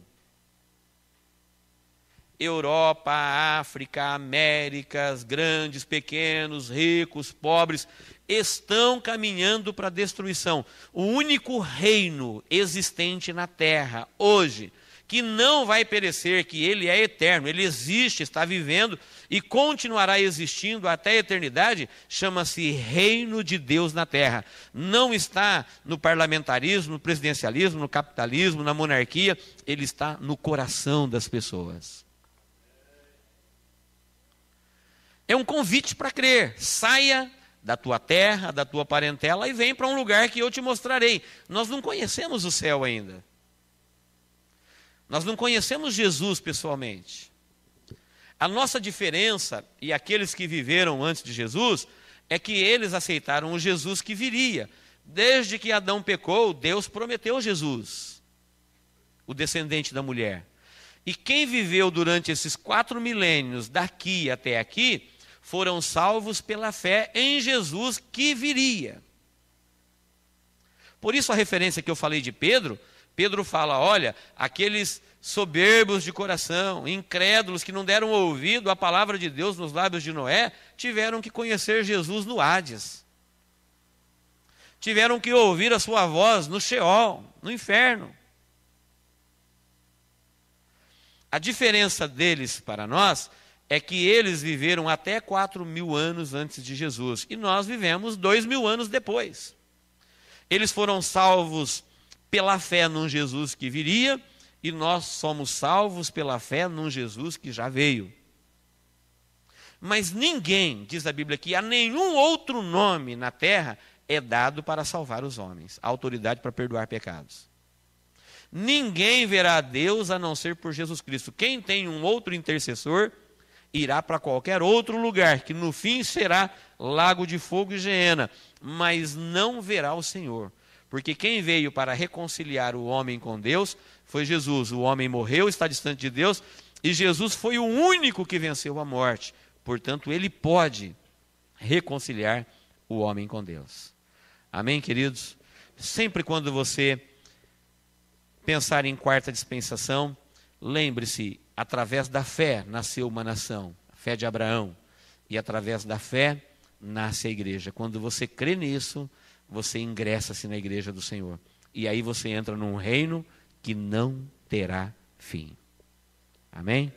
Europa, África, Américas, grandes, pequenos, ricos, pobres, estão caminhando para a destruição. O único reino existente na terra hoje que não vai perecer, que ele é eterno, ele existe, está vivendo e continuará existindo até a eternidade, chama-se Reino de Deus na Terra. Não está no parlamentarismo, no presidencialismo, no capitalismo, na monarquia, ele está no coração das pessoas. é um convite para crer. Saia da tua terra, da tua parentela e vem para um lugar que eu te mostrarei. Nós não conhecemos o céu ainda. Nós não conhecemos Jesus pessoalmente. A nossa diferença e aqueles que viveram antes de Jesus é que eles aceitaram o Jesus que viria. Desde que Adão pecou, Deus prometeu Jesus, o descendente da mulher. E quem viveu durante esses quatro milênios, daqui até aqui, foram salvos pela fé em Jesus que viria. Por isso a referência que eu falei de Pedro, Pedro fala: olha, aqueles soberbos de coração, incrédulos que não deram ouvido à palavra de Deus nos lábios de Noé, tiveram que conhecer Jesus no Hades. Tiveram que ouvir a sua voz no Sheol, no inferno. A diferença deles para nós é que eles viveram até 4 mil anos antes de Jesus e nós vivemos 2 mil anos depois. Eles foram salvos pela fé num Jesus que viria e nós somos salvos pela fé num Jesus que já veio. Mas ninguém, diz a Bíblia que a nenhum outro nome na terra é dado para salvar os homens, a autoridade para perdoar pecados. Ninguém verá a Deus a não ser por Jesus Cristo. Quem tem um outro intercessor irá para qualquer outro lugar, que no fim será lago de fogo e geena, mas não verá o Senhor. Porque quem veio para reconciliar o homem com Deus foi Jesus. O homem morreu, está distante de Deus, e Jesus foi o único que venceu a morte. Portanto, ele pode reconciliar o homem com Deus. Amém, queridos? Sempre quando você pensar em quarta dispensação, Lembre-se, através da fé nasceu uma nação, a fé de Abraão, e através da fé nasce a igreja. Quando você crê nisso, você ingressa-se na igreja do Senhor. E aí você entra num reino que não terá fim. Amém?